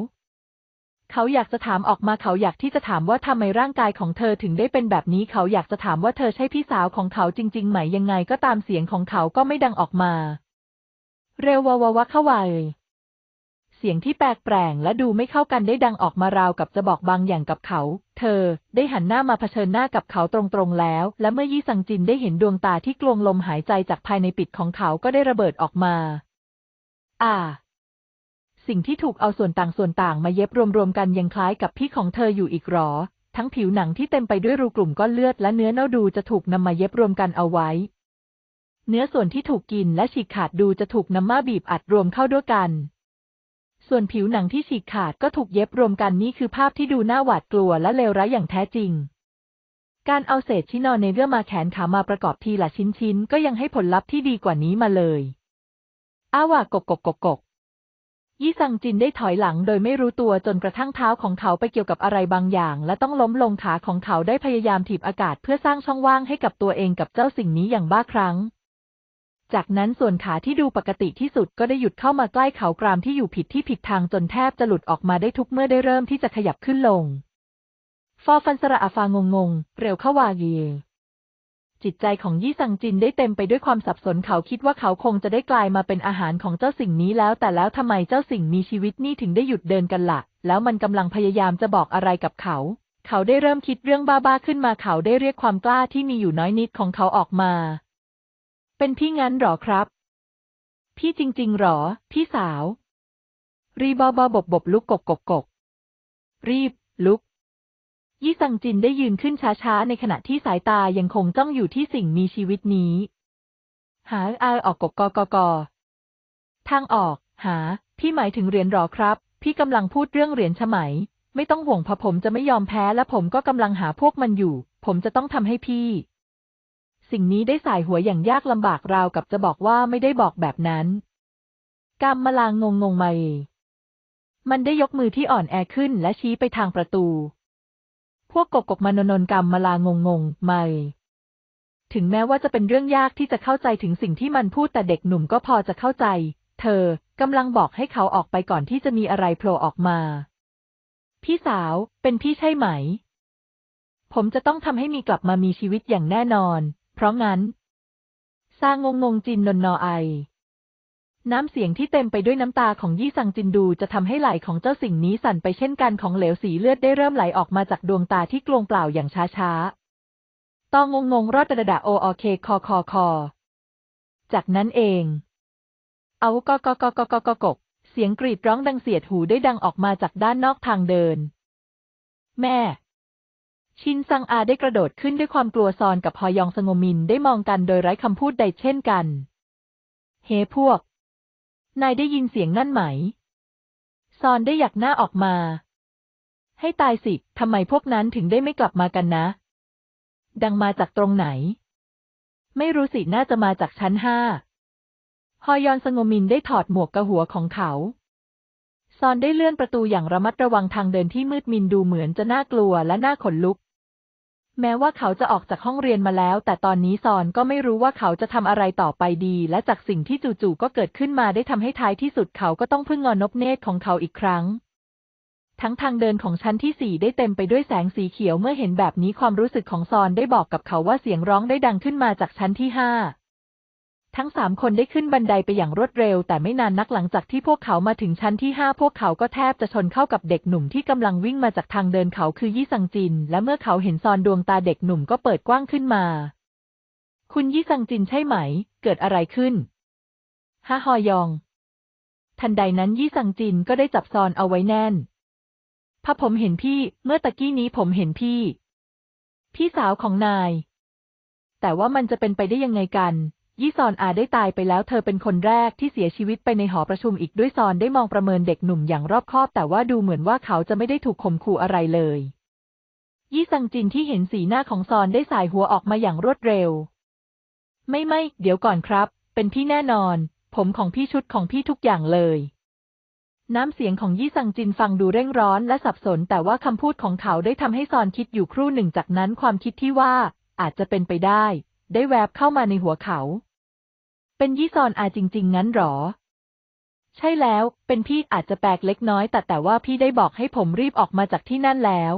เขาอยากจะถามออกมาเขาอยากที่จะถามว่าทำไมร่างกายของเธอถึงได้เป็นแบบนี้เขาอยากจะถามว่าเธอใช่พี่สาวของเขาจริงๆไหมยังไง ก็ตามเสียงของเขาก็ไม่ดังออกมา เร็ววววะเข้าไวเสียงที่แปลกแปลงและดูไม่เข้ากันได้ดังออกมาราวกับจะบอกบางอย่างกับเขา เธอได้หันหน้ามาเผชิญหน้ากับเขาตรงๆแล้ว และเมื่อยี่สังจินได้เห็นดวงตาที่กลวงลมหายใจจากภายในปิดของเขาก็ได้ระเบิดออกมา อ่า สิ่งที่ถูกเอาส่วนต่างส่วนต่างมาเย็บรวมๆ กันยังคล้ายกับพี่ของเธออยู่อีกหรอ ทั้งผิวหนังที่เต็มไปด้วยรูกลุ่มก้อนเลือดและเนื้อเน่าดูจะถูกนำมาเย็บรวมกันเอาไว้ เนื้อส่วนที่ถูกกินและฉีกขาดดูจะถูกนำมาบีบอัดรวมเข้าด้วยกันส่วนผิวหนังที่ฉีกขาดก็ถูกเย็บรวมกันนี่คือภาพที่ดูน่าหวาดกลัวและเลวร้ายอย่างแท้จริง การเอาเศษชิ้นนอนในเรื่องมาแขน ขามาประกอบทีละชิ้นๆ ก็ยังให้ผลลัพธ์ที่ดีกว่านี้มาเลยอาวากกกกกก ยี่ซังจินได้ถอยหลังโดยไม่รู้ตัวจนกระทั่งเท้าของเขาไปเกี่ยวกับอะไรบางอย่าง และต้องล้มลงขาของเขาได้พยายามถีบอากาศ เพื่อสร้างช่องว่างให้กับตัวเองกับเจ้าสิ่งนี้อย่างบ้าคลั่งจากนั้นส่วนขาที่ดูปกติที่สุดก็ได้หยุดเข้ามาใกล้เขากรามที่อยู่ผิดที่ผิดทางจนแทบจะหลุดออกมาได้ทุกเมื่อได้เริ่มที่จะขยับขึ้นลง ฟอฟันสระอาฟางงงเร็วเข้าวาเยจิตใจของยี่สังจินได้เต็มไปด้วยความสับสนเขาคิดว่าเขาคงจะได้กลายมาเป็นอาหารของเจ้าสิ่งนี้แล้ว แต่แล้วทำไมเจ้าสิ่งมีชีวิตนี่ถึงได้หยุดเดินกันละ่ะแล้วมันกำลังพยายามจะบอกอะไรกับเขา เขาได้เริ่มคิดเรื่องบ้าๆขึ้นมาเขาได้เรียกความกล้าที่มีอยู่น้อยนิดของเขาออกมาเป็นพี่งั้นหรอครับ พี่จริง ๆหรอ พี่สาว รีบอบอบบ บลุกกกกกก รีบลุก ยี่สังจินได้ยืนขึ้นช้าๆในขณะที่สายตายังคงจ้องอยู่ที่สิ่งมีชีวิตนี้ หาอาออกกกกกก ทางออก หา พี่หมายถึงเหรียญหรอครับ พี่กำลังพูดเรื่องเหรียญฉไหมไม่ต้องห่วงพะผมจะไม่ยอมแพ้ และผมก็กำลังหาพวกมันอยู่ ผมจะต้องทำให้พี่สิ่งนี้ได้สายหัวอย่างยากลำบาก ราวกับจะบอกว่าไม่ได้บอกแบบนั้นกามมาลางงงงงไหมมันได้ยกมือที่อ่อนแอขึ้นและชี้ไปทางประตู พวกกบกบมานนนกามมาลางงงงมหมถึงแม้ว่าจะเป็นเรื่องยากที่จะเข้าใจถึงสิ่งที่มันพูดแต่เด็กหนุ่มก็พอจะเข้าใจ เธอกำลังบอกให้เขาออกไปก่อนที่จะมีอะไรโผล่ออกมา พี่สาวเป็นพี่ใช่ไหม ผมจะต้องทำให้มีกลับมามีชีวิตอย่างแน่นอนเพราะงั้นซางงงจินนนนอไอ น้ำเสียงที่เต็มไปด้วยน้ำตาของยี่สังจินดูจะทำให้ไหลของเจ้าสิ่งนี้สั่นไปเช่นกันของเหลวสีเลือดได้เริ่มไหลออกมาจากดวงตาที่กลวงเปล่าอย่างช้าๆตองงงรอดระดาโอโอเคคอคอคอจากนั้นเอง เอากกกกกกกกเสียงกรีดร้องดังเสียดหูได้ดังออกมาจากด้านนอกทางเดิน แม่ชินซังอาได้กระโดดขึ้นด้วยความกลัวซอนกับฮอยองสงมินได้มองกันโดยไร้คำพูดใดเช่นกัน เฮพวก นายได้ยินเสียงนั่นไหม ซอนได้หยักหน้าออกมา ให้ตายสิ ทำไมพวกนั้นถึงได้ไม่กลับมากันนะ ดังมาจากตรงไหน ไม่รู้สิ น่าจะมาจากชั้นห้าฮอยอนสงมินได้ถอดหมวกกระหัวของเขา ซอนได้เลื่อนประตูอย่างระมัดระวังทางเดินที่มืดมินดูเหมือนจะน่ากลัวและน่าขนลุกแม้ว่าเขาจะออกจากห้องเรียนมาแล้ว แต่ตอนนี้ซอนก็ไม่รู้ว่าเขาจะทำอะไรต่อไปดี และจากสิ่งที่จู่ๆก็เกิดขึ้นมาได้ทำให้ท้ายที่สุดเขาก็ต้องพึ่งงอนบเนตรของเขาอีกครั้ง ทั้งทางเดินของชั้นที่สี่ได้เต็มไปด้วยแสงสีเขียวเมื่อเห็นแบบนี้ความรู้สึกของซอนได้บอกกับเขาว่าเสียงร้องได้ดังขึ้นมาจากชั้นที่ห้าทั้งสามคนได้ขึ้นบันไดไปอย่างรวดเร็ว แต่ไม่นานนักหลังจากที่พวกเขามาถึงชั้นที่ห้าพวกเขาก็แทบจะชนเข้ากับเด็กหนุ่มที่กำลังวิ่งมาจากทางเดินเขาคือยี่ซังจิน และเมื่อเขาเห็นซอนดวงตาเด็กหนุ่มก็เปิดกว้างขึ้นมา คุณยี่ซังจินใช่ไหม เกิดอะไรขึ้นฮะฮอยอง ทันใดนั้นยี่ซังจินก็ได้จับซอนเอาไว้แน่นพะผมเห็นพี่ เมื่อตะกี้นี้ผมเห็นพี่ พี่สาวของนาย แต่ว่ามันจะเป็นไปได้ยังไงกันยี่ซอนอาได้ตายไปแล้วเธอเป็นคนแรกที่เสียชีวิตไปในหอประชุมอีกด้วยซอนได้มองประเมินเด็กหนุ่มอย่างรอบคอบแต่ว่าดูเหมือนว่าเขาจะไม่ได้ถูกข่มขู่อะไรเลย ยี่ซังจินที่เห็นสีหน้าของซอนได้สายหัวออกมาอย่างรวดเร็ว ไม่ไม่เดี๋ยวก่อนครับ เป็นพี่แน่นอน ผมของพี่ชุดของพี่ทุกอย่างเลย น้ำเสียงของยี่ซังจินฟังดูเร่งร้อนและสับสนแต่ว่าคำพูดของเขาได้ทำให้ซอนคิดอยู่ครู่หนึ่งจากนั้นความคิดที่ว่าอาจจะเป็นไปได้ได้แวบเข้ามาในหัวเขา เป็นยี่ซอนอาจริงๆ งั้นหรอ ใช่แล้วเป็นพี่อาจจะแปลกเล็กน้อย แต่แต่ว่าพี่ได้บอกให้ผมรีบออกมาจากที่นั่นแล้ว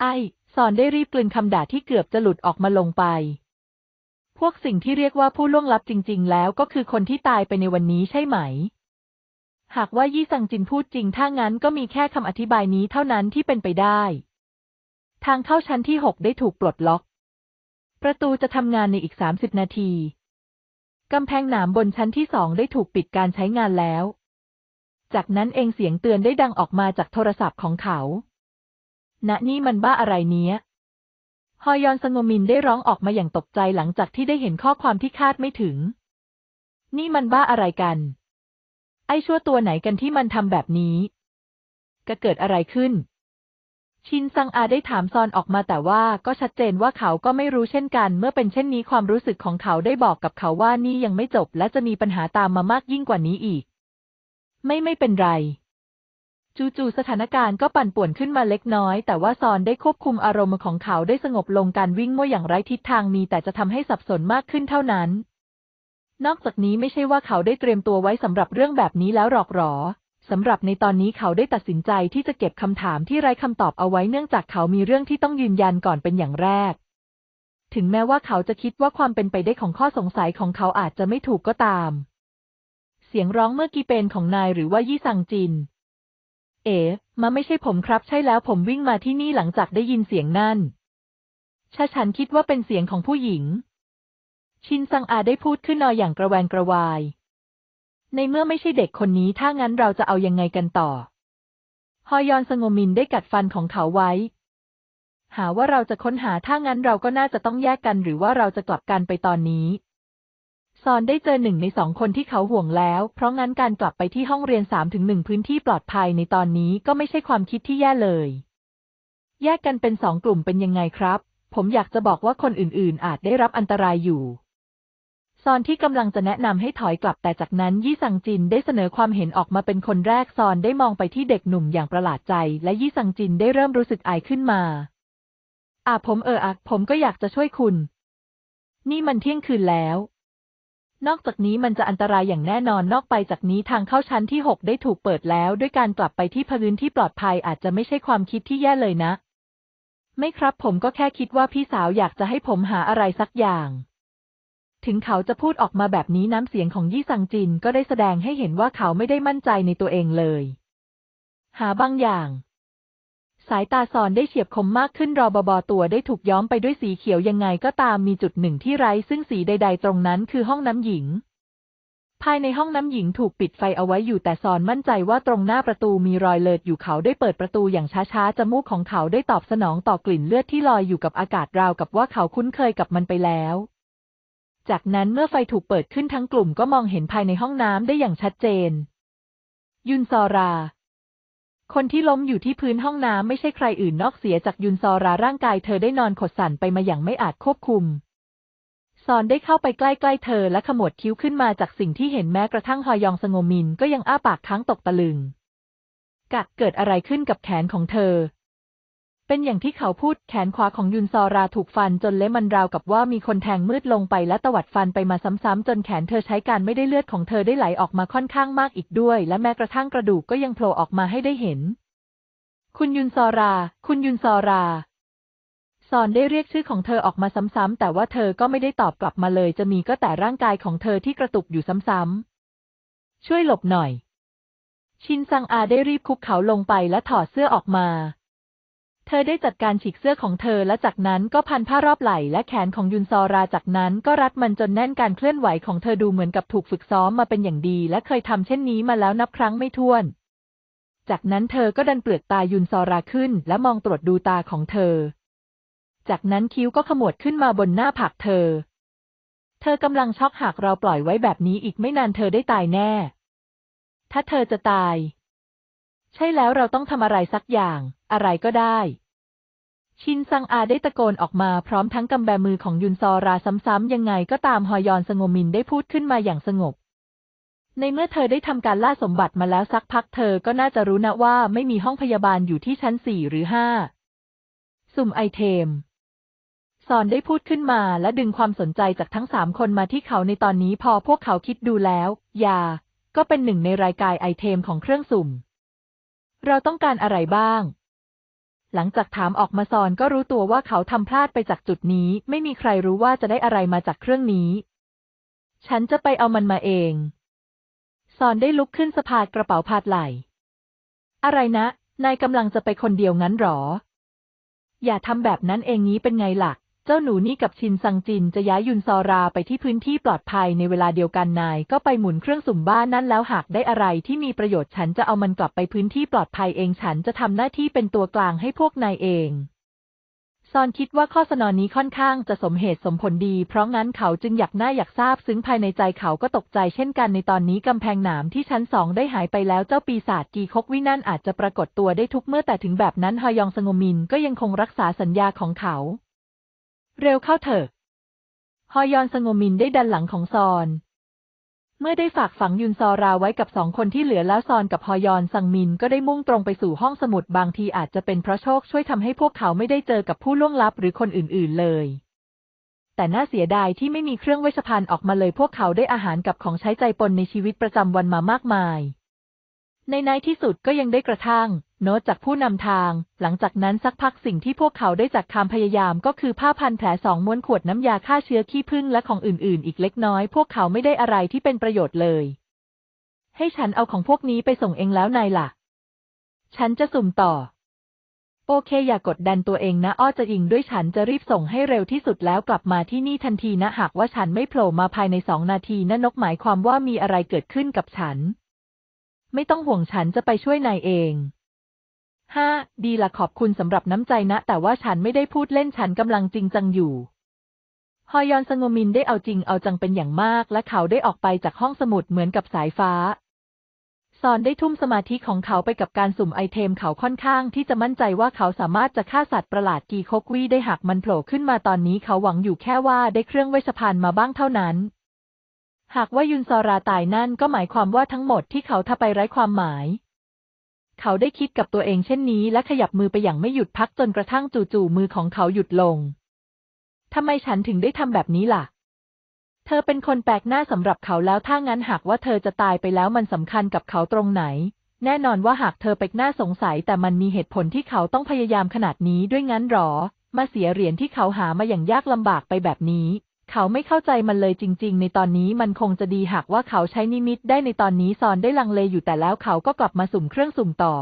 ไอ้ ซอนได้รีบกลืนคำด่าที่เกือบจะหลุดออกมาลงไป พวกสิ่งที่เรียกว่าผู้ล่วงลับจริงๆ แล้วก็คือคนที่ตายไปในวันนี้ใช่ไหม หากว่ายี่ซังจินพูดจริงถ้างั้นก็มีแค่คำอธิบายนี้เท่านั้นที่เป็นไปได้ ทางเข้าชั้นที่หกได้ถูกปลดล็อกประตูจะทำงานในอีก30นาทีกำแพงหนามบนชั้นที่สองได้ถูกปิดการใช้งานแล้ว จากนั้นเองเสียงเตือนได้ดังออกมาจากโทรศัพท์ของเขาณนี่มันบ้าอะไรเนี้ยฮอยอนสงมินได้ร้องออกมาอย่างตกใจหลังจากที่ได้เห็นข้อความที่คาดไม่ถึง นี่มันบ้าอะไรกัน ไอชั่วตัวไหนกันที่มันทำแบบนี้ก็เกิดอะไรขึ้นชินซังอาได้ถามซอนออกมาแต่ว่าก็ชัดเจนว่าเขาก็ไม่รู้เช่นกันเมื่อเป็นเช่นนี้ความรู้สึกของเขาได้บอกกับเขาว่านี่ยังไม่จบและจะมีปัญหาตามมามากยิ่งกว่านี้อีก ไม่ไม่เป็นไร จู่ๆสถานการณ์ก็ปั่นป่วนขึ้นมาเล็กน้อยแต่ว่าซอนได้ควบคุมอารมณ์ของเขาได้สงบลงการวิ่งมั่วอย่างไร้ทิศทางมีแต่จะทำให้สับสนมากขึ้นเท่านั้น นอกจากนี้ไม่ใช่ว่าเขาได้เตรียมตัวไว้สำหรับเรื่องแบบนี้แล้วหรอกหรอสำหรับในตอนนี้เขาได้ตัดสินใจที่จะเก็บคำถามที่ไร้คำตอบเอาไว้เนื่องจากเขามีเรื่องที่ต้องยืนยันก่อนเป็นอย่างแรก ถึงแม้ว่าเขาจะคิดว่าความเป็นไปได้ของข้อสงสัยของเขาอาจจะไม่ถูกก็ตาม เสียงร้องเมื่อกี้เป็นของนายหรือว่ายี่สังจิน เอ๋มาไม่ใช่ผมครับใช่แล้วผมวิ่งมาที่นี่หลังจากได้ยินเสียงนั่นชาฉันคิดว่าเป็นเสียงของผู้หญิง ชินซังอาได้พูดขึ้นนอยอย่างกระแวงกระวายในเมื่อไม่ใช่เด็กคนนี้ ถ้างั้นเราจะเอายังไงกันต่อฮอยอนสงมินได้กัดฟันของเขาไว้ หาว่าเราจะค้นหา ถ้างั้นเราก็น่าจะต้องแยกกัน หรือว่าเราจะกลับกันไปตอนนี้ ซอนได้เจอหนึ่งในสองคนที่เขาห่วงแล้ว เพราะงั้นการกลับไปที่ห้องเรียนสามถึงหนึ่งพื้นที่ปลอดภัยในตอนนี้ก็ไม่ใช่ความคิดที่แย่เลย แยกกันเป็นสองกลุ่มเป็นยังไงครับ ผมอยากจะบอกว่าคนอื่นๆอาจได้รับอันตรายอยู่ซอนที่กำลังจะแนะนำให้ถอยกลับแต่จากนั้นยี่ซังจินได้เสนอความเห็นออกมาเป็นคนแรกซอนได้มองไปที่เด็กหนุ่มอย่างประหลาดใจ และยี่ซังจินได้เริ่มรู้สึกอายขึ้นมา อาผมเอออักผมก็อยากจะช่วยคุณ นี่มันเที่ยงคืนแล้ว นอกจากนี้มันจะอันตรายอย่างแน่นอนนอกไปจากนี้ทางเข้าชั้นที่หกได้ถูกเปิดแล้วด้วยการกลับไปที่พื้นที่ปลอดภัยอาจจะไม่ใช่ความคิดที่แย่เลยนะ ไม่ครับ ผมก็แค่คิดว่าพี่สาวอยากจะให้ผมหาอะไรสักอย่างถึงเขาจะพูดออกมาแบบนี้น้ำเสียงของยี่ซังจินก็ได้แสดงให้เห็นว่าเขาไม่ได้มั่นใจในตัวเองเลย หาบางอย่าง สายตาซอนได้เฉียบคมมากขึ้นรอบบอตัวได้ถูกย้อมไปด้วยสีเขียวยังไงก็ตามมีจุดหนึ่งที่ไร้ซึ่งสีใดๆ ตรงนั้นคือห้องน้ำหญิง ภายในห้องน้ำหญิงถูกปิดไฟเอาไว้อยู่แต่ซอนมั่นใจว่าตรงหน้าประตูมีรอยเลือดอยู่เขาได้เปิดประตูอย่างช้าๆจมูกของเขาได้ตอบสนองต่อกลิ่นเลือดที่ลอยอยู่กับอากาศราวกับว่าเขาคุ้นเคยกับมันไปแล้วจากนั้นเมื่อไฟถูกเปิดขึ้นทั้งกลุ่มก็มองเห็นภายในห้องน้ำได้อย่างชัดเจน ยุนซอรา คนที่ล้มอยู่ที่พื้นห้องน้ำไม่ใช่ใครอื่นนอกเสียจากยุนซอราร่างกายเธอได้นอนขดสั่นไปมาอย่างไม่อาจควบคุมซอนได้เข้าไปใกล้ๆ เธอและขมวดคิ้วขึ้นมาจากสิ่งที่เห็นแม้กระทั่งฮอยองสงมินก็ยังอ้าปากค้างตกตะลึงกะเกิดอะไรขึ้นกับแขนของเธอเป็นอย่างที่เขาพูดแขนขวาของยุนซอราถูกฟันจนเละมันราวกับว่ามีคนแทงมืดลงไปและตวัดฟันไปมาซ้ำๆจนแขนเธอใช้การไม่ได้เลือดของเธอได้ไหลออกมาค่อนข้างมากอีกด้วยและแม้กระทั่งกระดูกก็ยังโผล่ออกมาให้ได้เห็น คุณยุนซอรา คุณยุนซอรา ซอนได้เรียกชื่อของเธอออกมาซ้ำๆแต่ว่าเธอก็ไม่ได้ตอบกลับมาเลยจะมีก็แต่ร่างกายของเธอที่กระตุกอยู่ซ้ำๆช่วยหลบหน่อย ชินซังอาได้รีบคุกเข่าลงไปและถอดเสื้อออกมาเธอได้จัดการฉีกเสื้อของเธอและจากนั้นก็พันผ้ารอบไหล่และแขนของยุนซอราจากนั้นก็รัดมันจนแน่นการเคลื่อนไหวของเธอดูเหมือนกับถูกฝึกซ้อมมาเป็นอย่างดีและเคยทำเช่นนี้มาแล้วนับครั้งไม่ถ้วน จากนั้นเธอก็ดันเปลือกตายุนซอราขึ้นและมองตรวจดูตาของเธอ จากนั้นคิ้วก็ขมวดขึ้นมาบนหน้าผากเธอ เธอกำลังช็อกหากเราปล่อยไว้แบบนี้อีกไม่นานเธอได้ตายแน่ ถ้าเธอจะตายใช่แล้วเราต้องทำอะไรสักอย่าง อะไรก็ได้ ชินซังอาได้ตะโกนออกมาพร้อมทั้งกำแบมือของยุนซอราซ้ำๆยังไงก็ตามฮอยอนสงมินได้พูดขึ้นมาอย่างสงบ ในเมื่อเธอได้ทำการล่าสมบัติมาแล้วสักพักเธอก็น่าจะรู้นะว่าไม่มีห้องพยาบาลอยู่ที่ชั้นสี่หรือห้า สุ่มไอเทม ซอนได้พูดขึ้นมา และดึงความสนใจจากทั้งสามคนมาที่เขาในตอนนี้พอพวกเขาคิดดูแล้วยา ก็เป็นหนึ่งในรายกายไอเทมของเครื่องสุ่มเราต้องการอะไรบ้าง หลังจากถามออกมาซอนก็รู้ตัวว่าเขาทำพลาดไปจากจุดนี้ ไม่มีใครรู้ว่าจะได้อะไรมาจากเครื่องนี้ ฉันจะไปเอามันมาเอง ซอนได้ลุกขึ้นสะพายกระเป๋าพาดไหล อะไรนะ นายกำลังจะไปคนเดียวงั้นหรอ อย่าทำแบบนั้นเองนี้เป็นไงหลักเจ้าหนูนี่กับชินซังจินจะย้ายยุนซอราไปที่พื้นที่ปลอดภัยในเวลาเดียวกันนายก็ไปหมุนเครื่องสุ่มบ้านนั้นแล้วหากได้อะไรที่มีประโยชน์ฉันจะเอามันกลับไปพื้นที่ปลอดภัยเองฉันจะทำหน้าที่เป็นตัวกลางให้พวกนายเอง ซอนคิดว่าข้อเสนอนี้ค่อนข้างจะสมเหตุสมผลดีเพราะงั้นเขาจึงอยากหน้าอยากทราบซึ่งภายในใจเขาก็ตกใจเช่นกันในตอนนี้กำแพงหนามที่ชั้นสองได้หายไปแล้วเจ้าปีศาจกีคกวินั่นอาจจะปรากฏตัวได้ทุกเมื่อแต่ถึงแบบนั้นฮยองสงมินก็ยังคงรักษาสัญญาของเขาเร็วเข้าเถอะฮอยอนสงมินได้ดันหลังของซอน เมื่อได้ฝากฝังยุนซอราไว้กับสองคนที่เหลือแล้วซอนกับฮอยอนสังมินก็ได้มุ่งตรงไปสู่ห้องสมุดบางทีอาจจะเป็นเพราะโชคช่วยทำให้พวกเขาไม่ได้เจอกับผู้ล่วงลับหรือคนอื่นๆเลย แต่น่าเสียดายที่ไม่มีเครื่องเวชภัณฑ์ออกมาเลย พวกเขาได้อาหารกับของใช้ใจปนในชีวิตประจำวันมามากมาย ในในที่สุดก็ยังได้กระทั่งโน้ตจากผู้นำทาง หลังจากนั้นสักพักสิ่งที่พวกเขาได้จากคำพยายามก็คือ ผ้าพันแผลสองม้วนขวดน้ำยาฆ่าเชื้อขี้ผึ้งและของอื่นๆ อีกเล็กน้อย พวกเขาไม่ได้อะไรที่เป็นประโยชน์เลย ให้ฉันเอาของพวกนี้ไปส่งเองแล้วนายล่ะ ฉันจะสุ่มต่อ โอเคอย่ากดดันตัวเอง นะอ้อจะยิงด้วยฉันจะรีบส่งให้เร็วที่สุดแล้วกลับมาที่นี่ทันทีนะหากว่าฉันไม่โผล่มาภายในสองนาทีนะนกหมายความว่ามีอะไรเกิดขึ้นกับฉัน ไม่ต้องห่วงฉันจะไปช่วยนายเอง 5. ดีละขอบคุณสำหรับน้ำใจนะ แต่ว่าฉันไม่ได้พูดเล่นฉันกำลังจริงจังอยู่ ฮอยอนสงมินได้เอาจริงเอาจังเป็นอย่างมาก และเขาได้ออกไปจากห้องสมุดเหมือนกับสายฟ้า ซอนได้ทุ่มสมาธิของเขาไปกับการสุ่มไอเทมเขาค่อนข้างที่จะมั่นใจว่าเขาสามารถจะฆ่าสัตว์ประหลาดกีโคกวีได้หากมันโผล่ขึ้นมาตอนนี้เขาหวังอยู่แค่ว่าได้เครื่องเวชภัณฑ์มาบ้างเท่านั้น หากว่ายุนซอราตายนั่นก็หมายความว่าทั้งหมดที่เขาทำไปไร้ความหมายเขาได้คิดกับตัวเองเช่นนี้และขยับมือไปอย่างไม่หยุดพักจนกระทั่งจู่ๆ มือของเขาหยุดลง ทำไมฉันถึงได้ทำแบบนี้ล่ะ เธอเป็นคนแปลกหน้าสำหรับเขาแล้วถ้างั้นหากว่าเธอจะตายไปแล้วมันสำคัญกับเขาตรงไหน แน่นอนว่าหากเธอเป็หน้าสงสัยแต่มันมีเหตุผลที่เขาต้องพยายามขนาดนี้ด้วยงั้นหรอ มาเสียเหรียญที่เขาหามาอย่างยากลำบากไปแบบนี้เขาไม่เข้าใจมันเลยจริงๆ ในตอนนี้มันคงจะดีหากว่าเขาใช้นิมิตได้ในตอนนี้ซอนได้ลังเลอยู่แต่แล้วเขาก็กลับมาสุ่มเครื่องสุ่มต่อ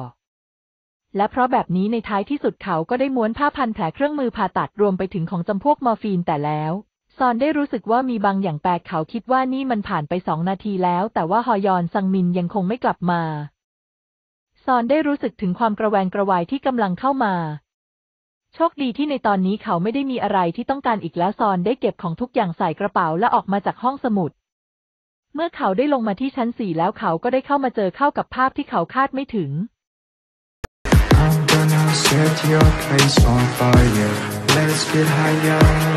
และเพราะแบบนี้ในท้ายที่สุดเขาก็ได้ม้วนผ้าพันแผลเครื่องมือผ่าตัดรวมไปถึงของจำพวกมอร์ฟีนแต่แล้ว ซอนได้รู้สึกว่ามีบางอย่างแปลกเขาคิดว่านี่มันผ่านไปสองนาทีแล้ว แต่ว่าฮอยอนซังมินยังคงไม่กลับมา ซอนได้รู้สึกถึงความกระแวงกระวายที่กำลังเข้ามาโชคดีที่ในตอนนี้เขาไม่ได้มีอะไรที่ต้องการอีกแล้วซอนได้เก็บของทุกอย่างใส่กระเป๋าและออกมาจากห้องสมุด เมื่อเขาได้ลงมาที่ชั้นสี่แล้วเขาก็ได้เข้ามาเจอเข้ากับภาพที่เขาคาดไม่ถึง set your place on fire. Let's get higher.